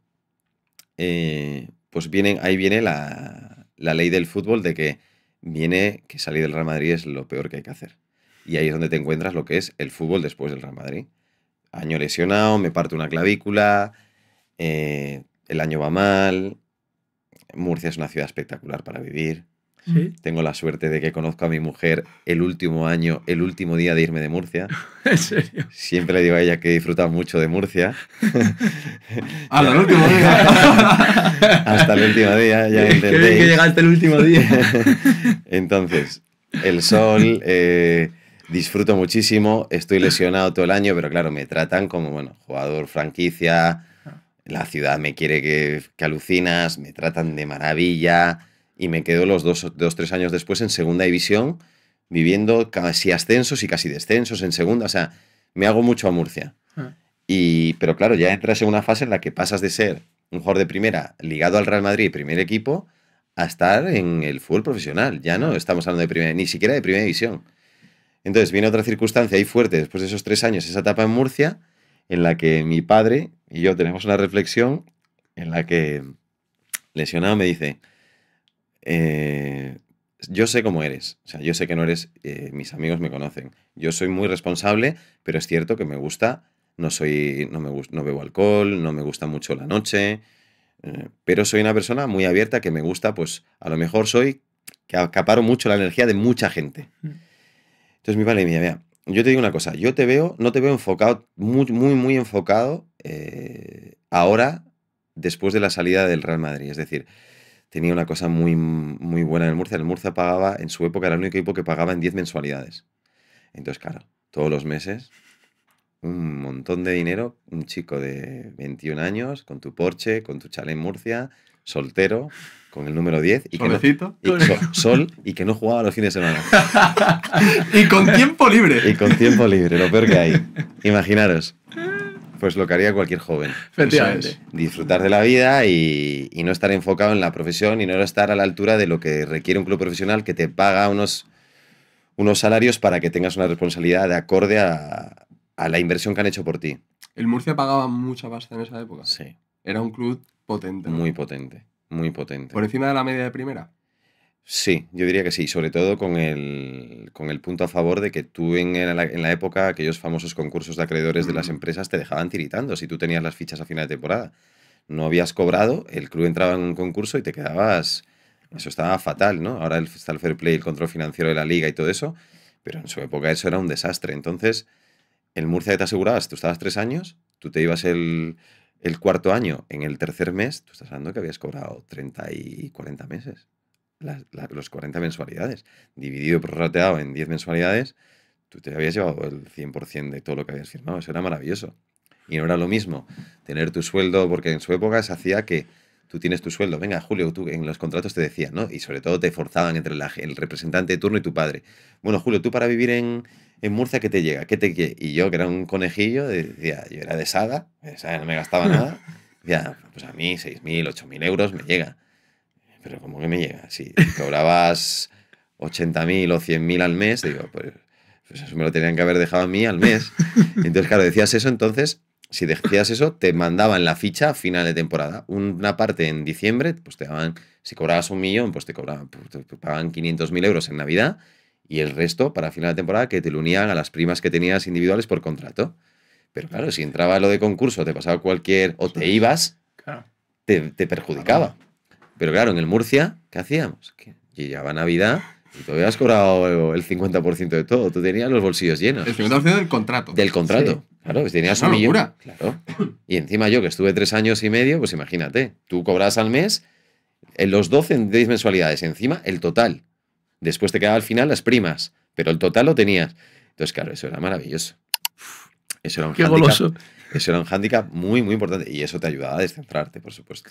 Eh, pues vienen, ahí viene la, ley del fútbol de que viene que salir del Real Madrid es lo peor que hay que hacer. Y ahí es donde te encuentras lo que es el fútbol después del Real Madrid. Año lesionado, me parte una clavícula, eh, el año va mal, Murcia es una ciudad espectacular para vivir, tengo la suerte de que conozco a mi mujer el último año, el último día de irme de Murcia. [LAUGHS] Siempre le digo a ella que disfruta mucho de Murcia. [LAUGHS] Hasta el último día. [LAUGHS] Hasta el último día, ya entendéis. que llegaste el último día. Entonces, el sol, eh, disfruto muchísimo, estoy lesionado todo el año, pero claro, me tratan como, bueno, jugador franquicia, ah. la ciudad me quiere que, que alucinas, me tratan de maravilla y me quedo los dos, dos, tres años después en segunda división, viviendo casi ascensos y casi descensos en segunda. O sea, me hago mucho a Murcia. Ah. Y, pero claro, ya entras en una fase en la que pasas de ser un jugador de primera ligado al Real Madrid, primer equipo, a estar en el fútbol profesional. Ya no ah. estamos hablando de primera, ni siquiera de primera división. Entonces viene otra circunstancia ahí fuerte después de esos tres años, esa etapa en Murcia, en la que mi padre y yo tenemos una reflexión en la que lesionado me dice, eh, yo sé cómo eres, o sea, yo sé que no eres, eh, mis amigos me conocen, yo soy muy responsable, pero es cierto que me gusta, no soy, no, me no bebo alcohol, no me gusta mucho la noche, eh, pero soy una persona muy abierta que me gusta, pues a lo mejor soy que acaparo mucho la energía de mucha gente. Entonces mi padre mi mira, yo te digo una cosa, yo te veo, no te veo enfocado, muy, muy, muy enfocado ahora después de la salida del Real Madrid, es decir, tenía una cosa muy, muy buena en el Murcia. El Murcia pagaba, en su época, era el único equipo que pagaba en 10 mensualidades. Entonces, claro, todos los meses, un montón de dinero, un chico de 21 años, con tu Porsche, con tu chalet en Murcia, soltero, con el número 10. Y sol y que no jugaba los fines de semana. [LAUGHS] y con tiempo libre. y con tiempo libre, lo peor que hay. Imaginaros. Pues lo que haría cualquier joven. Efectivamente. Disfrutar de la vida y, no estar enfocado en la profesión y no estar a la altura de lo que requiere un club profesional que te paga unos, unos salarios para que tengas una responsabilidad de acorde a, la inversión que han hecho por ti. El Murcia pagaba mucha pasta en esa época. Sí. Era un club potente. Muy potente, muy potente. ¿Por encima de la media de primera? Sí, yo diría que sí, sobre todo con el, con el punto a favor de que tú en, la, época aquellos famosos concursos de acreedores de las mm. empresas te dejaban tiritando si tú tenías las fichas a final de temporada. No habías cobrado, el club entraba en un concurso y te quedabas... Eso estaba fatal, ¿no? Ahora está el fair play, el control financiero de la liga y todo eso, pero en su época eso era un desastre. Entonces, el Murcia te asegurabas, tú estabas tres años, tú te ibas el, el cuarto año, en el tercer mes, tú estás hablando que habías cobrado 30 y 40 meses los 40 mensualidades. Dividido, prorrateado pues, en 10 mensualidades, tú te habías llevado el 100% de todo lo que habías firmado. Eso era maravilloso. Y no era lo mismo tener tu sueldo, porque en su época se hacía que tú tienes tu sueldo. Venga, Julio, tú en los contratos te decían, ¿no? Y sobre todo te forzaban entre el representante de turno y tu padre. Bueno, Julio, tú para vivir en, en Murcia, ¿qué te llega? ¿Qué te Y yo, que era un conejillo, decía, yo era de Sada, no me gastaba nada. ya [LAUGHS] pues a mí 6.000, 8.000 euros me llega pero ¿cómo que me llega? Si cobrabas 80.000 o 100.000 al mes, digo, pues, pues, eso me lo tenían que haber dejado a mí al mes. Entonces, claro, decías eso, entonces, si decías eso, te mandaban la ficha a final de temporada. Una parte en diciembre, pues te daban, si cobrabas un millón, pues te, cobraban, pues te pagaban 500.000 euros en Navidad y el resto para final de temporada que te lo unían a las primas que tenías individuales por contrato. Pero claro, si entraba lo de concurso, te pasaba cualquier, o te ibas, te perjudicaba. Pero claro, en el Murcia, ¿qué hacíamos? Que llegaba Navidad y todavía has cobrado el 50% de todo. Tú tenías los bolsillos llenos. El 50% del contrato. Del contrato. Claro, pues tenías un millón. Claro. Y encima yo, que estuve tres años y medio, pues imagínate, tú cobras al mes en los 12 10 mensualidades, encima el total. Después te quedaba al final las primas, pero el total lo tenías. Entonces, claro, eso era maravilloso. Eso era un Eso era un hándicap muy, muy importante. Y eso te ayudaba a descentrarte, por supuesto.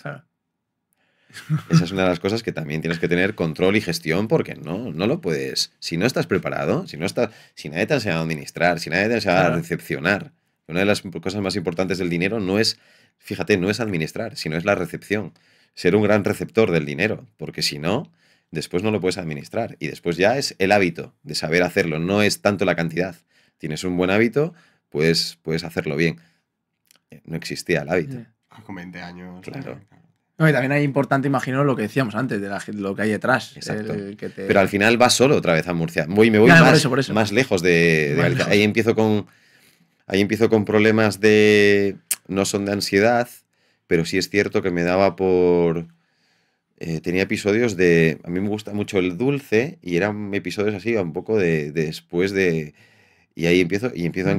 Esa es una de las cosas que también tienes que tener control y gestión porque no, no lo puedes. Si no estás preparado, si, no estás, si nadie te ha enseñado a administrar, si nadie te ha a recepcionar. Una de las cosas más importantes del dinero no es, fíjate, no es administrar, sino es la recepción. Ser un gran receptor del dinero, porque si no, después no lo puedes administrar. Y después ya es el hábito de saber hacerlo, no es tanto la cantidad. Tienes un buen hábito, pues puedes hacerlo bien. Eh, no existía el hábito. Ah, con 20 años. Claro. Eh, no, también hay importante, imagino, lo que decíamos antes, de lo que hay detrás. Pero al final vas solo otra vez a Murcia. Voy, me voy más, más, lejos de, Ahí empiezo con. Ahí empiezo con problemas de. No son de ansiedad, pero sí es cierto que me daba por. Eh, tenía episodios de. A mí me gusta mucho el dulce y eran episodios así, un poco de, después de. Y ahí empiezo, y empiezo,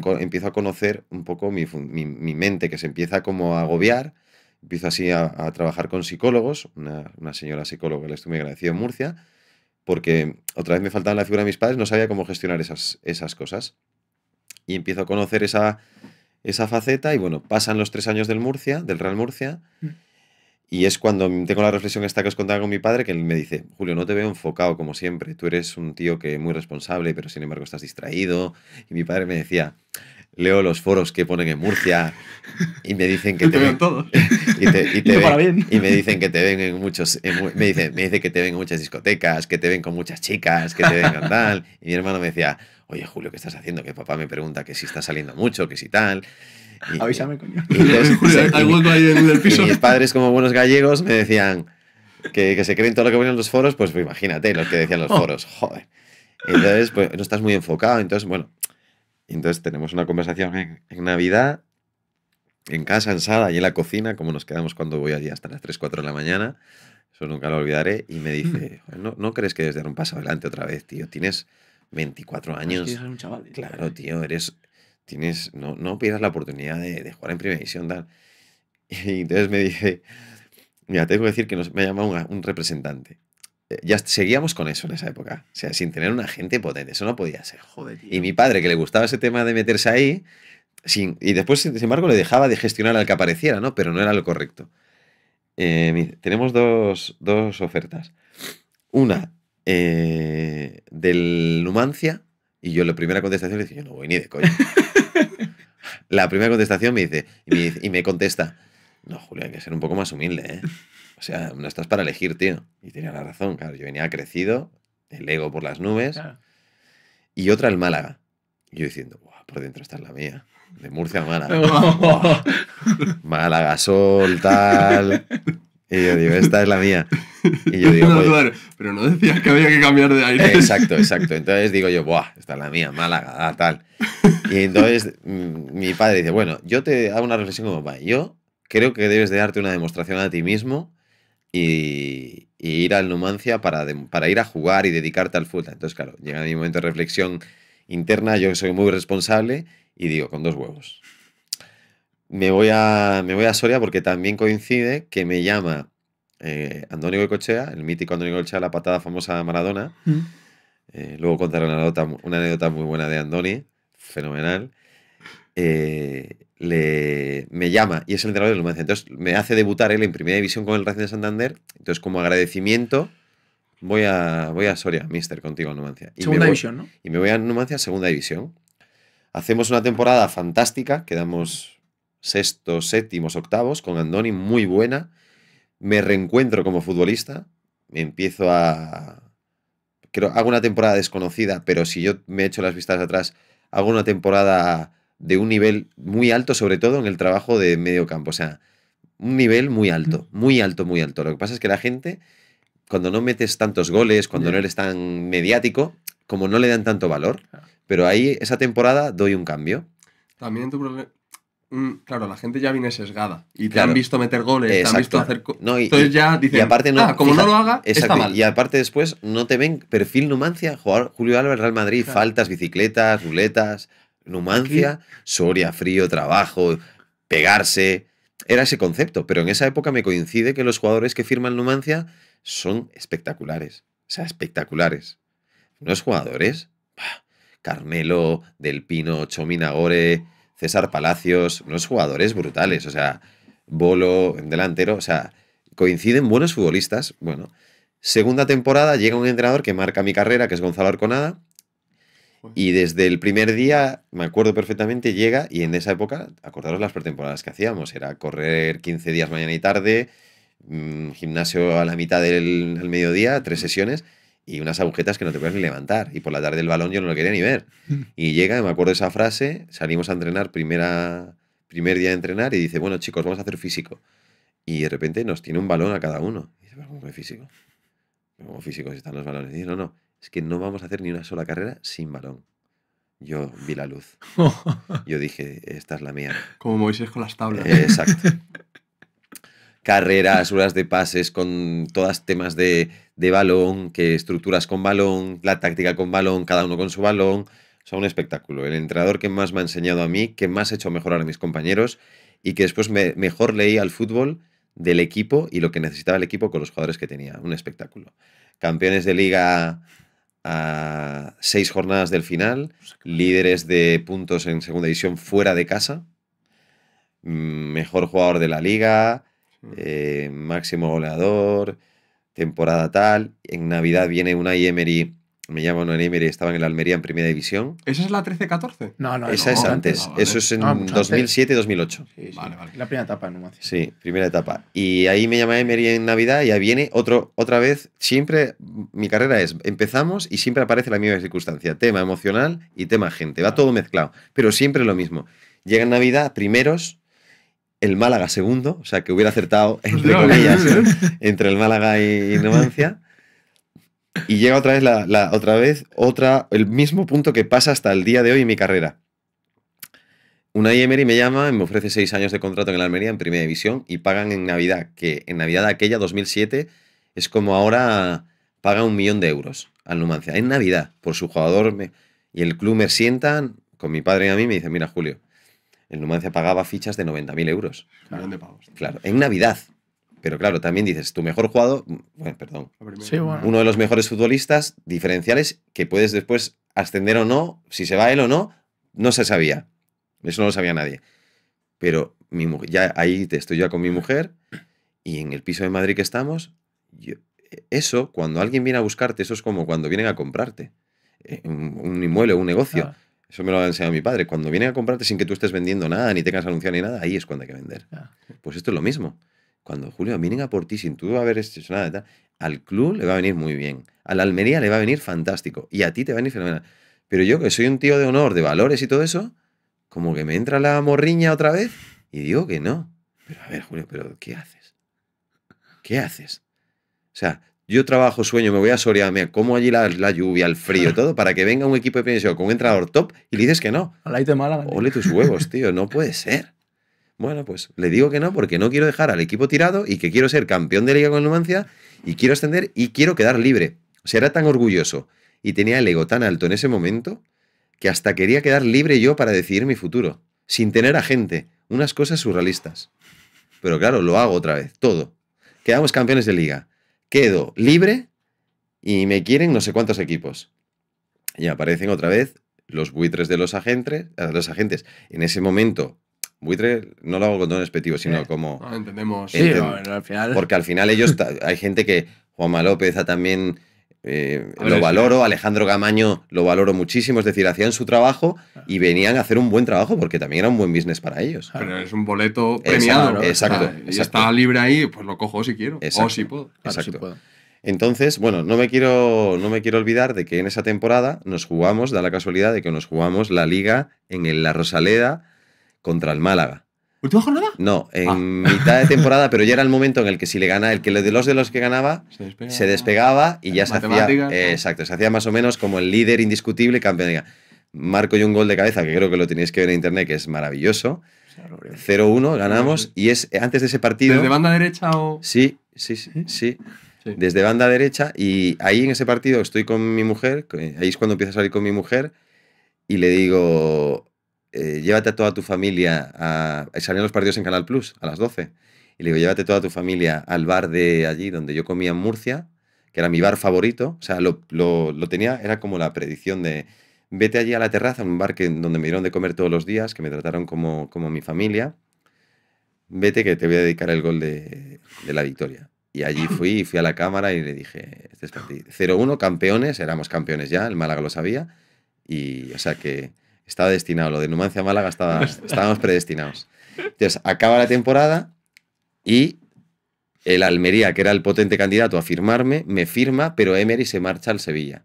a, conocer un poco mi mente, que se empieza como a agobiar Empiezo así a, trabajar con psicólogos, una, señora psicóloga le estoy muy agradecido en Murcia, porque otra vez me faltaba la figura de mis padres, no sabía cómo gestionar esas, esas cosas. Y empiezo a conocer esa, esa faceta y bueno, pasan los tres años del Murcia, del Real Murcia, mm. y es cuando tengo la reflexión esta que os contaba con mi padre, que él me dice, Julio, no te veo enfocado como siempre, tú eres un tío que muy responsable, pero sin embargo estás distraído. Y mi padre me decía, leo los foros que ponen en Murcia y me dicen que [LAUGHS] te, ven [LAUGHS] y, te, y, te y, me dicen que te ven en muchos me dicen me dice que te ven en muchas discotecas que te ven con muchas chicas que te ven con tal y mi hermano me decía oye Julio qué estás haciendo que papá me pregunta que si está saliendo mucho que si tal y, avísame coño mis padres como buenos gallegos me decían que, que se creen todo lo que ponen los foros pues, imagínate lo que decían los oh. foros joder entonces pues no estás muy enfocado entonces bueno entonces tenemos una conversación en, Navidad, en casa, en sala y en la cocina, como nos quedamos cuando voy allí hasta las 3, 4 de la mañana. Eso nunca lo olvidaré. Y me dice, mm. ¿no, no crees que debes dar un paso adelante otra vez, tío? Tienes 24 ah, años. un chaval. ¿eh? Claro, tío, eres... Tienes, no, no pierdas la oportunidad de, jugar en primera división, [LAUGHS] Y entonces me dije, mira, tengo que decir que me ha llamado un, un representante ya seguíamos con eso en esa época. O sea, sin tener un agente potente. Eso no podía ser. Y mi padre, que le gustaba ese tema de meterse ahí, y después, sin embargo, le dejaba de gestionar al que apareciera, ¿no? Pero no era lo correcto. Eh, tenemos dos, dos, ofertas. Una eh, del Numancia, y yo la primera contestación le dije, yo no voy ni de coña. [LAUGHS] la primera contestación me dice, y me, y me contesta, no, Julio, hay que ser un poco más humilde, ¿eh? O sea, no estás para elegir, tío. Y tenía la razón, claro. Yo venía crecido, el ego por las nubes. Y otra el Málaga. yo diciendo, Buah, por dentro está la mía. De Murcia a Málaga. [LAUGHS] [LAUGHS] Málaga, sol, tal. Y yo digo, esta es la mía. Y yo digo, [LAUGHS] pero no decías que había que cambiar de aire. Exacto, exacto. Entonces digo yo, Buah, esta es la mía, Málaga, ah, tal. Y entonces mm, mi padre dice, bueno, yo te hago una reflexión como Yo creo que debes de darte una demostración a ti mismo y, ir al Numancia para, para ir a jugar y dedicarte al fútbol. Entonces, claro, llega mi momento de reflexión interna, yo soy muy responsable y digo, con dos huevos. Me voy a, me voy a Soria porque también coincide que me llama eh, Antonio el mítico Antonio Cochea, la patada famosa Maradona. Mm. Eh, luego contaré una anécdota, muy buena de Andoni, fenomenal. Eh, le, me llama y es el entrenador de Numancia. Entonces me hace debutar él en primera división con el Racing de Santander. Entonces, como agradecimiento, voy a, voy a Soria, mister, contigo al Numancia. Y segunda voy, división, ¿no? Y me voy a Numancia, segunda división. Hacemos una temporada fantástica, quedamos sextos, séptimos, octavos, con Andoni, muy buena. Me reencuentro como futbolista, me empiezo a. Creo, hago una temporada desconocida, pero si yo me echo las vistas atrás, hago una temporada de un nivel muy alto, sobre todo en el trabajo de medio campo. O sea, un nivel muy alto, muy alto, muy alto. Lo que pasa es que la gente, cuando no metes tantos goles, cuando no eres tan mediático, como no le dan tanto valor. Pero ahí, esa temporada, doy un cambio. También tu problema. Mm, claro, la gente ya viene sesgada y te han visto meter goles, te han visto hacer no, Entonces ya dicen, aparte ah, como no lo haga, Y aparte después no te ven perfil Numancia, jugar Julio Álvarez, Real Madrid, faltas, bicicletas, ruletas, Numancia, Soria, frío, trabajo, pegarse. Era ese concepto, pero en esa época me coincide que los jugadores que firman Numancia son espectaculares. O sea, espectaculares. Unos jugadores, Carmelo, Del Pino, Chominagore, César Palacios, unos jugadores brutales. O sea, Bolo, delantero, o sea, coinciden buenos futbolistas. Bueno, segunda temporada llega un entrenador que marca mi carrera, que es Gonzalo Arconada, pues y desde el primer día, me acuerdo perfectamente, llega y en esa época, acordaros las pretemporadas que hacíamos, era correr 15 días mañana y tarde, mm, gimnasio a la mitad del, mediodía, tres sesiones y unas agujetas que no te puedes ni levantar. Y por la tarde el balón yo no lo quería ni ver. [LAUGHS] Y llega, me acuerdo esa frase, salimos a entrenar, primera, primer día de entrenar y dice, bueno chicos, vamos a hacer físico. Y de repente nos tiene un balón a cada uno. Y dice, ¿cómo físico? ¿Cómo físico si están los balones? dice, no, no es que no vamos a hacer ni una sola carrera sin balón. Yo vi la luz. [LAUGHS] Yo dije, esta es la mía. Como Moisés con las tablas. Eh, exacto. [LAUGHS] Carreras, horas de pases, con todas temas de, balón, que estructuras con balón, la táctica con balón, cada uno con su balón. O sea, un espectáculo. El entrenador que más me ha enseñado a mí, que más ha hecho mejorar a mis compañeros y que después mejor leí al fútbol del equipo y lo que necesitaba el equipo con los jugadores que tenía. Un espectáculo. Campeones de liga a seis jornadas del final, líderes de puntos en segunda división fuera de casa, mm, mejor jugador de la liga, hmm. eh, máximo goleador, temporada tal. En Navidad viene una Emery me llamo un Emery. y estaban en el Almería en primera división. ¿Esa es la 13-14? No, no. Esa es antes. Eso es en 2007-2008. Pues sí, Vale, vale. La primera etapa, en Numancia. Sí, primera etapa. Y ahí me llama Emery en Navidad y ahí viene otro, otra vez. Siempre, mi carrera es, empezamos y siempre aparece la misma circunstancia. Tema emocional y tema gente. Va todo mezclado. Pero siempre lo mismo. Llega en Navidad, primeros, el Málaga segundo, o sea, que hubiera acertado, pues entre comillas, [LAUGHS] entre el Málaga y Numancia. Y llega otra vez, la, otra vez otra, el mismo punto que pasa hasta el día de hoy en mi carrera. Una Emery me llama, me ofrece seis años de contrato en la Almería, en Primera División, y pagan en Navidad, que en Navidad aquella, 2007, es como ahora paga un millón de euros al Numancia, en Navidad, por su jugador. Me, y el club me sientan con mi padre y a mí me dicen, mira Julio, el Numancia pagaba fichas de 90.000 euros. Claro. Claro, en Navidad. Pero claro, también dices, tu mejor jugador, bueno, perdón, uno de los mejores futbolistas diferenciales que puedes después ascender o no, si se va él o no, no se sabía. Eso no lo sabía nadie. Pero mi ya ahí estoy yo con mi mujer y en el piso de Madrid que estamos, eso, cuando alguien viene a buscarte, eso es como cuando vienen a comprarte eh, un, un inmueble, un negocio. Eso me lo ha enseñado mi padre. Cuando vienen a comprarte sin que tú estés vendiendo nada, ni tengas anunciado ni nada, ahí es cuando hay que vender. Pues esto es lo mismo cuando Julio vienen a por ti sin tú haber hecho nada, al club le va a venir muy bien, a la Almería le va a venir fantástico y a ti te va a venir fenomenal. Pero yo que soy un tío de honor, de valores y todo eso, como que me entra la morriña otra vez y digo que no. Pero a ver, Julio, pero ¿qué haces? ¿Qué haces? O sea, yo trabajo, sueño, me voy a Soria, me como allí la, lluvia, el frío, todo, para que venga un equipo de primera con un entrenador top y le dices que no. Ole tus huevos, tío, no puede ser. Bueno, pues le digo que no porque no quiero dejar al equipo tirado y que quiero ser campeón de liga con Numancia y quiero ascender y quiero quedar libre. O sea, era tan orgulloso y tenía el ego tan alto en ese momento que hasta quería quedar libre yo para decidir mi futuro, sin tener a gente. Unas cosas surrealistas. Pero claro, lo hago otra vez, todo. Quedamos campeones de liga. Quedo libre y me quieren no sé cuántos equipos. Y aparecen otra vez los buitres de los agentes, eh, los agentes. En ese momento buitre no lo hago con todo despectivo, sino eh, como... No, entendemos. Porque al final ellos, hay gente que, Juanma López ah, también eh, lo valoro, Alejandro Gamaño lo valoro muchísimo, es decir, hacían su trabajo y ah. venían a hacer un buen trabajo porque también era un buen business para ellos. Pero es un boleto premiado. ¿no? exacto, está libre ahí, pues lo cojo si quiero, o si puedo. Exacto. Entonces, bueno, no me, quiero, no me quiero olvidar de que en esa temporada nos jugamos, da la casualidad de que nos jugamos la liga en el La Rosaleda contra el Málaga. ¿Ultima jornada? No, en ah. [LAUGHS] mitad de temporada, pero ya era el momento en el que si le gana, el que de los de los que ganaba se despegaba, y ya se hacía. Eh, exacto, se hacía más o menos como el líder indiscutible campeón. Marco y un gol de cabeza que creo que lo tenéis que ver en internet, que es maravilloso. 0-1, ganamos y es eh, antes de ese partido. ¿Desde banda derecha o.? Sí, sí, sí, sí. sí. Desde banda derecha y ahí en ese partido estoy con mi mujer, ahí es cuando empiezo a salir con mi mujer y le digo, eh, llévate a toda tu familia a... Eh, salían los partidos en Canal Plus a las 12. Y le digo, llévate toda tu familia al bar de allí donde yo comía en Murcia, que era mi bar favorito. O sea, lo, tenía, era como la predicción de, vete allí a la terraza, un bar que, donde me dieron de comer todos los días, que me trataron como, como mi familia. Vete que te voy a dedicar el gol de, la victoria. Y allí [CLEARS THROAT] fui, fui a la cámara y le dije, este es 0-1, campeones, éramos campeones ya, el Málaga lo sabía. Y, o sea que... Estaba destinado, lo de Numancia Málaga estábamos predestinados. Entonces, acaba la temporada y el Almería, que era el potente candidato a firmarme, me firma, pero Emery se marcha al Sevilla.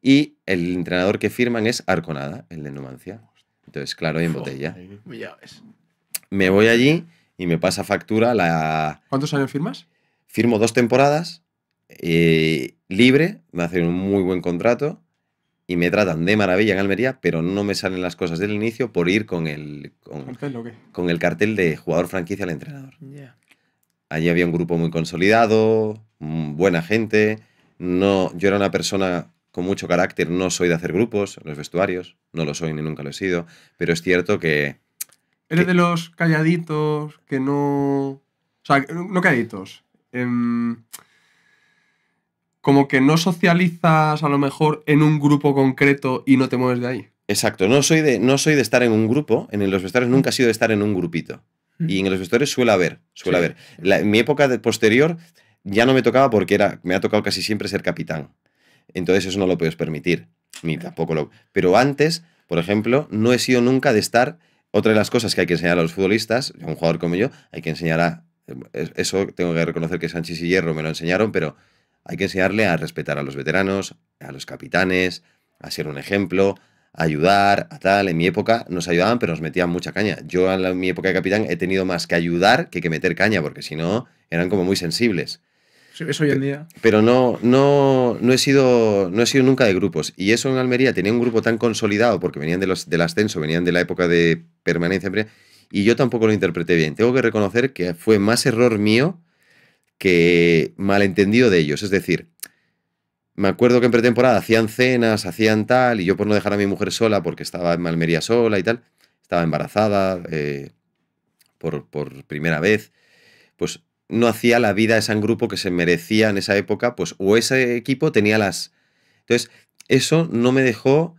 Y el entrenador que firman es Arconada, el de Numancia. Entonces, claro, en botella. Me voy allí y me pasa factura la... ¿Cuántos años firmas? Firmo dos temporadas, eh, libre, me hacen un muy buen contrato y me tratan de maravilla en Almería, pero no me salen las cosas del inicio por ir con el, con, ¿Cartel, el cartel de jugador franquicia al entrenador. Allí había un grupo muy consolidado, mm, buena gente. No, yo era una persona con mucho carácter, no soy de hacer grupos, los vestuarios, no lo soy ni nunca lo he sido, pero es cierto que... Eres de los calladitos, que no... O sea, no calladitos. Em, como que no socializas a lo mejor en un grupo concreto y no te mueves de ahí. Exacto, no soy de, no soy de estar en un grupo, en los vestuarios nunca he sido de estar en un grupito. Mm. Y en los vestuarios suele haber, suele haber. en mi época posterior ya no me tocaba porque era, me ha tocado casi siempre ser capitán. Entonces eso no lo puedes permitir, ni tampoco lo... Pero antes, por ejemplo, no he sido nunca de estar... Otra de las cosas que hay que enseñar a los futbolistas, a un jugador como yo, hay que enseñar a... Eh, eso tengo que reconocer que Sánchez y Hierro me lo enseñaron, pero hay que enseñarle a respetar a los veteranos, a los capitanes, a ser un ejemplo, a ayudar, a tal. En mi época nos ayudaban, pero nos metían mucha caña. Yo en, mi época de capitán he tenido más que ayudar que que meter caña, porque si no eran como muy sensibles. eso hoy en día. Pero no, no, no, he sido, no he sido nunca de grupos. Y eso en Almería tenía un grupo tan consolidado, porque venían de los, del ascenso, venían de la época de permanencia, y yo tampoco lo interpreté bien. Tengo que reconocer que fue más error mío que malentendido de ellos. Es decir, me acuerdo que en pretemporada hacían cenas, hacían tal, y yo por no dejar a mi mujer sola, porque estaba en Malmería sola y tal, estaba embarazada eh, por, por, primera vez, pues no hacía la vida a ese grupo que se merecía en esa época, pues o ese equipo tenía las... Entonces, eso no me dejó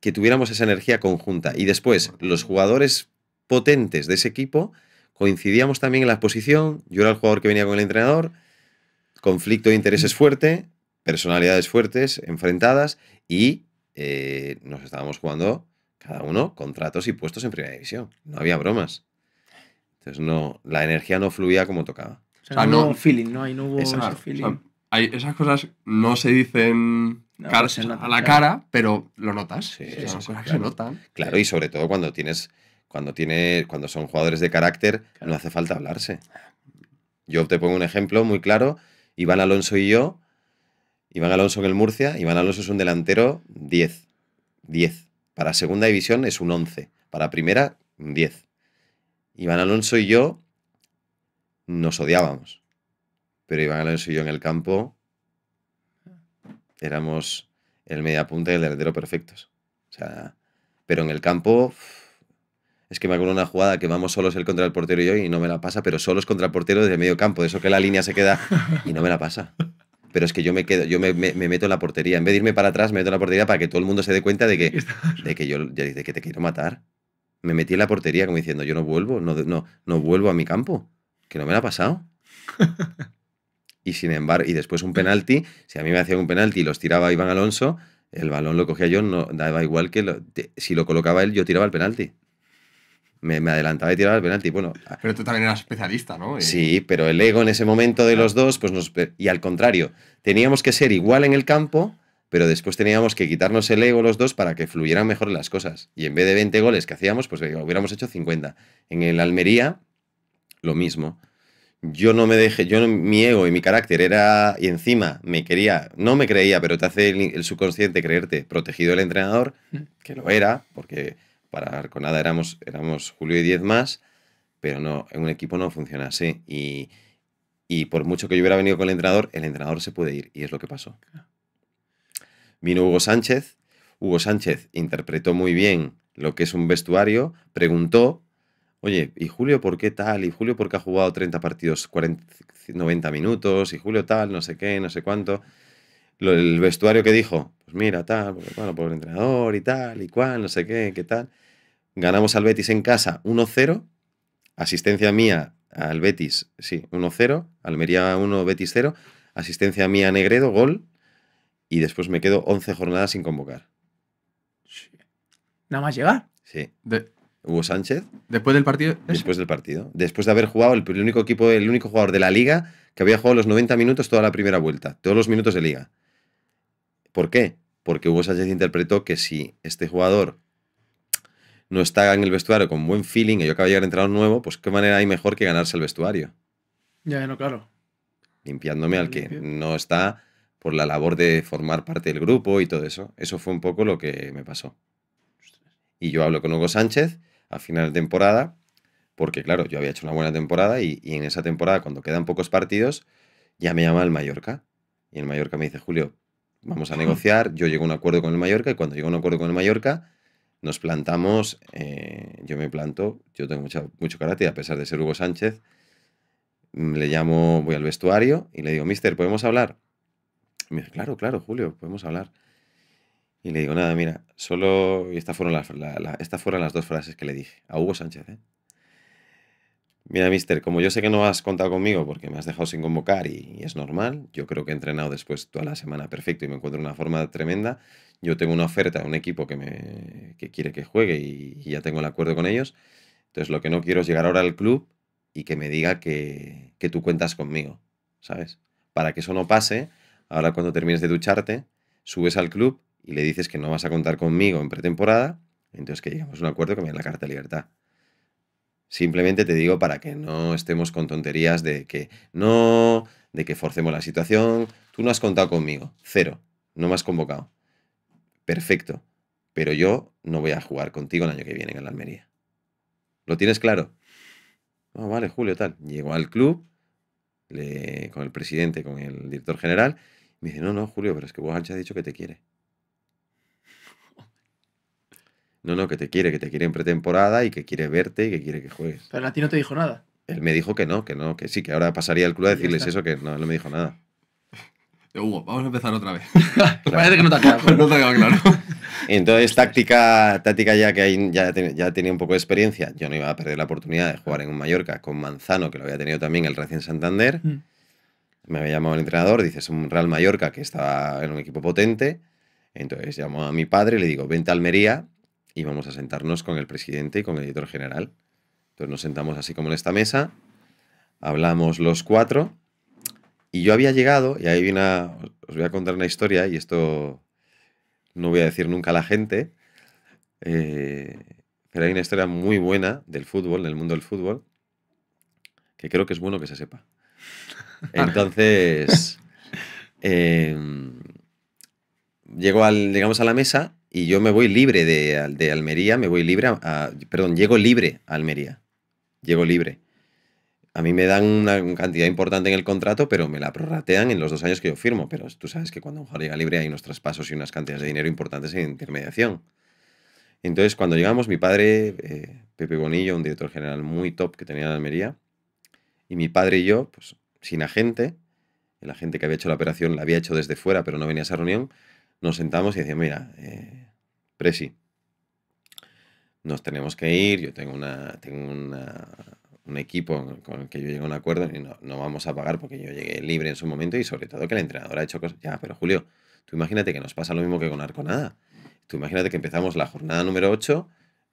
que tuviéramos esa energía conjunta. Y después, los jugadores potentes de ese equipo Coincidíamos también en la exposición, yo era el jugador que venía con el entrenador, conflicto de intereses mm. fuerte, personalidades fuertes, enfrentadas, y eh, nos estábamos jugando cada uno contratos y puestos en primera división. No había bromas. Entonces no, la energía no fluía como tocaba. Ah, no, hubo feeling, ¿no? hubo feeling. hay, esas cosas no se dicen a la cara, pero lo notas. Esas cosas se notan. Claro, y sobre todo cuando tienes cuando, tiene, cuando son jugadores de carácter, no hace falta hablarse. Yo te pongo un ejemplo muy claro. Iván Alonso y yo, Iván Alonso en el Murcia, Iván Alonso es un delantero 10. 10. Para segunda división es un 11. Para primera, un 10. Iván Alonso y yo nos odiábamos. Pero Iván Alonso y yo en el campo éramos el mediapunta y el delantero perfectos. O sea, pero en el campo es que me acuerdo una jugada que vamos solos él contra el portero y yo y no me la pasa, pero solos contra el portero desde medio campo, de eso que la línea se queda y no me la pasa. Pero es que yo me quedo, yo me, meto en la portería. En vez de irme para atrás, me meto en la portería para que todo el mundo se dé cuenta de que, [LAUGHS] de que yo de que te quiero matar. Me metí en la portería como diciendo, yo no vuelvo, no, no, vuelvo a mi campo, que no me la ha pasado. [LAUGHS] Y sin embargo, y después un penalti, si a mí me hacían un penalti y los tiraba Iván Alonso, el balón lo cogía yo, no daba igual que si lo colocaba él, yo tiraba el penalti me, me, adelantaba y tiraba el penalti. Bueno, ah, pero tú también eras especialista, ¿no? Sí, pero el ego en ese momento de los dos, pues nos. Y al contrario, teníamos que ser igual en el campo, pero después teníamos que quitarnos el ego los dos para que fluyeran mejor las cosas. Y en vez de 20 goles que hacíamos, pues hubiéramos hecho 50. En el Almería, lo mismo. Yo no me dejé, yo mi ego y mi carácter era, y encima me quería, no me creía, pero te hace el subconsciente creerte protegido el entrenador, mm, que lo era, porque para Arconada éramos, éramos Julio y 10 más, pero no, en un equipo no funciona así. Y, por mucho que yo hubiera venido con el entrenador, el entrenador se puede ir, y es lo que pasó. Vino Hugo Sánchez, Hugo Sánchez interpretó muy bien lo que es un vestuario, preguntó, oye, ¿y Julio por qué tal? ¿Y Julio por qué ha jugado 30 partidos 90 minutos? ¿Y Julio tal? No sé qué, no sé cuánto. el vestuario que dijo, pues mira, tal, bueno, por el entrenador y tal, y cual, no sé qué, qué tal. Ganamos al Betis en casa 1-0. Asistencia mía al Betis, sí, 1-0. Almería 1, Betis 0. Asistencia mía a Negredo, gol. Y después me quedo 11 jornadas sin convocar. Nada más llegar. Sí. Hugo Sánchez. Después del partido. Después del partido. Después de haber jugado único equipo, el único jugador de la liga que había jugado los 90 minutos toda la primera vuelta, todos los minutos de liga. ¿Por qué? Porque Hugo Sánchez interpretó que si este jugador no está en el vestuario con buen feeling y yo acabo de llegar a un nuevo, pues qué manera hay mejor que ganarse el vestuario. Ya, no, claro. Limpiándome al que no está por la labor de formar parte del grupo y todo eso. Eso fue un poco lo que me pasó. Y yo hablo con Hugo Sánchez a final de temporada, porque claro, yo había hecho una buena temporada y, y en esa temporada, cuando quedan pocos partidos, ya me llama el Mallorca. Y el Mallorca me dice, Julio, vamos a negociar. Yo llego a un acuerdo con el Mallorca y cuando llego a un acuerdo con el Mallorca, nos plantamos, eh, yo me planto, yo tengo mucho carácter, a pesar de ser Hugo Sánchez, mm, le llamo, voy al vestuario y le digo, mister, ¿podemos hablar? me dice, claro, claro, Julio, podemos hablar. Y le digo, nada, mira, solo, y estas fueron las, estas fueron las dos frases que le dije, a Hugo Sánchez, ¿eh? Mira, mister, como yo sé que no has contado conmigo porque me has dejado sin convocar y, es normal, yo creo que he entrenado después toda la semana perfecto y me encuentro en una forma tremenda, yo tengo una oferta de un equipo que, me, quiere que juegue y, ya tengo el acuerdo con ellos. Entonces lo que no quiero es llegar ahora al club y que me diga que, que tú cuentas conmigo, ¿sabes? Para que eso no pase, ahora cuando termines de ducharte, subes al club y le dices que no vas a contar conmigo en pretemporada, entonces que llegamos a un acuerdo que me den la carta de libertad. Simplemente te digo para que no estemos con tonterías de que no, de que forcemos la situación. Tú no has contado conmigo, cero, no me has convocado perfecto, pero yo no voy a jugar contigo el año que viene en la Almería. ¿Lo tienes claro? no, ah, vale, Julio, tal. Llegó al club con el presidente, con el director general, y me dice, no, no, Julio, pero es que Bojalcha ha dicho que te quiere. No, no, que te quiere, que te quiere en pretemporada y que quiere verte y que quiere que juegues. Pero a ti no te dijo nada. Él me dijo que no, que no, que sí, que ahora pasaría al club a decirles eso, que no, no me dijo nada. Hugo, vamos a empezar otra vez. [LAUGHS] [LAUGHS] Parece que no te claro. [LAUGHS] Entonces, táctica, táctica ya que ya, tenía un poco de experiencia. Yo no iba a perder la oportunidad de jugar en un Mallorca con Manzano, que lo había tenido también el Racing Santander. Mm. Me había llamado el entrenador, dice, es un Real Mallorca que estaba en un equipo potente. Entonces llamo a mi padre y le digo, vente a Almería y vamos a sentarnos con el presidente y con el editor general. Entonces nos sentamos así como en esta mesa, hablamos los cuatro y yo había llegado, y ahí viene, os voy a contar una historia, y esto no voy a decir nunca a la gente, eh, pero hay una historia muy buena del fútbol, del mundo del fútbol, que creo que es bueno que se sepa. [LAUGHS] Entonces, em, llego al, llegamos a la mesa y yo me voy libre de, Almería, me voy libre, perdón, llego libre a Almería, llego libre. A mí me dan una cantidad importante en el contrato, pero me la prorratean en los dos años que yo firmo. Pero tú sabes que cuando un jugador llega libre hay unos traspasos y unas cantidades de dinero importantes en intermediación. Entonces, cuando llegamos, mi padre, eh, Pepe Bonillo, un director general muy top que tenía en Almería, y mi padre y yo, pues sin agente, el agente que había hecho la operación la había hecho desde fuera, pero no venía a esa reunión, nos sentamos y decíamos, mira, eh, Presi, nos tenemos que ir, yo tengo una, tengo una un equipo con el que yo llegué a un acuerdo y no, vamos a pagar porque yo llegué libre en su momento y sobre todo que el entrenador ha hecho cosas. Ya, pero Julio, tú imagínate que nos pasa lo mismo que con Arconada. Tú imagínate que empezamos la jornada número 8,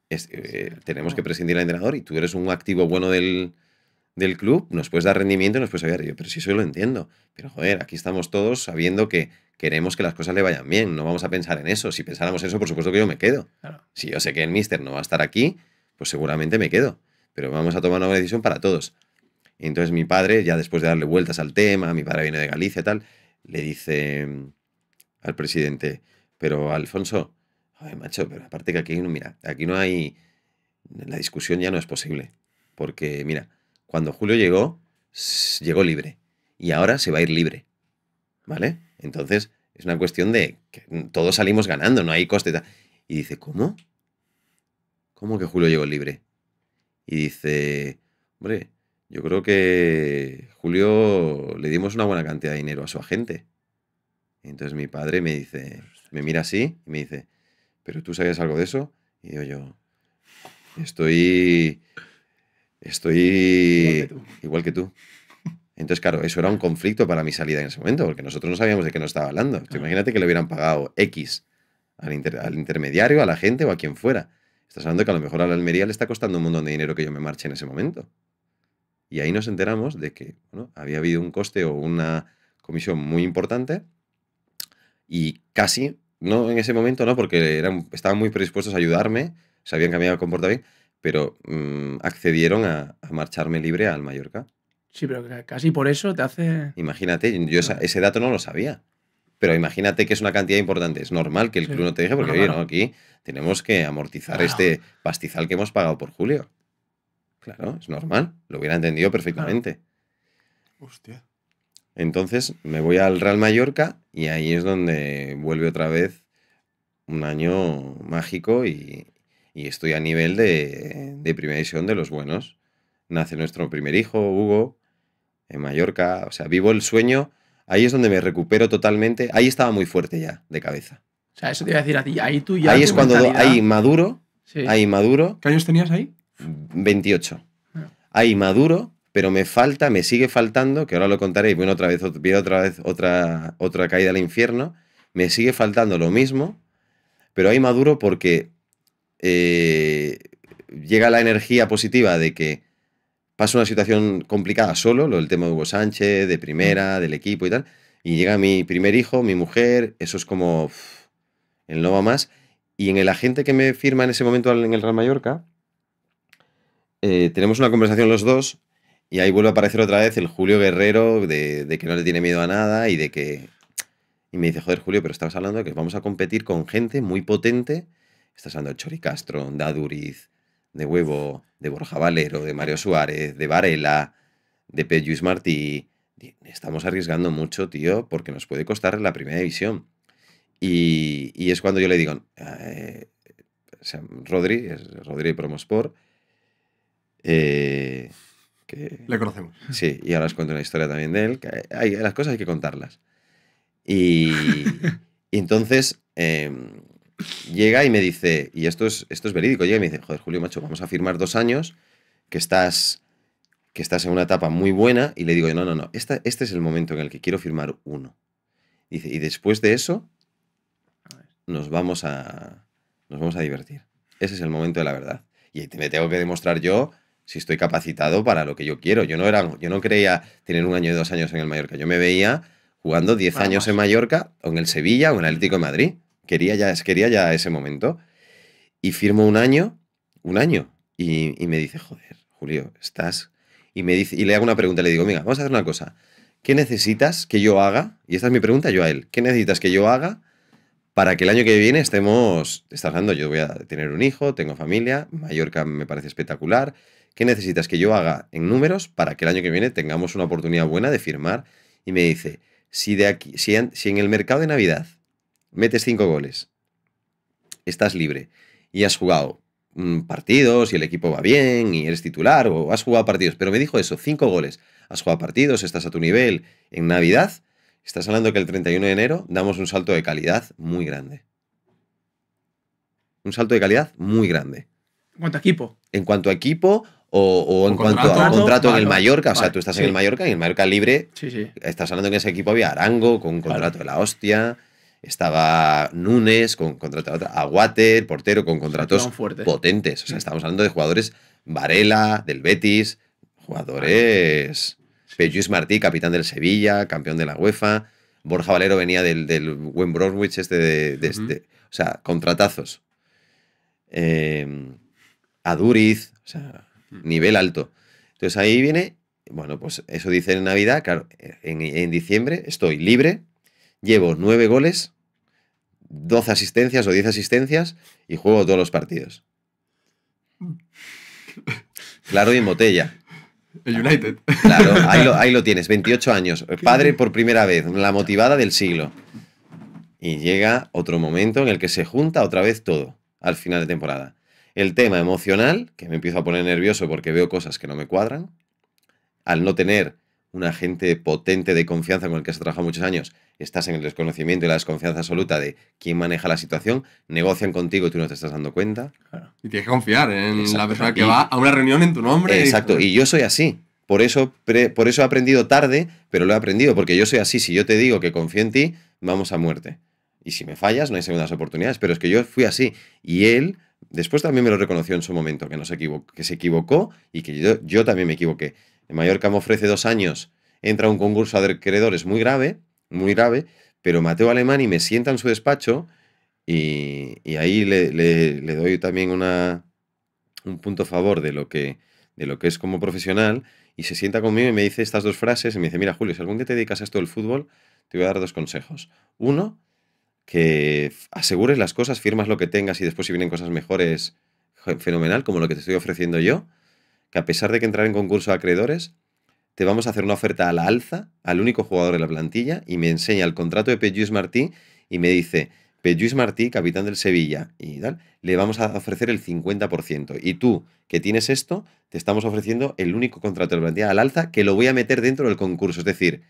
eh, tenemos que prescindir al entrenador y tú eres un activo bueno del, club, nos puedes dar rendimiento, nos puedes ayudar. Yo, pero si eso lo entiendo. Pero joder, aquí estamos todos sabiendo que queremos que las cosas le vayan bien, no vamos a pensar en eso. Si pensáramos eso, por supuesto que yo me quedo. Si yo sé que el mister no va a estar aquí, pues seguramente me quedo pero vamos a tomar una decisión para todos. entonces mi padre, ya después de darle vueltas al tema, mi padre viene de Galicia y tal, le dice mm, al presidente, pero Alfonso, ay macho, pero aparte que aquí no, mira, aquí no hay, la discusión ya no es posible, porque mira, cuando Julio llegó, llegó libre, y ahora se va a ir libre, ¿vale? Entonces es una cuestión de que todos salimos ganando, no hay coste. Y dice, ¿cómo? ¿Cómo que Julio llegó libre? y dice, hombre, yo creo que Julio le dimos una buena cantidad de dinero a su agente. entonces mi padre me dice, me mira así y me dice, ¿pero tú sabías algo de eso? Y digo yo, estoy, estoy igual que tú. Entonces, claro, eso era un conflicto para mi salida en ese momento, porque nosotros no sabíamos de qué nos estaba hablando. Ah. imagínate que le hubieran pagado X al, al intermediario, a la gente o a quien fuera. Estás hablando que a lo mejor a la Almería le está costando un montón de dinero que yo me marche en ese momento. Y ahí nos enteramos de que había habido un coste o una comisión muy importante y casi, no en ese momento, no, porque eran, estaban muy predispuestos a ayudarme, se habían cambiado el comportamiento, pero mm, accedieron a, marcharme libre al Mallorca. Sí, pero casi por eso te hace... Imagínate, yo ese dato no lo sabía pero imagínate que es una cantidad importante. Es normal que el club no te deje, porque oye, aquí tenemos que amortizar este pastizal que hemos pagado por Julio. Claro, es normal. Lo hubiera entendido perfectamente. Hostia. Entonces me voy al Real Mallorca y ahí es donde vuelve otra vez un año mágico y, estoy a nivel de, de, primera edición de los buenos. Nace nuestro primer hijo, Hugo, en Mallorca. O sea, vivo el sueño Ahí es donde me recupero totalmente. Ahí estaba muy fuerte ya, de cabeza. O sea, eso te iba a decir a ti. Ahí tú ya. Ahí es cuando. hay Ahí maduro. Sí. Ahí maduro. ¿Qué años tenías ahí? 28. Mm, hay ah. Ahí maduro, pero me falta, me sigue faltando, que ahora lo contaré y bueno, otra vez, otra, otra vez otra, otra caída al infierno. Me sigue faltando lo mismo, pero ahí maduro porque eh, llega la energía positiva de que Pasa una situación complicada solo, lo del tema de Hugo Sánchez, de primera, mm. del equipo y tal, y llega mi primer hijo, mi mujer, eso es como el no va más. Y en el agente que me firma en ese momento en el Real Mallorca, eh, tenemos una conversación los dos y ahí vuelve a aparecer otra vez el Julio Guerrero de, que no le tiene miedo a nada y de que... Y me dice, joder Julio, pero estabas hablando de que vamos a competir con gente muy potente. Estás hablando de Chori Castro, Daduriz, de Huevo, de Borja Valero, de Mario Suárez, de Varela, de Peyus Martí. Estamos arriesgando mucho, tío, porque nos puede costar la primera división. Y, es cuando yo le digo, eh, o sea, Rodri, Rodri Promosport, eh, que, le conocemos. Sí, y ahora os cuento una historia también de él. Que hay, las cosas hay que contarlas. Y, [LAUGHS] entonces, em, llega y me dice, y esto es, esto es verídico, llega y me dice, joder, Julio, macho, vamos a firmar dos años, que estás, que estás en una etapa muy buena, y le digo, no, no, no, esta, este es el momento en el que quiero firmar uno. Y después de eso, nos vamos a, nos vamos a divertir. Ese es el momento de la verdad. Y me tengo que demostrar yo si estoy capacitado para lo que yo quiero. Yo no, era, yo no creía tener un año y dos años en el Mallorca. Yo me veía jugando diez años en Mallorca, o en el Sevilla, o en el Atlético de Madrid quería ya, quería ya ese momento. Y firmo un año, un año. Y, me dice, joder, Julio, estás... Y, me dice, y le hago una pregunta, le digo, mira, vamos a hacer una cosa. ¿Qué necesitas que yo haga? Y esta es mi pregunta yo a él. ¿Qué necesitas que yo haga para que el año que viene estemos... Estás hablando, yo voy a tener un hijo, tengo familia, Mallorca me parece espectacular. ¿Qué necesitas que yo haga en números para que el año que viene tengamos una oportunidad buena de firmar? Y me dice, si, de aquí, si en el mercado de Navidad metes cinco goles, estás libre y has jugado mm, partidos y el equipo va bien y eres titular o has jugado partidos, pero me dijo eso, cinco goles, has jugado partidos, estás a tu nivel en Navidad, estás hablando que el 31 de enero damos un salto de calidad muy grande. Un salto de calidad muy grande. ¿En cuanto a equipo? En cuanto a equipo o, en cuanto a a contrato en el Mallorca, o sea, tú estás en el Mallorca y en el Mallorca libre, estás hablando que en ese equipo había Arango con un contrato de la hostia estaba Núñez con contrato a Water, portero con contratos potentes. O sea, mm. estamos hablando de jugadores Varela, del Betis, jugadores. Pelluis Martí, capitán del Sevilla, campeón de la UEFA. Borja Valero venía del, del Bromwich, este de, este. O sea, contratazos. Em, Aduriz, o sea, mm. nivel alto. Entonces ahí viene, bueno, pues eso dice en Navidad, claro, en, en diciembre estoy libre, llevo nueve goles, doce asistencias o diez asistencias y juego todos los partidos. Claro, y en botella. El United. Claro, ahí lo, ahí lo tienes, 28 [LAUGHS] años, padre por primera vez, la motivada del siglo. Y llega otro momento en el que se junta otra vez todo al final de temporada. El tema emocional, que me empiezo a poner nervioso porque veo cosas que no me cuadran, al no tener un agente potente de confianza con el que has trabajado muchos años, estás en el desconocimiento y la desconfianza absoluta de quién maneja la situación, negocian contigo y tú no te estás dando cuenta. Y tienes que confiar en la persona que va a una reunión en tu nombre. Exacto, y, yo soy así. Por eso, por eso he aprendido tarde, pero lo he aprendido, porque yo soy así. Si yo te digo que confío en ti, vamos a muerte. Y si me fallas, no hay segundas oportunidades. Pero es que yo fui así. Y él después también me lo reconoció en su momento, que, no se, equivocó, que se equivocó y que yo, yo también me equivoqué. En Mallorca me ofrece dos años, entra un concurso de acreedores muy grave, muy grave, pero Mateo Alemán y me sienta en su despacho y, ahí le, doy también una, un punto a favor de lo, que, de lo que es como profesional y se sienta conmigo y me dice estas dos frases y me dice, mira Julio, si algún día te dedicas a esto del fútbol, te voy a dar dos consejos. Uno, que asegures las cosas, firmas lo que tengas y después si vienen cosas mejores, fenomenal, como lo que te estoy ofreciendo yo que a pesar de que entrar en concurso acreedores, te vamos a hacer una oferta a la alza al único jugador de la plantilla y me enseña el contrato de Pejuis Martí y me dice, Pejuis Martí, capitán del Sevilla y tal, le vamos a ofrecer el 50%. Y tú, que tienes esto, te estamos ofreciendo el único contrato de la plantilla al alza que lo voy a meter dentro del concurso. Es decir,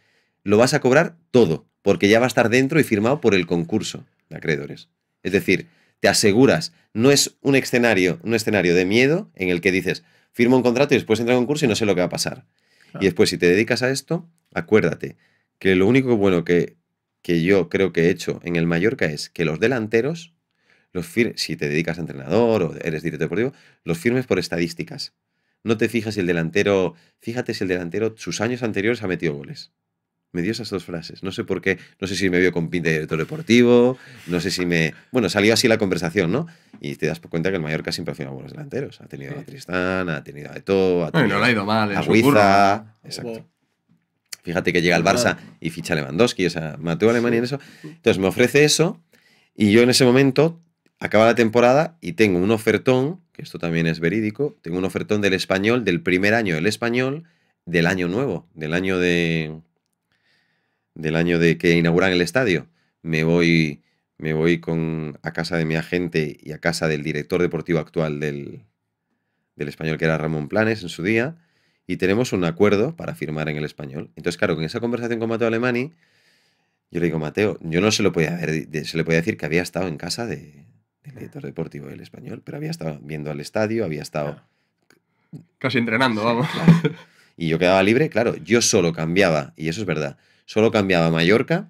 lo vas a cobrar todo, porque ya va a estar dentro y firmado por el concurso de acreedores. Es decir, te aseguras, no es un escenario, un escenario de miedo en el que dices, firma un contrato y después entra en concurso y no sé lo que va a pasar. Y después, si te dedicas a esto, acuérdate que lo único bueno que, que yo creo que he hecho en el Mallorca es que los delanteros, los si te dedicas a entrenador o eres director deportivo, los firmes por estadísticas. No te fijas si el delantero, fíjate si el delantero sus años anteriores ha metido goles me dio esas dos frases. No sé por qué, no sé si me vio con pinta de director deportivo, no sé si me... Bueno, salió así la conversación, ¿no? Y te das cuenta que el Mallorca siempre ha firmado buenos delanteros. Ha tenido a Tristán, ha tenido a Eto, ha tenido a Huiza... Exacto. Fíjate que llega el Barça y ficha Lewandowski, o sea, Mateo a Alemania en eso. Entonces me ofrece eso y yo en ese momento acaba la temporada y tengo un ofertón, que esto también es verídico, tengo un ofertón del español, del primer año del español, del año nuevo, del año de del año de que inauguran el estadio, me voy, me voy con, a casa de mi agente y a casa del director deportivo actual del, español, que era Ramón Planes en su día, y tenemos un acuerdo para firmar en el español. Entonces, claro, con esa conversación con Mateo Alemani, yo le digo, Mateo, yo no se lo podía se le podía decir que había estado en casa del director deportivo del español, pero había estado viendo al estadio, había estado... Casi entrenando, vamos. Y yo quedaba libre, claro, yo solo cambiaba, y eso es verdad, Solo cambiaba Mallorca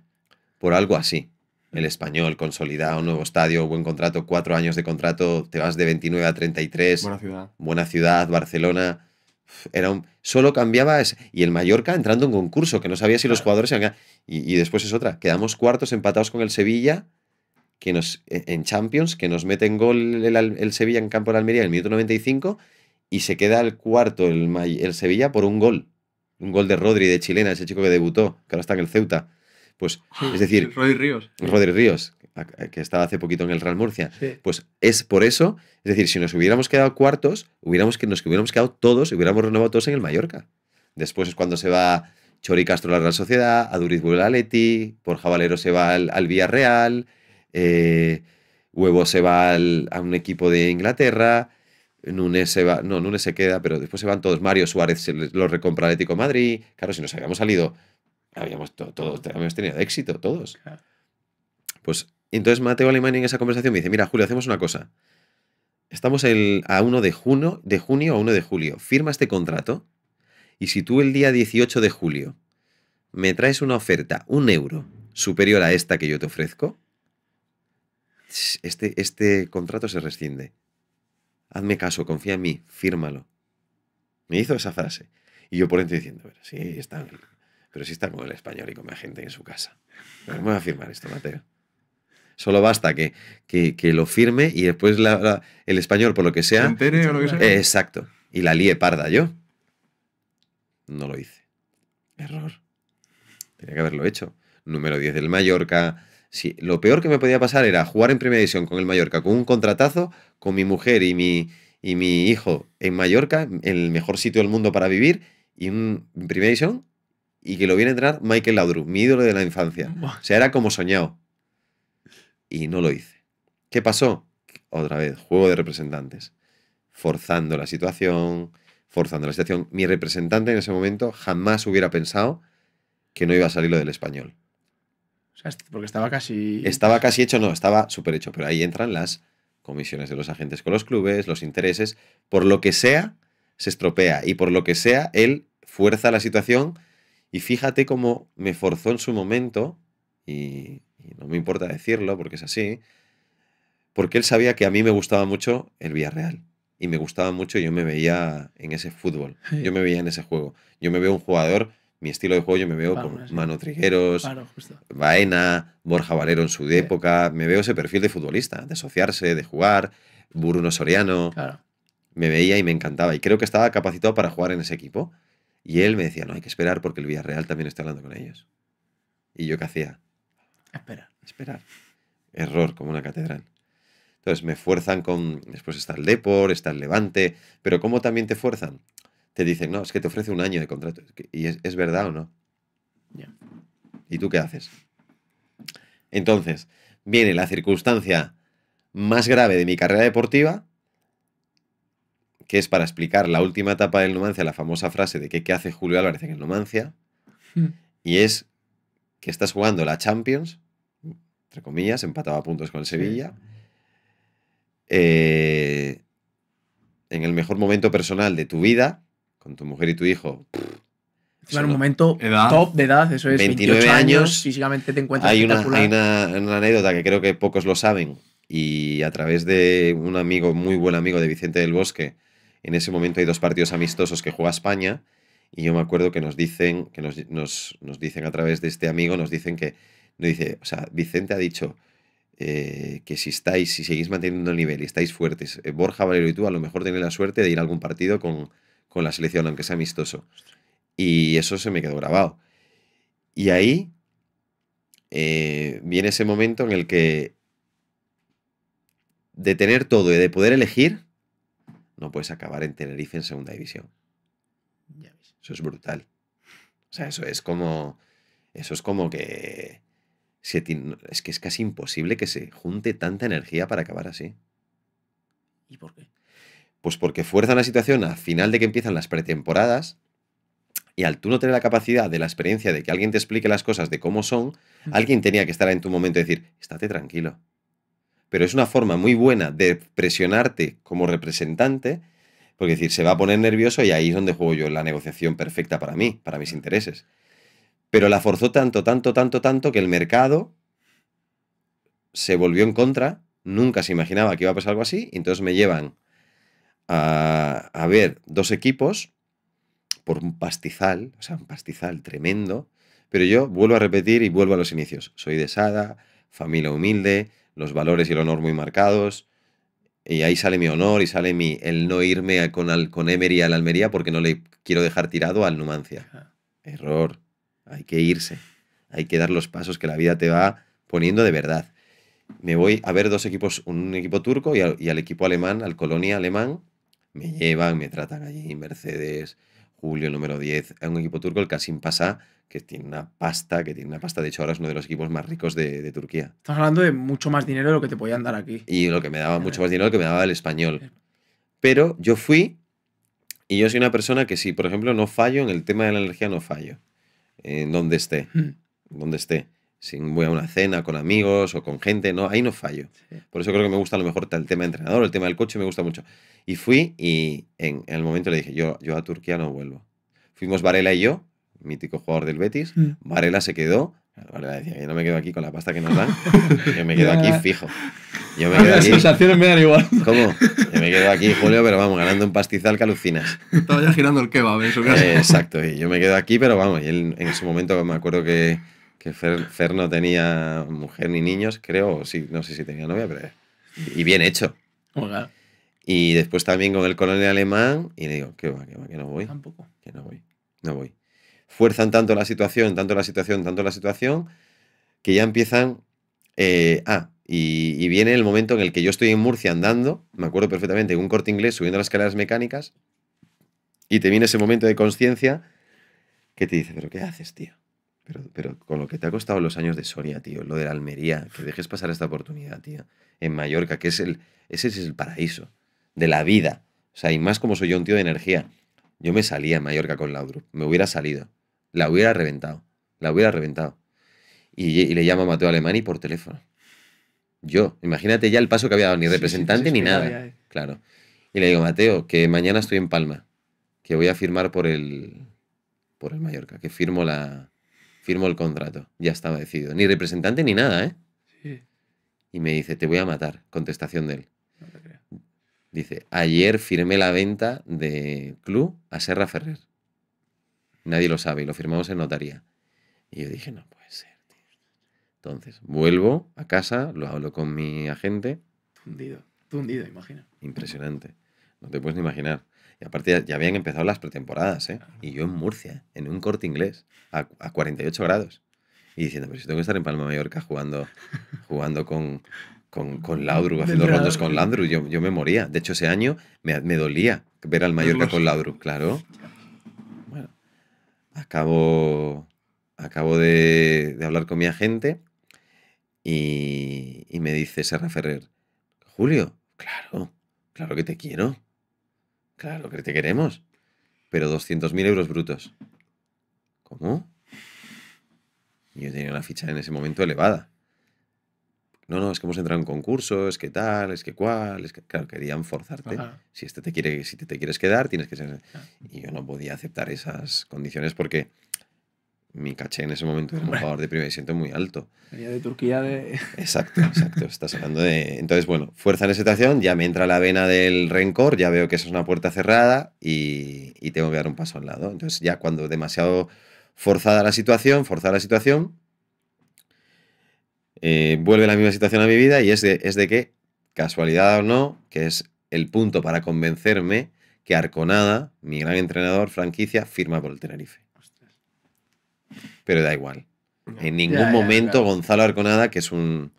por algo así. El español, consolidado, nuevo estadio, buen contrato, cuatro años de contrato, te vas de 29 a 33. Buena ciudad. Buena ciudad, Barcelona. Era un, solo cambiaba y el Mallorca entrando en concurso, que no sabía si los jugadores se y, y, después es otra, quedamos cuartos empatados con el Sevilla que nos, e, en Champions, que nos mete en gol el, Sevilla en campo de Almería en el minuto 95 y se queda el cuarto el Sevilla por un gol un gol de Rodri de Chilena, ese chico que debutó, que ahora está en el Ceuta. Pues, es decir, Rodri Ríos. Rodri Ríos, que estaba hace poquito en el Real Murcia. Pues es por eso, es decir, si nos hubiéramos quedado cuartos, hubiéramos que nos hubiéramos quedado todos, y hubiéramos renovado todos en el Mallorca. Después es cuando se va Chori Castro a la Real Sociedad, a Duriz vuelve Leti, por Jabalero se va al, al Villarreal, eh, Huevo se va a un equipo de Inglaterra, Nunes se va, no, se queda, pero después se van todos. Mario Suárez se lo recompra ético Madrid. Claro, si nos habíamos salido, habíamos, todos, habíamos tenido éxito, todos. Pues entonces Mateo Alemán en esa conversación me dice, mira, Julio, hacemos una cosa. Estamos el, a 1 de junio, de junio a 1 de julio. Firma este contrato y si tú el día 18 de julio me traes una oferta, un euro, superior a esta que yo te ofrezco, este, este contrato se rescinde hazme caso, confía en mí, fírmalo. Me hizo esa frase. Y yo por dentro diciendo, pero sí, está, pero sí está con el español y con la gente en su casa. me voy a firmar esto, Mateo? Solo basta que, lo firme y después el español, por lo que sea. o lo que sea. Eh, exacto. Y la lie parda yo. No lo hice. Error. Tenía que haberlo hecho. Número 10 del Mallorca, Sí, lo peor que me podía pasar era jugar en primera división con el Mallorca, con un contratazo, con mi mujer y mi, y mi hijo en Mallorca, el mejor sitio del mundo para vivir, y un, en primera y que lo viene a entrar Michael Laudrup, mi ídolo de la infancia. O sea, era como soñado. Y no lo hice. ¿Qué pasó? Otra vez, juego de representantes. Forzando la situación, forzando la situación. Mi representante en ese momento jamás hubiera pensado que no iba a salir lo del español porque estaba casi... Estaba casi hecho, no, estaba súper hecho, pero ahí entran las comisiones de los agentes con los clubes, los intereses, por lo que sea, se estropea y por lo que sea, él fuerza la situación y fíjate cómo me forzó en su momento, y, y no me importa decirlo porque es así, porque él sabía que a mí me gustaba mucho el Villarreal y me gustaba mucho, yo me veía en ese fútbol, yo me veía en ese juego, yo me veo un jugador mi estilo de juego yo me veo con Mano Trigueros, Baena, Borja Valero en su época, me veo ese perfil de futbolista, de asociarse, de jugar, Bruno Soriano. Me veía y me encantaba y creo que estaba capacitado para jugar en ese equipo. Y él me decía, no, hay que esperar porque el Villarreal también está hablando con ellos. ¿Y yo qué hacía? Esperar. Esperar. Error, como una catedral. Entonces me fuerzan con. Después está el Depor, está el Levante, pero ¿cómo también te fuerzan? te dicen, no, es que te ofrece un año de contrato. ¿Y es, verdad o no? ¿Y tú qué haces? Entonces, viene la circunstancia más grave de mi carrera deportiva, que es para explicar la última etapa del Numancia, la famosa frase de que qué hace Julio Álvarez en el Numancia, hmm. y es que estás jugando la Champions, entre comillas, empataba puntos con Sevilla, eh, en el mejor momento personal de tu vida, con tu mujer y tu hijo. En un momento top de edad, eso es. 29 28 años, físicamente te encuentras. Hay, una, hay una, anécdota que creo que pocos lo saben, y a través de un amigo, muy buen amigo de Vicente del Bosque, en ese momento hay dos partidos amistosos que juega España, y yo me acuerdo que nos dicen, que nos, nos, dicen a través de este amigo, nos dicen que, nos dice, o sea, Vicente ha dicho eh, que si estáis, si seguís manteniendo el nivel y estáis fuertes, eh, Borja, Valero y tú a lo mejor tenéis la suerte de ir a algún partido con con la selección, aunque sea amistoso. Y eso se me quedó grabado. Y ahí eh, viene ese momento en el que de tener todo y de poder elegir, no puedes acabar en Tenerife en segunda división. Eso es brutal. O sea, eso es como. Eso es como que. es que es casi imposible que se junte tanta energía para acabar así. ¿Y por qué? Pues porque fuerzan la situación a final de que empiezan las pretemporadas y al tú no tener la capacidad de la experiencia de que alguien te explique las cosas de cómo son, alguien tenía que estar en tu momento y decir, estate tranquilo. Pero es una forma muy buena de presionarte como representante, porque decir, se va a poner nervioso y ahí es donde juego yo la negociación perfecta para mí, para mis intereses. Pero la forzó tanto, tanto, tanto, tanto que el mercado se volvió en contra, nunca se imaginaba que iba a pasar algo así, y entonces me llevan a, ver dos equipos por un pastizal, o sea, un pastizal tremendo, pero yo vuelvo a repetir y vuelvo a los inicios. Soy de Sada, familia humilde, los valores y el honor muy marcados, y ahí sale mi honor y sale mi el no irme con, con Emery a la Almería porque no le quiero dejar tirado al Numancia. Error. Hay que irse. Hay que dar los pasos que la vida te va poniendo de verdad. Me voy a ver dos equipos, un equipo turco y al equipo alemán, al Colonia alemán, me llevan, me tratan allí, Mercedes, Julio, el número 10, es un equipo turco, el Kasim Pasa, que tiene una pasta, que tiene una pasta, de hecho ahora es uno de los equipos más ricos de, Turquía. Estás hablando de mucho más dinero de lo que te podían dar aquí. Y lo que me daba mucho más dinero lo que me daba el español. Pero yo fui y yo soy una persona que si, por ejemplo, no fallo en el tema de la energía, no fallo. En donde esté, hmm. donde esté si voy a una cena con amigos o con gente, no, ahí no fallo. Por eso creo que me gusta a lo mejor el tema de entrenador, el tema del coche me gusta mucho. Y fui y en, el momento le dije, yo, yo a Turquía no vuelvo. Fuimos Varela y yo, mítico jugador del Betis, mm. Varela se quedó, Varela decía, yo no me quedo aquí con la pasta que nos dan, [LAUGHS] yo me quedo aquí fijo. Yo ¿Cómo? me quedo aquí, Julio, pero vamos, ganando un pastizal que alucinas. Estaba ya girando el kebab en su casa. Eh, exacto, y yo me quedo aquí, pero vamos, y en su momento me acuerdo que que Fer, no tenía mujer ni niños, creo, sí, no sé si tenía novia, pero... Y bien hecho. Y después también con el colonel alemán, y le digo, que va, que no voy. Tampoco. Que no voy, no voy. Fuerzan tanto la situación, tanto la situación, tanto la situación, que ya empiezan... Eh, ah, y, y, viene el momento en el que yo estoy en Murcia andando, me acuerdo perfectamente, en un corte inglés subiendo las escaleras mecánicas, y te viene ese momento de conciencia que te dice, pero ¿qué haces, tío? Pero, con lo que te ha costado los años de Soria, tío, lo de la Almería, que dejes pasar esta oportunidad, tío, en Mallorca, que es el, ese es el paraíso de la vida. O sea, y más como soy yo un tío de energía. Yo me salía a Mallorca con Laudrup, me hubiera salido, la hubiera reventado, la hubiera reventado. Y, le llamo a Mateo Alemani por teléfono. Yo, imagínate ya el paso que había dado, ni representante ni nada. Eh. Claro. Y le digo, Mateo, que mañana estoy en Palma, que voy a firmar por el, por el Mallorca, que firmo la, Firmo el contrato, ya estaba decidido. Ni representante ni nada, ¿eh? Sí. Y me dice, te voy a matar. Contestación de él. Dice, ayer firmé la venta de Club a Serra Ferrer. Nadie lo sabe y lo firmamos en notaría. Y yo dije, no puede ser, tío. Entonces, vuelvo a casa, lo hablo con mi agente. Tundido, tundido, imagina. Impresionante. No te puedes ni imaginar. Y aparte ya, habían empezado las pretemporadas, ¿eh? Y yo en Murcia, en un corte inglés, a, 48 grados. Y diciendo, pero si tengo que estar en Palma Mallorca jugando, [LAUGHS] jugando con, con, con Laudrup, haciendo rondos con Laudrup, yo, me moría. De hecho, ese año me, dolía ver al Mallorca con Laudrup, claro. Bueno, acabo, acabo de, hablar con mi agente y, y me dice Serra Ferrer, Julio, claro, claro que te quiero Claro, que te queremos. Pero 200.000 euros brutos. ¿Cómo? Yo tenía una ficha en ese momento elevada. No, no, es que hemos entrado en concurso, es que tal, es que cual, que. Claro, querían forzarte. Si este te quiere, si te, quieres quedar, tienes que ser. Y yo no podía aceptar esas condiciones porque mi caché en ese momento como jugador de primera siento muy alto. Venía de Turquía de... Exacto, exacto. Estás hablando de... Entonces, bueno, fuerza en esa situación, ya me entra la vena del rencor, ya veo que eso es una puerta cerrada y, tengo que dar un paso al lado. Entonces, ya cuando demasiado forzada la situación, forzada la situación, eh, vuelve la misma situación a mi vida y es es de que, casualidad o no, que es el punto para convencerme que Arconada, mi gran entrenador, franquicia, firma por el Tenerife pero da igual. En ningún momento Gonzalo Arconada, que es un,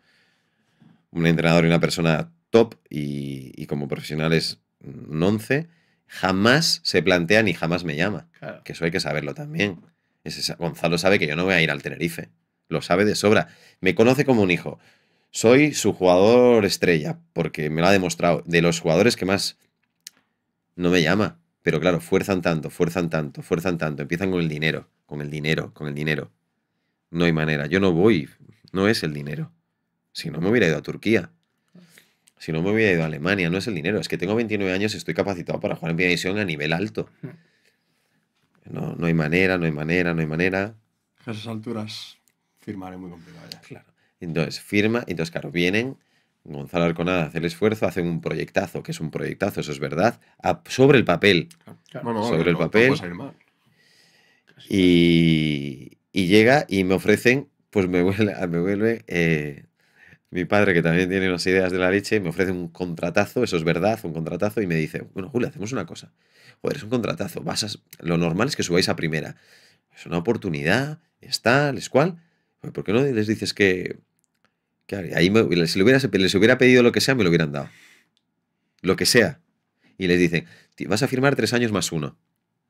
un entrenador y una persona top y, como profesional es un 11, jamás se plantea ni jamás me llama. Que eso hay que saberlo también. Gonzalo sabe que yo no voy a ir al Tenerife. Lo sabe de sobra. Me conoce como un hijo. Soy su jugador estrella, porque me lo ha demostrado. De los jugadores que más no me llama. Pero claro, fuerzan tanto, fuerzan tanto, fuerzan tanto. Empiezan con el dinero con el dinero, con el dinero. No hay manera, yo no voy, no es el dinero. Si no me hubiera ido a Turquía, si no me hubiera ido a Alemania, no es el dinero, es que tengo 29 años y estoy capacitado para jugar en primera división a nivel alto. No, hay manera, no hay manera, no hay manera. A esas alturas firmar muy complicado ya. Claro. Entonces firma, entonces claro, vienen Gonzalo Arconada hace el esfuerzo, hace un proyectazo, que es un proyectazo, eso es verdad, sobre el papel. sobre el papel. Y, llega y me ofrecen, pues me vuelve, [LAUGHS] me vuelve eh, mi padre, que también tiene unas ideas de la leche, me ofrece un contratazo, eso es verdad, un contratazo, y me dice, bueno, Julio, hacemos una cosa. Joder, es un contratazo, vas lo normal es que subáis a primera. Es una oportunidad, está, es cual. ¿Por qué no les dices que... Claro, ahí si hubiera, les hubiera pedido lo que sea, me lo hubieran dado. Lo que sea. Y les dicen, vas a firmar tres años más uno,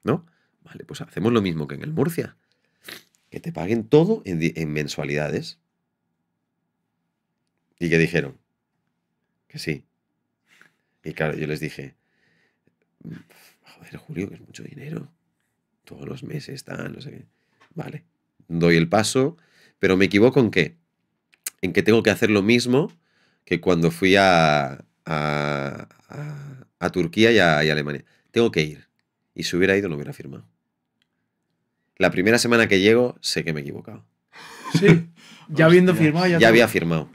¿no? Vale, pues hacemos lo mismo que en el Murcia. Que te paguen todo en, mensualidades. ¿Y qué dijeron? Que sí. Y claro, yo les dije, mm, joder, Julio, que es mucho dinero. Todos los meses, están, no sé qué. Vale, doy el paso, pero me equivoco en qué? En que tengo que hacer lo mismo que cuando fui a, a, Turquía y, a Alemania. Tengo que ir. Y si hubiera ido, lo hubiera firmado. La primera semana que llego, sé que me he equivocado. Sí. ya habiendo firmado, ya, había firmado.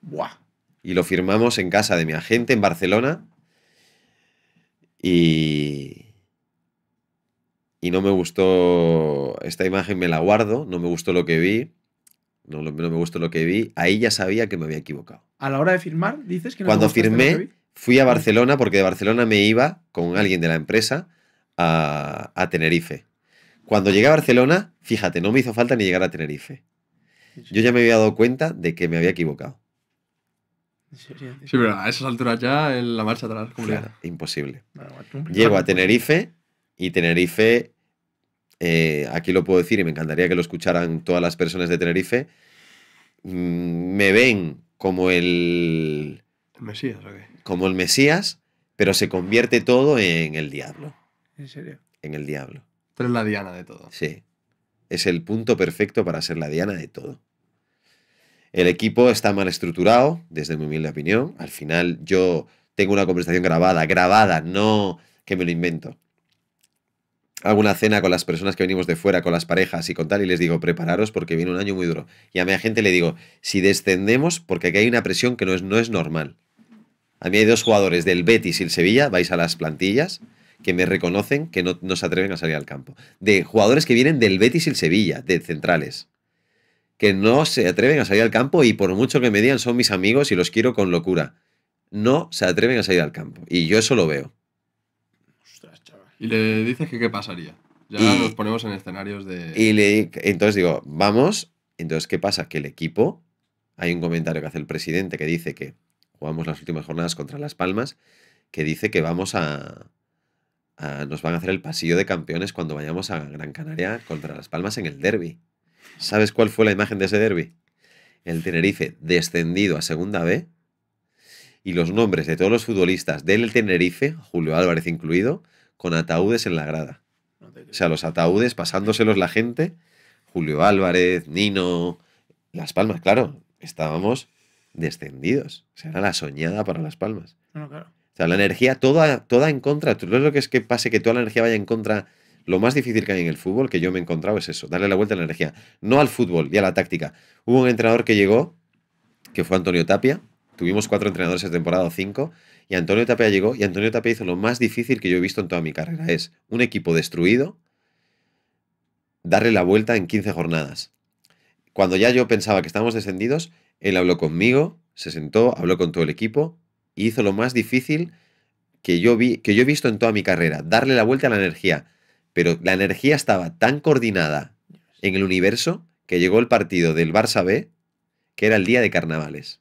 Buah. Y lo firmamos en casa de mi agente en Barcelona. Y. Y no me gustó. Esta imagen me la guardo, no me gustó lo que vi. No, me gustó lo que vi. Ahí ya sabía que me había equivocado. A la hora de firmar, dices que no Cuando firmé, fui a Barcelona porque de Barcelona me iba con alguien de la empresa a, a Tenerife. Cuando llegué a Barcelona, fíjate, no me hizo falta ni llegar a Tenerife. Yo ya me había dado cuenta de que me había equivocado. Sí, pero a esas alturas ya en la marcha atrás. imposible. Llego a Tenerife y Tenerife, eh, aquí lo puedo decir y me encantaría que lo escucharan todas las personas de Tenerife, mm, me ven como el... ¿El Mesías o Como el Mesías, pero se convierte todo en el diablo. ¿En serio? En el diablo. Pero la diana de todo. Sí. Es el punto perfecto para ser la diana de todo. El equipo está mal estructurado, desde mi humilde opinión. Al final yo tengo una conversación grabada, grabada, no que me lo invento. Hago una cena con las personas que venimos de fuera, con las parejas y con tal, y les digo, prepararos porque viene un año muy duro. Y a mi gente le digo, si descendemos, porque aquí hay una presión que no es, no es normal. A mí hay dos jugadores del Betis y el Sevilla, vais a las plantillas, que me reconocen que no, se atreven a salir al campo. De jugadores que vienen del Betis y el Sevilla, de centrales. Que no se atreven a salir al campo y por mucho que me digan son mis amigos y los quiero con locura. No se atreven a salir al campo. Y yo eso lo veo. Ostras, chaval. Y le dices que qué pasaría. Ya los ponemos en escenarios de. Y entonces digo, vamos. Entonces, ¿qué pasa? Que el equipo. Hay un comentario que hace el presidente que dice que jugamos las últimas jornadas contra Las Palmas, que dice que vamos a, Ah, nos van a hacer el pasillo de campeones cuando vayamos a Gran Canaria contra Las Palmas en el derby. ¿Sabes cuál fue la imagen de ese derby? El Tenerife descendido a Segunda B y los nombres de todos los futbolistas del Tenerife, Julio Álvarez incluido, con ataúdes en la grada. O sea, los ataúdes pasándoselos la gente, Julio Álvarez, Nino, Las Palmas, claro, estábamos descendidos. O sea, era la soñada para Las Palmas. claro sea, la energía toda, toda en contra. Tú lo que es que pase que toda la energía vaya en contra. Lo más difícil que hay en el fútbol, que yo me he encontrado, es eso, darle la vuelta a la energía. No al fútbol y a la táctica. Hubo un entrenador que llegó, que fue Antonio Tapia. Tuvimos cuatro entrenadores esa temporada o cinco. Y Antonio Tapia llegó y Antonio Tapia hizo lo más difícil que yo he visto en toda mi carrera. Es un equipo destruido, darle la vuelta en 15 jornadas. Cuando ya yo pensaba que estábamos descendidos, él habló conmigo, se sentó, habló con todo el equipo, hizo lo más difícil que yo, vi, que yo he visto en toda mi carrera, darle la vuelta a la energía. Pero la energía estaba tan coordinada en el universo que llegó el partido del Barça B, que era el día de carnavales.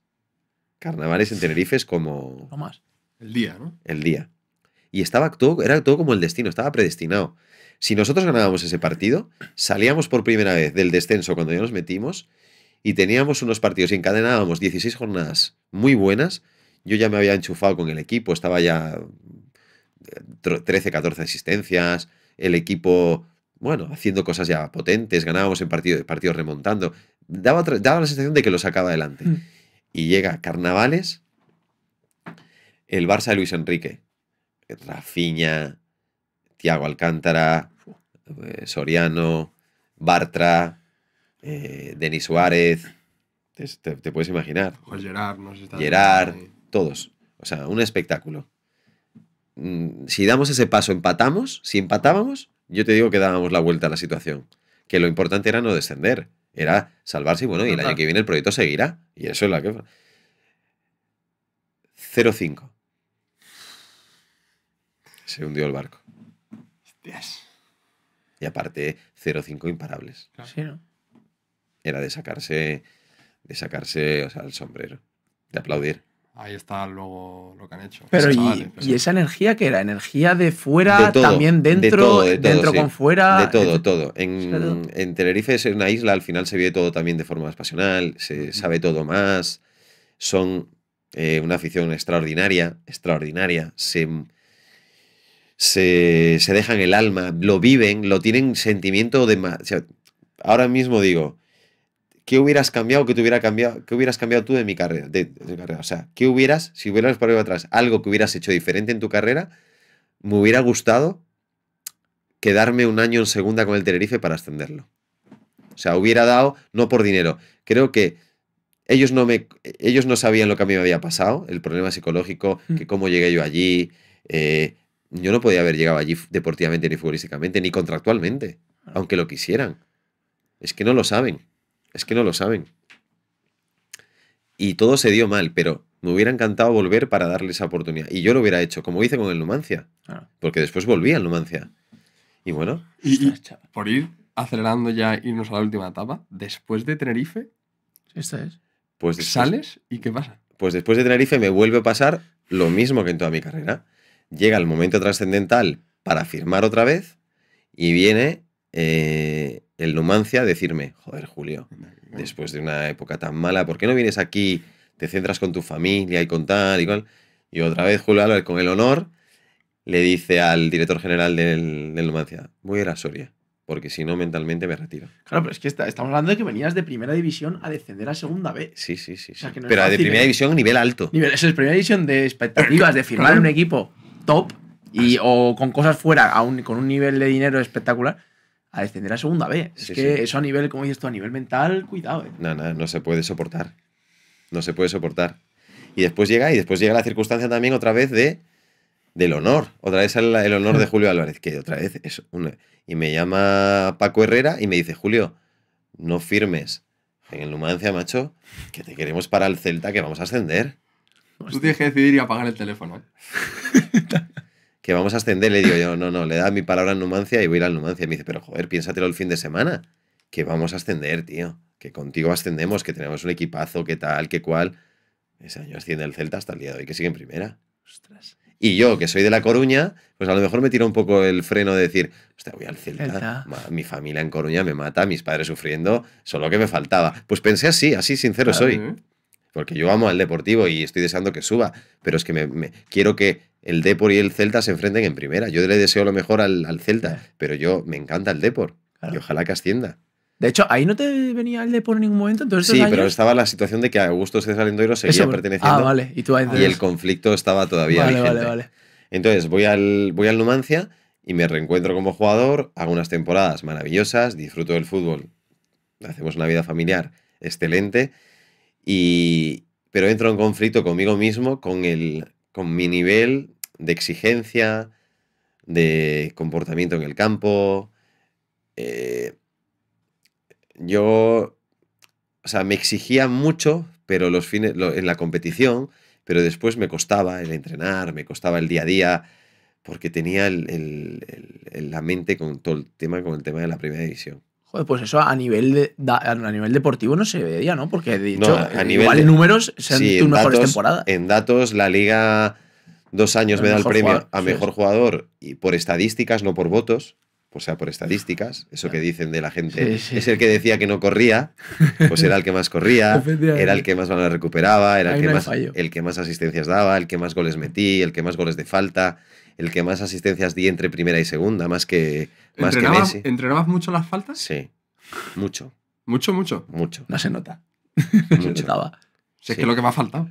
Carnavales en Tenerife es como... No más. El día, ¿no? El día. Y estaba todo, era todo como el destino, estaba predestinado. Si nosotros ganábamos ese partido, salíamos por primera vez del descenso cuando ya nos metimos y teníamos unos partidos y encadenábamos 16 jornadas muy buenas yo ya me había enchufado con el equipo, estaba ya 13, eh, 14 asistencias, el equipo, bueno, haciendo cosas ya potentes, ganábamos en partidos remontando, daba, daba, la sensación de que lo sacaba adelante. Mm. Y llega Carnavales, el Barça de Luis Enrique, Rafiña, Tiago Alcántara, eh, Soriano, Bartra, eh, Denis Suárez. Te, puedes imaginar. O Gerard, no sé Gerard, todos. O sea, un espectáculo. Mm, si damos ese paso, empatamos, si empatábamos, yo te digo que dábamos la vuelta a la situación. Que lo importante era no descender, era salvarse y bueno, y el año que viene el proyecto seguirá. Y eso es la que... 0-5. Se hundió el barco. Y aparte, 0-5 imparables. Era de sacarse, de sacarse, o el sombrero. De aplaudir ahí está luego lo que han hecho. Pero, pues. y, esa energía que era energía de fuera, también dentro, dentro con fuera. De todo, todo. En, Tenerife es una isla, al final se vive todo también de forma más pasional, se sabe todo más. Son eh, una afición extraordinaria, extraordinaria. Se, se, dejan el alma, lo viven, lo tienen sentimiento de. más. ahora mismo digo ¿qué hubieras cambiado que te hubiera cambiado? ¿Qué hubieras cambiado tú de mi carrera? De, carrera? O sea, ¿qué hubieras, si hubieras parado atrás, algo que hubieras hecho diferente en tu carrera? Me hubiera gustado quedarme un año en segunda con el Tenerife para ascenderlo. O sea, hubiera dado, no por dinero. Creo que ellos no, me, ellos no sabían lo que a mí me había pasado, el problema psicológico, mm. que cómo llegué yo allí. Eh, yo no podía haber llegado allí deportivamente, ni futbolísticamente, ni contractualmente, ah. aunque lo quisieran. Es que no lo saben. Es que no lo saben. Y todo se dio mal, pero me hubiera encantado volver para darle esa oportunidad. Y yo lo hubiera hecho, como hice con el Numancia. Ah. Porque después volví al Numancia. Y bueno. por ir acelerando ya, irnos a la última etapa, después de Tenerife. Esta es. Pues ¿Sales y qué pasa? Pues después de Tenerife me vuelve a pasar lo mismo que en toda mi carrera. Llega el momento trascendental para firmar otra vez y viene eh, el Numancia decirme, joder, Julio, después de una época tan mala, ¿por qué no vienes aquí, te centras con tu familia y con tal y Y otra vez Julio Álvarez, con el honor, le dice al director general del, Numancia, voy a ir a Soria, porque si no mentalmente me retiro. Claro, pero es que está, estamos hablando de que venías de primera división a descender a segunda B. Sí, sí, sí. pero de primera ¿eh? división nivel alto. Nivel, eso es primera división de expectativas, de firmar un equipo top y, o con cosas fuera, con un nivel de dinero espectacular a descender a segunda B. es que eso a nivel, como dices tú, a nivel mental, cuidado. Eh. No, no, no se puede soportar. No se puede soportar. Y después llega, y después llega la circunstancia también otra vez de del honor. Otra vez el, honor de [LAUGHS] Julio Álvarez, que otra vez es Y me llama Paco Herrera y me dice, Julio, no firmes en el Numancia, macho, que te queremos para el Celta, que vamos a ascender. Tú tienes que decidir y apagar el teléfono. ¿eh? [LAUGHS] que vamos a ascender. Le digo yo, no, no, le da mi palabra en Numancia y voy a ir al Numancia. Y me dice, pero joder, piénsatelo el fin de semana, que vamos a ascender, tío, que contigo ascendemos, que tenemos un equipazo, que tal, que cual. Ese año asciende el Celta hasta el día de hoy, que sigue en primera. Ostras. Y yo, que soy de La Coruña, pues a lo mejor me tiro un poco el freno de decir, hostia, voy al Celta, mi familia en Coruña me mata, mis padres sufriendo, solo que me faltaba. Pues pensé así, así sincero soy. Porque yo amo al deportivo y estoy deseando que suba, pero es que me, quiero que el Depor y el Celta se enfrenten en primera. Yo le deseo lo mejor al, Celta, pero yo me encanta el Depor y ojalá que ascienda. De hecho, ahí no te venía el Depor en ningún momento. sí, pero estaba la situación de que Augusto César Lendoiro seguía ah, perteneciendo. Ah, vale. Y, y el conflicto estaba todavía vale, Vale, vale. Entonces, voy al, voy Numancia y me reencuentro como jugador, hago unas temporadas maravillosas, disfruto del fútbol, hacemos una vida familiar excelente, y... pero entro en conflicto conmigo mismo, con, el, con mi nivel de exigencia, de comportamiento en el campo. Eh, yo, o sea, me exigía mucho, pero los fines, en la competición, pero después me costaba el entrenar, me costaba el día a día, porque tenía la mente con todo el tema, con el tema de la primera división. Joder, pues eso a nivel a nivel deportivo no se veía, ¿no? Porque de hecho, a, eh, nivel de, números sean tus mejores temporadas. En datos, la liga dos años me da el premio a mejor jugador y por estadísticas, no por votos. O sea, por estadísticas, eso que dicen de la gente. Es el que decía que no corría, pues era el que más corría, [LAUGHS] era el que más balas recuperaba, era el que, más, el que más asistencias daba, el que más goles metí, el que más goles de falta, el que más asistencias di entre primera y segunda, más que, más que Messi. ¿Entrenabas mucho las faltas? Sí, mucho. ¿Mucho, mucho? Mucho. No se nota. [LAUGHS] No se notaba. Si es que lo que me ha faltado.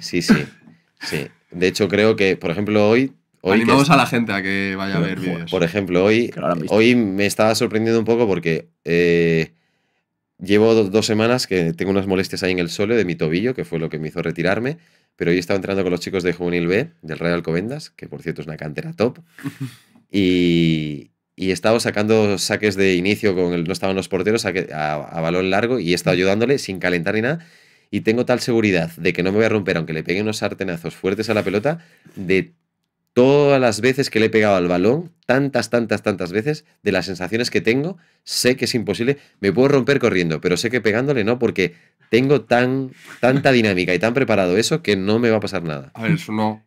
sí, sí. Sí. De hecho, creo que, por ejemplo, hoy. hoy Animamos a la gente a que vaya a ver vídeos. Por ejemplo, hoy, hoy me estaba sorprendiendo un poco porque eh, llevo dos, semanas que tengo unas molestias ahí en el suelo de mi tobillo, que fue lo que me hizo retirarme. Pero hoy estaba entrando con los chicos de Juvenil B, del Real Alcobendas, que por cierto es una cantera top. [LAUGHS] y, y he estado sacando saques de inicio con el, no estaban los porteros a balón largo y he estado ayudándole sin calentar ni nada y tengo tal seguridad de que no me voy a romper, aunque le pegue unos sartenazos fuertes a la pelota, de todas las veces que le he pegado al balón, tantas, tantas, tantas veces, de las sensaciones que tengo, sé que es imposible, me puedo romper corriendo, pero sé que pegándole no, porque tengo tan, tanta dinámica y tan preparado eso que no me va a pasar nada. A ver, es uno,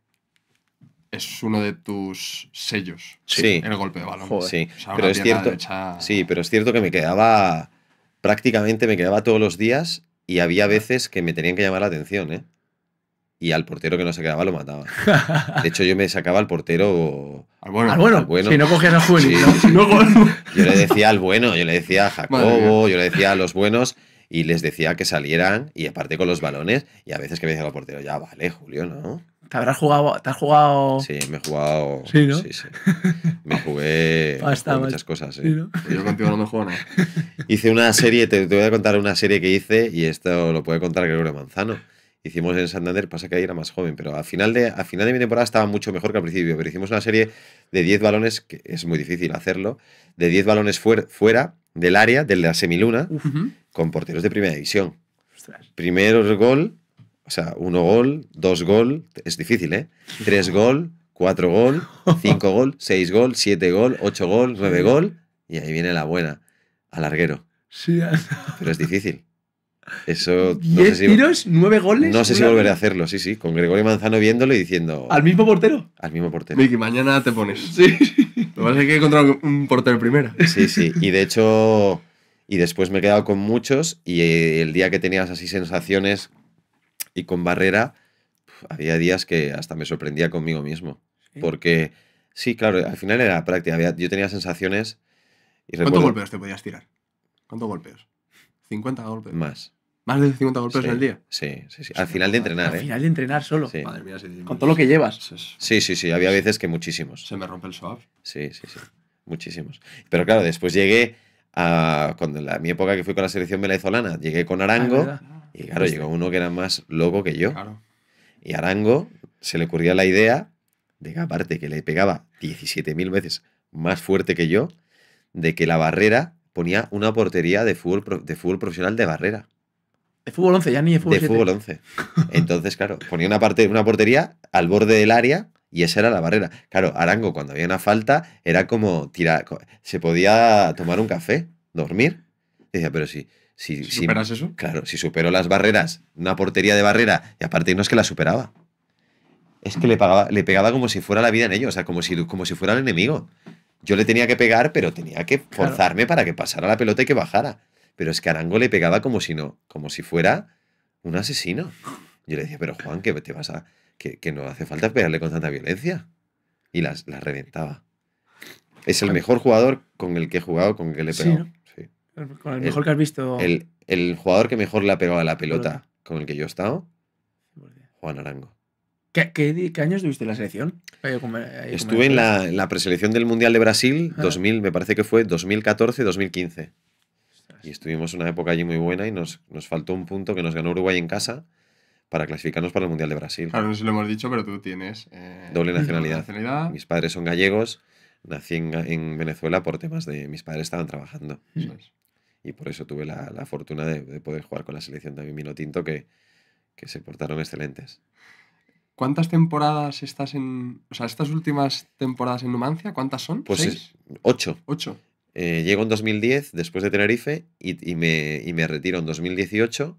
es uno de tus sellos, sí. el golpe de balón. Sí, pero es cierto, sí, pero es cierto que me quedaba, prácticamente me quedaba todos los días y había veces que me tenían que llamar la atención, ¿eh? Y al portero que no se quedaba lo mataba. [LAUGHS] De hecho, yo me sacaba al portero. Al bueno. Si no cogías a Juli. yo le decía al bueno, yo le decía a Jacobo, yo le decía a los buenos y les decía que salieran y aparte con los balones. Y a veces que me decía al portero, ya vale, Julio, ¿no? ¿Te habrás jugado? ¿Te has jugado? Sí, me he jugado. Sí, Sí, Me jugué, [LAUGHS] muchas cosas. Yo contigo no me juego nada. [LAUGHS] Hice una serie, te, voy a contar una serie que hice y esto lo puede contar Gregorio Manzano. Hicimos en Santander, pasa que ahí era más joven, pero al final, de, al final de mi temporada estaba mucho mejor que al principio. Pero hicimos una serie de 10 balones, que es muy difícil hacerlo, de 10 balones fuera, del área, de la semiluna, con porteros de primera división. Ostras. Primero gol, o sea, uno gol, dos gol, es difícil, ¿eh? Tres gol, cuatro gol, [LAUGHS] cinco gol, seis gol, siete gol, ocho gol, nueve gol, y ahí viene la buena, al larguero. Sí, Pero es difícil. Eso. No ¿Diez sé tiros, nueve goles. No sé si volveré a hacerlo, sí, sí. Con Gregorio Manzano viéndolo y diciendo. ¿Al mismo portero? Al mismo portero. Vicky, mañana te pones. Sí. Lo pasa es que he encontrado un portero primero. Sí, sí. Y de hecho. Y después me he quedado con muchos. Y el día que tenías así sensaciones y con Barrera había días que hasta me sorprendía conmigo mismo. Porque, sí, claro, al final era práctica. yo tenía sensaciones. Y ¿Cuántos golpeos te podías tirar? ¿Cuántos golpeos? ¿50 golpes? Más. ¿Más de 50 golpes al día? Sí, sí, sí. Al final de entrenar, ¿eh? Al final de entrenar solo. Madre mía, Con todo lo que llevas. Sí, sí, sí. Había veces que muchísimos. Se me rompe el swap. Sí, sí, sí. muchísimos. Pero claro, después llegué a. Cuando mi época que fui con la selección venezolana, llegué con ah, Arango. Y claro, este. llegó uno que era más loco que yo. Y Arango se le ocurría la idea de que, aparte que le pegaba 17.000 veces más fuerte que yo, de que la barrera ponía una portería de fútbol, de fútbol profesional de barrera. De fútbol 11, ya ni de fútbol De 11. Entonces, claro, ponía una, parte, una portería al borde del área y esa era la barrera. Claro, Arango, cuando había una falta, era como tirar. Se podía tomar un café, dormir. Decía, pero sí, si, superas eso? Claro, si superó las barreras, una portería de barrera, y aparte no es que la superaba. Es que le, le pegaba como si fuera la vida en ello, o sea, como si, como si fuera el enemigo. Yo le tenía que pegar, pero tenía que forzarme para que pasara la pelota y que bajara. Pero es que Arango le pegaba como si no, como si fuera un asesino. Yo le decía, pero Juan, que te vas a. que, no hace falta pegarle con tanta violencia. Y las, las reventaba. Es el mejor jugador con el que he jugado, con el que le he pegado el mejor que has visto. El, jugador que mejor le ha pegado a la pelota, con el que yo he estado, Juan Arango. ¿Qué, qué, tuviste en la selección? Estuve en la, preselección del Mundial de Brasil, 2000, ah. me parece que fue 2014-2015. Y estuvimos una época allí muy buena y nos, faltó un punto que nos ganó Uruguay en casa para clasificarnos para el Mundial de Brasil. Claro, no sé lo hemos dicho, pero tú tienes... Eh, doble nacionalidad. Mis padres son gallegos nací en, Venezuela por temas de mis padres estaban trabajando. Y por eso tuve la, fortuna de, poder jugar con la selección también vino tinto que, se portaron excelentes. ¿Cuántas temporadas estás en. O sea, estas últimas temporadas en Numancia, ¿cuántas son? Pues Es, ocho. Eh, llego en 2010, después de Tenerife, y, me, y retiro en 2018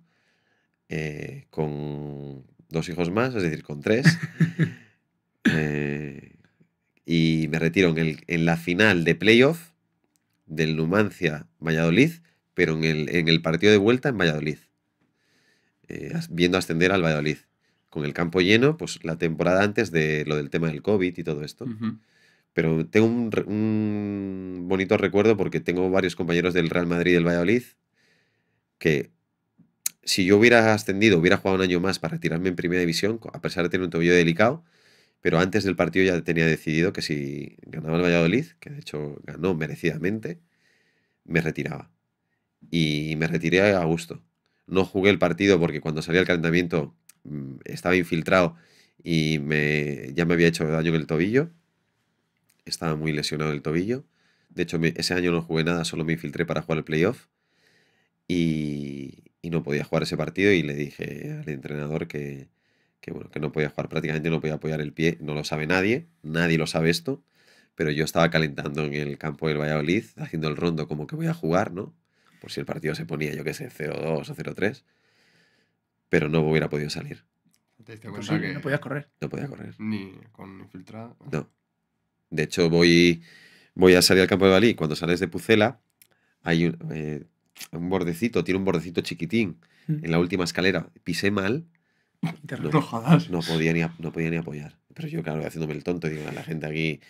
eh, con dos hijos más, es decir, con tres. [LAUGHS] eh, y me retiro en, el, en la final de playoff del Numancia-Valladolid, pero en el, en el, partido de vuelta en Valladolid, eh, viendo ascender al Valladolid, con el campo lleno, pues la temporada antes de lo del tema del COVID y todo esto. Pero tengo un, un, bonito recuerdo porque tengo varios compañeros del Real Madrid y del Valladolid que si yo hubiera ascendido, hubiera jugado un año más para retirarme en primera división, a pesar de tener un tobillo delicado, pero antes del partido ya tenía decidido que si ganaba el Valladolid, que de hecho ganó merecidamente, me retiraba. Y me retiré a gusto. No jugué el partido porque cuando salí al calentamiento mm, estaba infiltrado y ya me había hecho daño en el tobillo. Estaba muy lesionado el tobillo. De hecho, ese año no jugué nada, solo me infiltré para jugar el playoff. y no podía jugar ese partido y le dije al entrenador que, que bueno, que no podía jugar prácticamente, no podía apoyar el pie, no lo sabe nadie, nadie lo sabe esto, pero yo estaba calentando en el campo del Valladolid, haciendo el rondo como que voy a jugar, ¿no? Por si el partido se ponía, yo qué sé, 0-2 o 0-3, pero no hubiera podido salir. Pues no podías correr? No podía correr. Ni con infiltrada No. De hecho, voy, voy a salir al campo de Valladolid, cuando sales de Pucela, hay un, eh, bordecito, tiene un bordecito chiquitín mm. en la última escalera, pisé mal [LAUGHS] No, podía ni, no podía ni apoyar. Pero yo, claro, haciéndome el tonto, digo, a la gente aquí.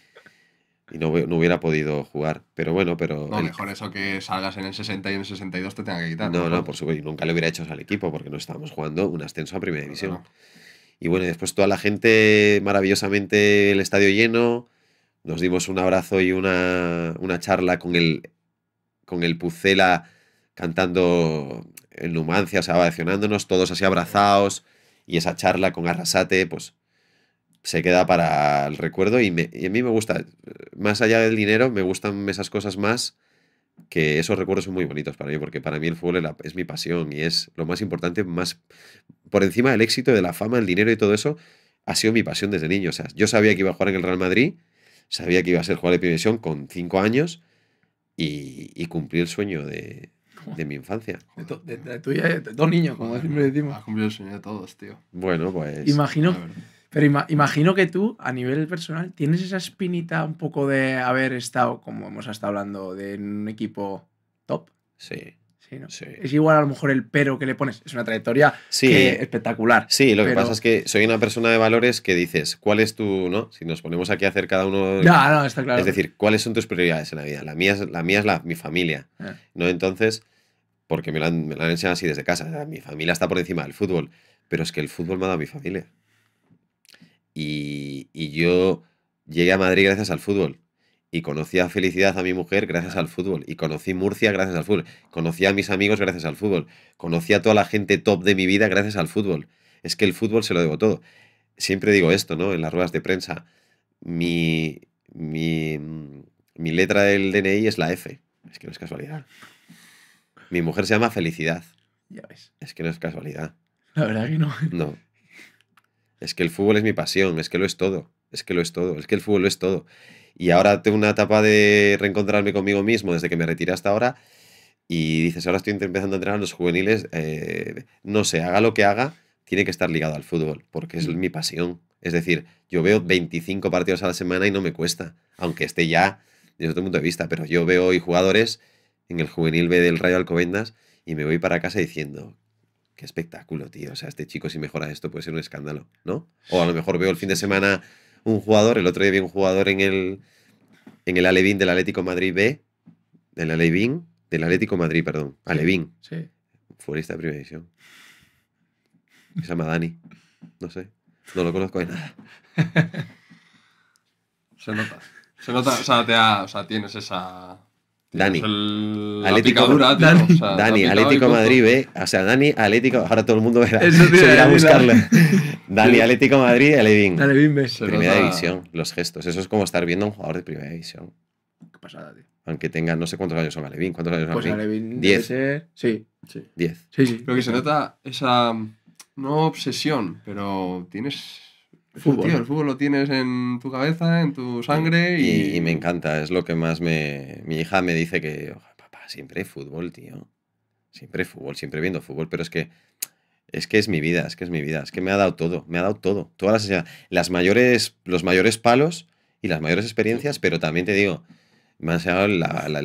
Y no, hubiera podido jugar. Pero bueno, pero. No, mejor eso que salgas en el 60 y en el 62 te tenga que quitar. No, no, por supuesto. Y nunca le hubiera hecho al equipo porque no estábamos jugando un ascenso a primera división. y bueno, después toda la gente, maravillosamente, el estadio lleno. Nos dimos un abrazo y una, charla con el, con el Pucela cantando el Numancia, o sea, todos así abrazados y esa charla con Arrasate, pues se queda para el recuerdo y, a mí me gusta, más allá del dinero, me gustan esas cosas más que esos recuerdos son muy bonitos para mí, porque para mí el fútbol es, mi pasión y es lo más importante, más por encima del éxito, de la fama, el dinero y todo eso, ha sido mi pasión desde niño. O sea, yo sabía que iba a jugar en el Real Madrid, sabía que iba a ser jugador de primera con cinco años y, y cumplí el sueño de, de mi infancia. De, de, de dos niños, como siempre decimos. Has cumplido el sueño de todos, tío. Bueno, pues. Imagino. Pero imagino que tú, a nivel personal, tienes esa espinita un poco de haber estado, como hemos estado hablando, de un equipo top. Sí. ¿no? sí. Es igual a lo mejor el pero que le pones. Es una trayectoria espectacular. Sí, lo que pasa es que soy una persona de valores que dices, ¿cuál es tu, no? Si nos ponemos aquí a hacer cada uno... No, no, está claro. Es decir, ¿cuáles son tus prioridades en la vida? La mía es la, mía es la mi familia. Eh. ¿no? Entonces, porque me la han, enseñado así desde casa. Mi familia está por encima del fútbol, pero es que el fútbol me ha dado mi familia. Y, y yo llegué a Madrid gracias al fútbol. Y conocí a Felicidad, a mi mujer, gracias al fútbol. Y conocí Murcia gracias al fútbol. Conocí a mis amigos gracias al fútbol. Conocí a toda la gente top de mi vida gracias al fútbol. Es que el fútbol se lo debo todo. Siempre digo esto, ¿no? En las ruedas de prensa. Mi, mi, mi letra del DNI es la F. Es que no es casualidad. Mi mujer se llama Felicidad. Ya ves. Es que no es casualidad. La verdad que no. No. Es que el fútbol es mi pasión, es que lo es todo. Es que lo es todo, es que el fútbol lo es todo. Y ahora tengo una etapa de reencontrarme conmigo mismo desde que me retiré hasta ahora. Y dices, ahora estoy empezando a entrenar a los juveniles. Eh, no sé, haga lo que haga, tiene que estar ligado al fútbol, porque es mm. mi pasión. Es decir, yo veo 25 partidos a la semana y no me cuesta, aunque esté ya desde otro punto de vista, pero yo veo hoy jugadores en el juvenil B del Rayo Alcobendas y me voy para casa diciendo, qué espectáculo, tío. O sea, este chico si mejora esto puede ser un escándalo, ¿no? O a lo mejor veo el fin de semana un jugador, el otro día vi un jugador en el, en el Alevín del Atlético Madrid B, del Alevín, del Atlético Madrid, perdón, Alevín. Sí. Futbolista de primera edición. Se llama Dani. No sé. No lo conozco de nada. [LAUGHS] Se nota. Se nota, o sea tienes esa Dani. Atlético, Dani, Dani Atlético Madrid B. O sea, Dani, Atlético. Ahora todo el mundo verá, Eso se irá a [LAUGHS] Dani, Atlético Madrid, Alevín. Primera división, los gestos. Eso es como estar viendo a un jugador de primera división. Qué pasada, tío. Aunque tenga, no sé cuántos años son Alevín. ¿Cuántos años son Pues Alevín. Diez. Ser... Sí, sí. Diez. Sí, sí. Lo que se nota esa. No obsesión, pero tienes el fútbol lo tienes en tu cabeza, en tu sangre y... me encanta, es lo que más me... Mi hija me dice que, papá, siempre fútbol, tío. Siempre fútbol, siempre viendo fútbol, pero es que... Es que es mi vida, es que es mi vida, es que me ha dado todo, me ha dado todo. Todas las, mayores, los mayores palos y las mayores experiencias, pero también te digo, me ha enseñado el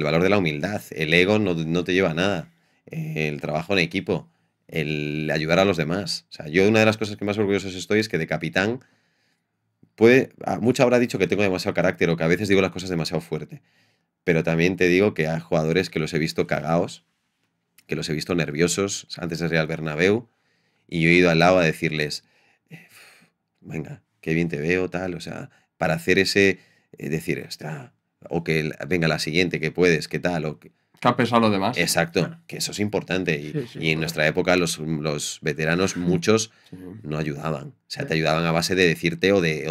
valor de la humildad. El ego no, no te lleva a nada. El trabajo en equipo, el ayudar a los demás. O sea, yo una de las cosas que más orgullosos estoy es que de capitán puede, ah, mucho habrá dicho que tengo demasiado carácter o que a veces digo las cosas demasiado fuerte, pero también te digo que hay jugadores que los he visto cagados, que los he visto nerviosos antes de Real Bernabéu y yo he ido al lado a decirles, eh, venga, qué bien te veo, tal, o sea, para hacer ese, eh, decir, está, o que venga la siguiente, que puedes, qué tal, o que, ha pesado lo demás. Exacto, que eso es importante. Y, en nuestra época los, veteranos, muchos, no ayudaban. O sea, te ayudaban a base de decirte o de,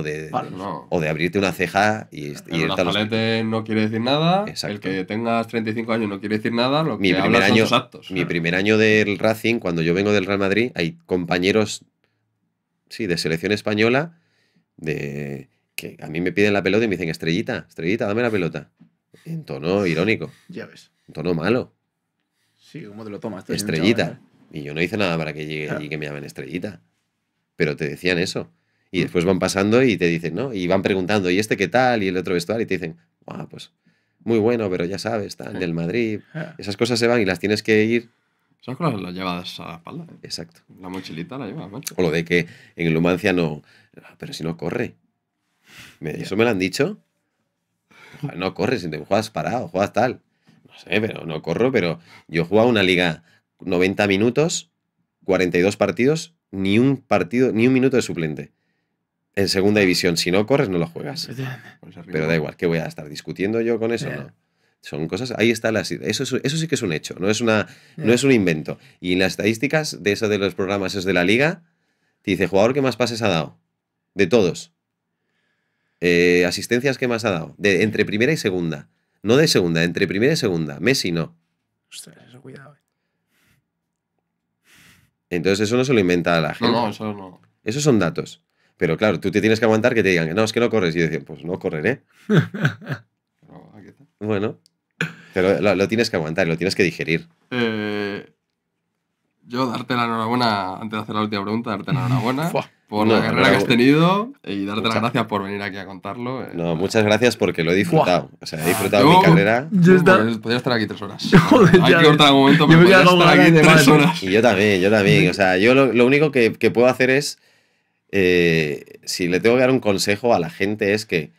o de, abrirte una ceja y, y el no quiere decir nada. El que tengas 35 años no quiere decir nada. Lo mi primer año, Mi primer año del Racing, cuando yo vengo del Real Madrid, hay compañeros sí, de selección española de que a mí me piden la pelota y me dicen, estrellita, estrellita, dame la pelota. En tono irónico. Ya ves. Un tono malo. Sí, ¿cómo te lo tomas? estrellita. ¿eh? Y yo no hice nada para que llegue y que me llamen estrellita. Pero te decían eso. Y mm. después van pasando y te dicen, ¿no? Y van preguntando, ¿y este qué tal? Y el otro vestuario. Y te dicen, ah, pues muy bueno, pero ya sabes, tal, del Madrid. Esas cosas se van y las tienes que ir esas cosas las llevas a la espalda. Exacto. La mochilita la llevas, O lo de que en Lumancia no. Pero si no corre. ¿Eso me lo han dicho? [LAUGHS] No corre si te juegas parado, juegas tal no sé, pero no corro, pero yo he jugado una liga 90 minutos, 42 partidos, ni un partido, ni un minuto de suplente. En segunda división, si no corres, no lo juegas. Pues pues pero da igual, ¿qué voy a estar discutiendo yo con eso? No. Son cosas, ahí está la eso, eso sí que es un hecho, no es, una, no es un invento. Y en las estadísticas de eso de los programas es de la liga, te dice, jugador que más pases ha dado, de todos. Eh, asistencias que más ha dado, de, entre primera y segunda. No de segunda, entre primera y segunda. Messi no. Ostras, eso cuidado. Eh. Entonces eso no se lo inventa la gente. No, eso no. Esos son datos. Pero claro, tú te tienes que aguantar que te digan que no, es que no corres. Y yo pues no correré. [LAUGHS] bueno, pero lo, lo, tienes que aguantar, lo tienes que digerir. Eh, yo darte la enhorabuena, antes de hacer la última pregunta, darte la enhorabuena [LAUGHS] por la carrera que has tenido y darte las gracias por venir aquí a contarlo. Eh. No, muchas gracias porque lo he disfrutado. O sea, he disfrutado mi carrera. Yo podría, estar aquí tres horas. [LAUGHS] Joder, Hay que cortar momento, podría estar aquí tres horas. Y yo también, yo también. O sea, yo lo, único que, puedo hacer es, eh, si le tengo que dar un consejo a la gente es que,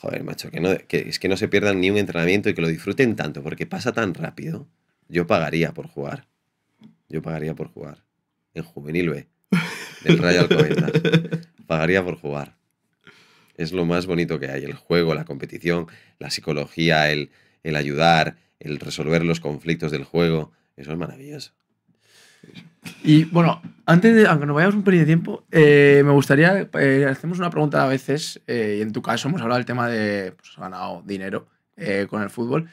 joder, macho, que, no, es que no se pierdan ni un entrenamiento y que lo disfruten tanto porque pasa tan rápido. Yo pagaría por jugar. Yo pagaría por jugar. En juvenil B. Del Rayo Alcobendas. Pagaría por jugar. Es lo más bonito que hay. El juego, la competición, la psicología, el, el ayudar, el resolver los conflictos del juego. Eso es maravilloso. Y bueno, antes de, aunque nos vayamos un pelín de tiempo, eh, me gustaría, eh, hacemos una pregunta a veces, eh, y en tu caso hemos hablado del tema de, pues ganado dinero con el fútbol,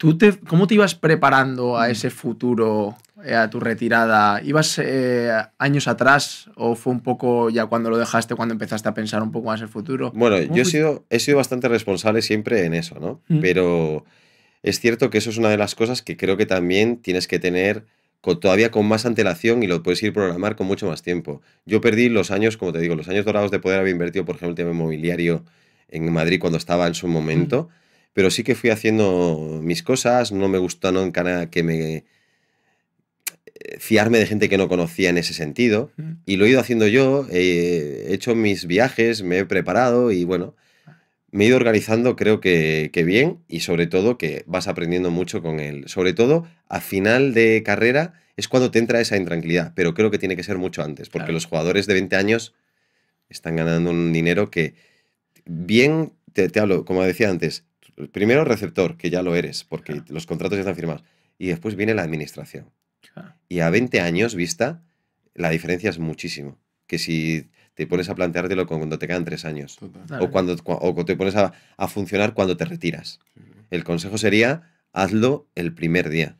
¿Tú te, ¿Cómo te ibas preparando a ese futuro, eh, a tu retirada? ¿Ibas eh, años atrás o fue un poco ya cuando lo dejaste, cuando empezaste a pensar un poco más el futuro? Bueno, yo he sido, bastante responsable siempre en eso, ¿no? Mm. Pero es cierto que eso es una de las cosas que creo que también tienes que tener todavía con más antelación y lo puedes ir programar con mucho más tiempo. Yo perdí los años, como te digo, los años dorados de poder haber invertido, por ejemplo, el tema inmobiliario en Madrid cuando estaba en su momento. Mm pero sí que fui haciendo mis cosas, no me gustó no que me eh, fiarme de gente que no conocía en ese sentido y lo he ido haciendo yo, eh, he hecho mis viajes, me he preparado y bueno, me he ido organizando creo que, bien y sobre todo que vas aprendiendo mucho con él. Sobre todo a final de carrera es cuando te entra esa intranquilidad, pero creo que tiene que ser mucho antes, porque los jugadores de 20 años están ganando un dinero que bien, te, te hablo, como decía antes, primero receptor, que ya lo eres, porque los contratos ya están firmados, y después viene la administración. Y a 20 años vista, la diferencia es muchísimo, que si te pones a planteártelo cuando te quedan tres años, o cuando te pones a, funcionar cuando te retiras. El consejo sería, hazlo el primer día.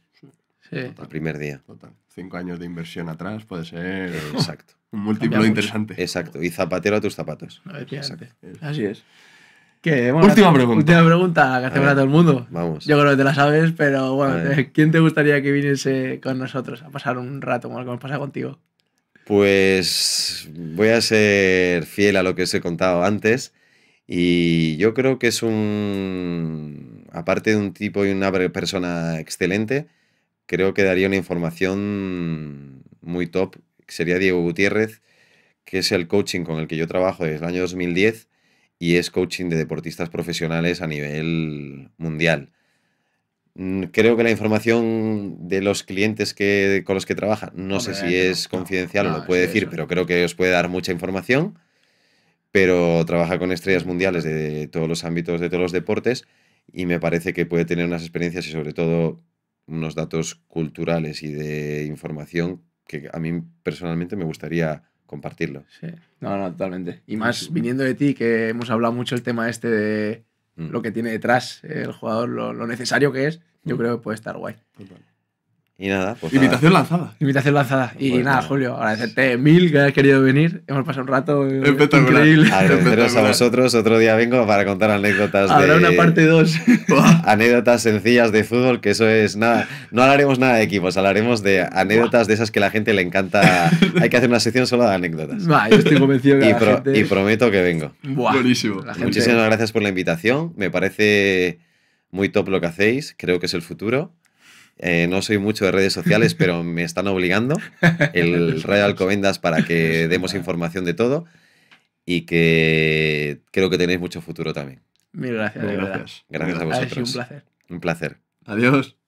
El primer día. Total. Cinco años de inversión atrás puede ser Exacto. un múltiplo interesante. Exacto. Y zapatero a tus zapatos. Así es última pregunta. Última pregunta que hacemos a, todo el mundo. Vamos. Yo creo que te la sabes, pero bueno, eh, ¿quién te gustaría que viniese con nosotros a pasar un rato como lo que hemos pasado contigo? Pues voy a ser fiel a lo que os he contado antes y yo creo que es un, aparte de un tipo y una persona excelente, creo que daría una información muy top, sería Diego Gutiérrez, que es el coaching con el que yo trabajo desde el año 2010 y es coaching de deportistas profesionales a nivel mundial. Mm, creo que la información de los clientes que, con los que trabaja, no sé si eh, es confidencial o no, lo puede decir, pero creo que os puede dar mucha información. Pero trabaja con estrellas mundiales de todos los ámbitos, de todos los deportes, y me parece que puede tener unas experiencias y sobre todo unos datos culturales y de información que a mí personalmente me gustaría compartirlo. Sí, no, no, totalmente. Y más viniendo de ti, que hemos hablado mucho el tema este de mm. lo que tiene detrás el jugador, lo, necesario que es, yo mm. creo que puede estar guay. Y nada, pues. Invitación lanzada. Invitación lanzada. Y pues nada, Julio, agradecerte mil que hayas querido venir. Hemos pasado un rato eh, increíble. Agradeceros a vosotros. Otro día vengo para contar anécdotas. Habrá una parte 2. [LAUGHS] anécdotas sencillas de fútbol, que eso es nada. No hablaremos nada de equipos, hablaremos de anécdotas de esas que la gente le encanta. Hay que hacer una sección solo de anécdotas. estoy convencido que y, y prometo que vengo. Buenísimo. Muchísimas gracias por la invitación. Me parece muy top lo que hacéis. Creo que es el futuro. Eh, no soy mucho de redes sociales, pero [LAUGHS] me están obligando el Royal Alcobendas para que demos información de todo y que creo que tenéis mucho futuro también. Mil gracias. gracias. Gracias a vosotros. un placer. Un placer. Adiós.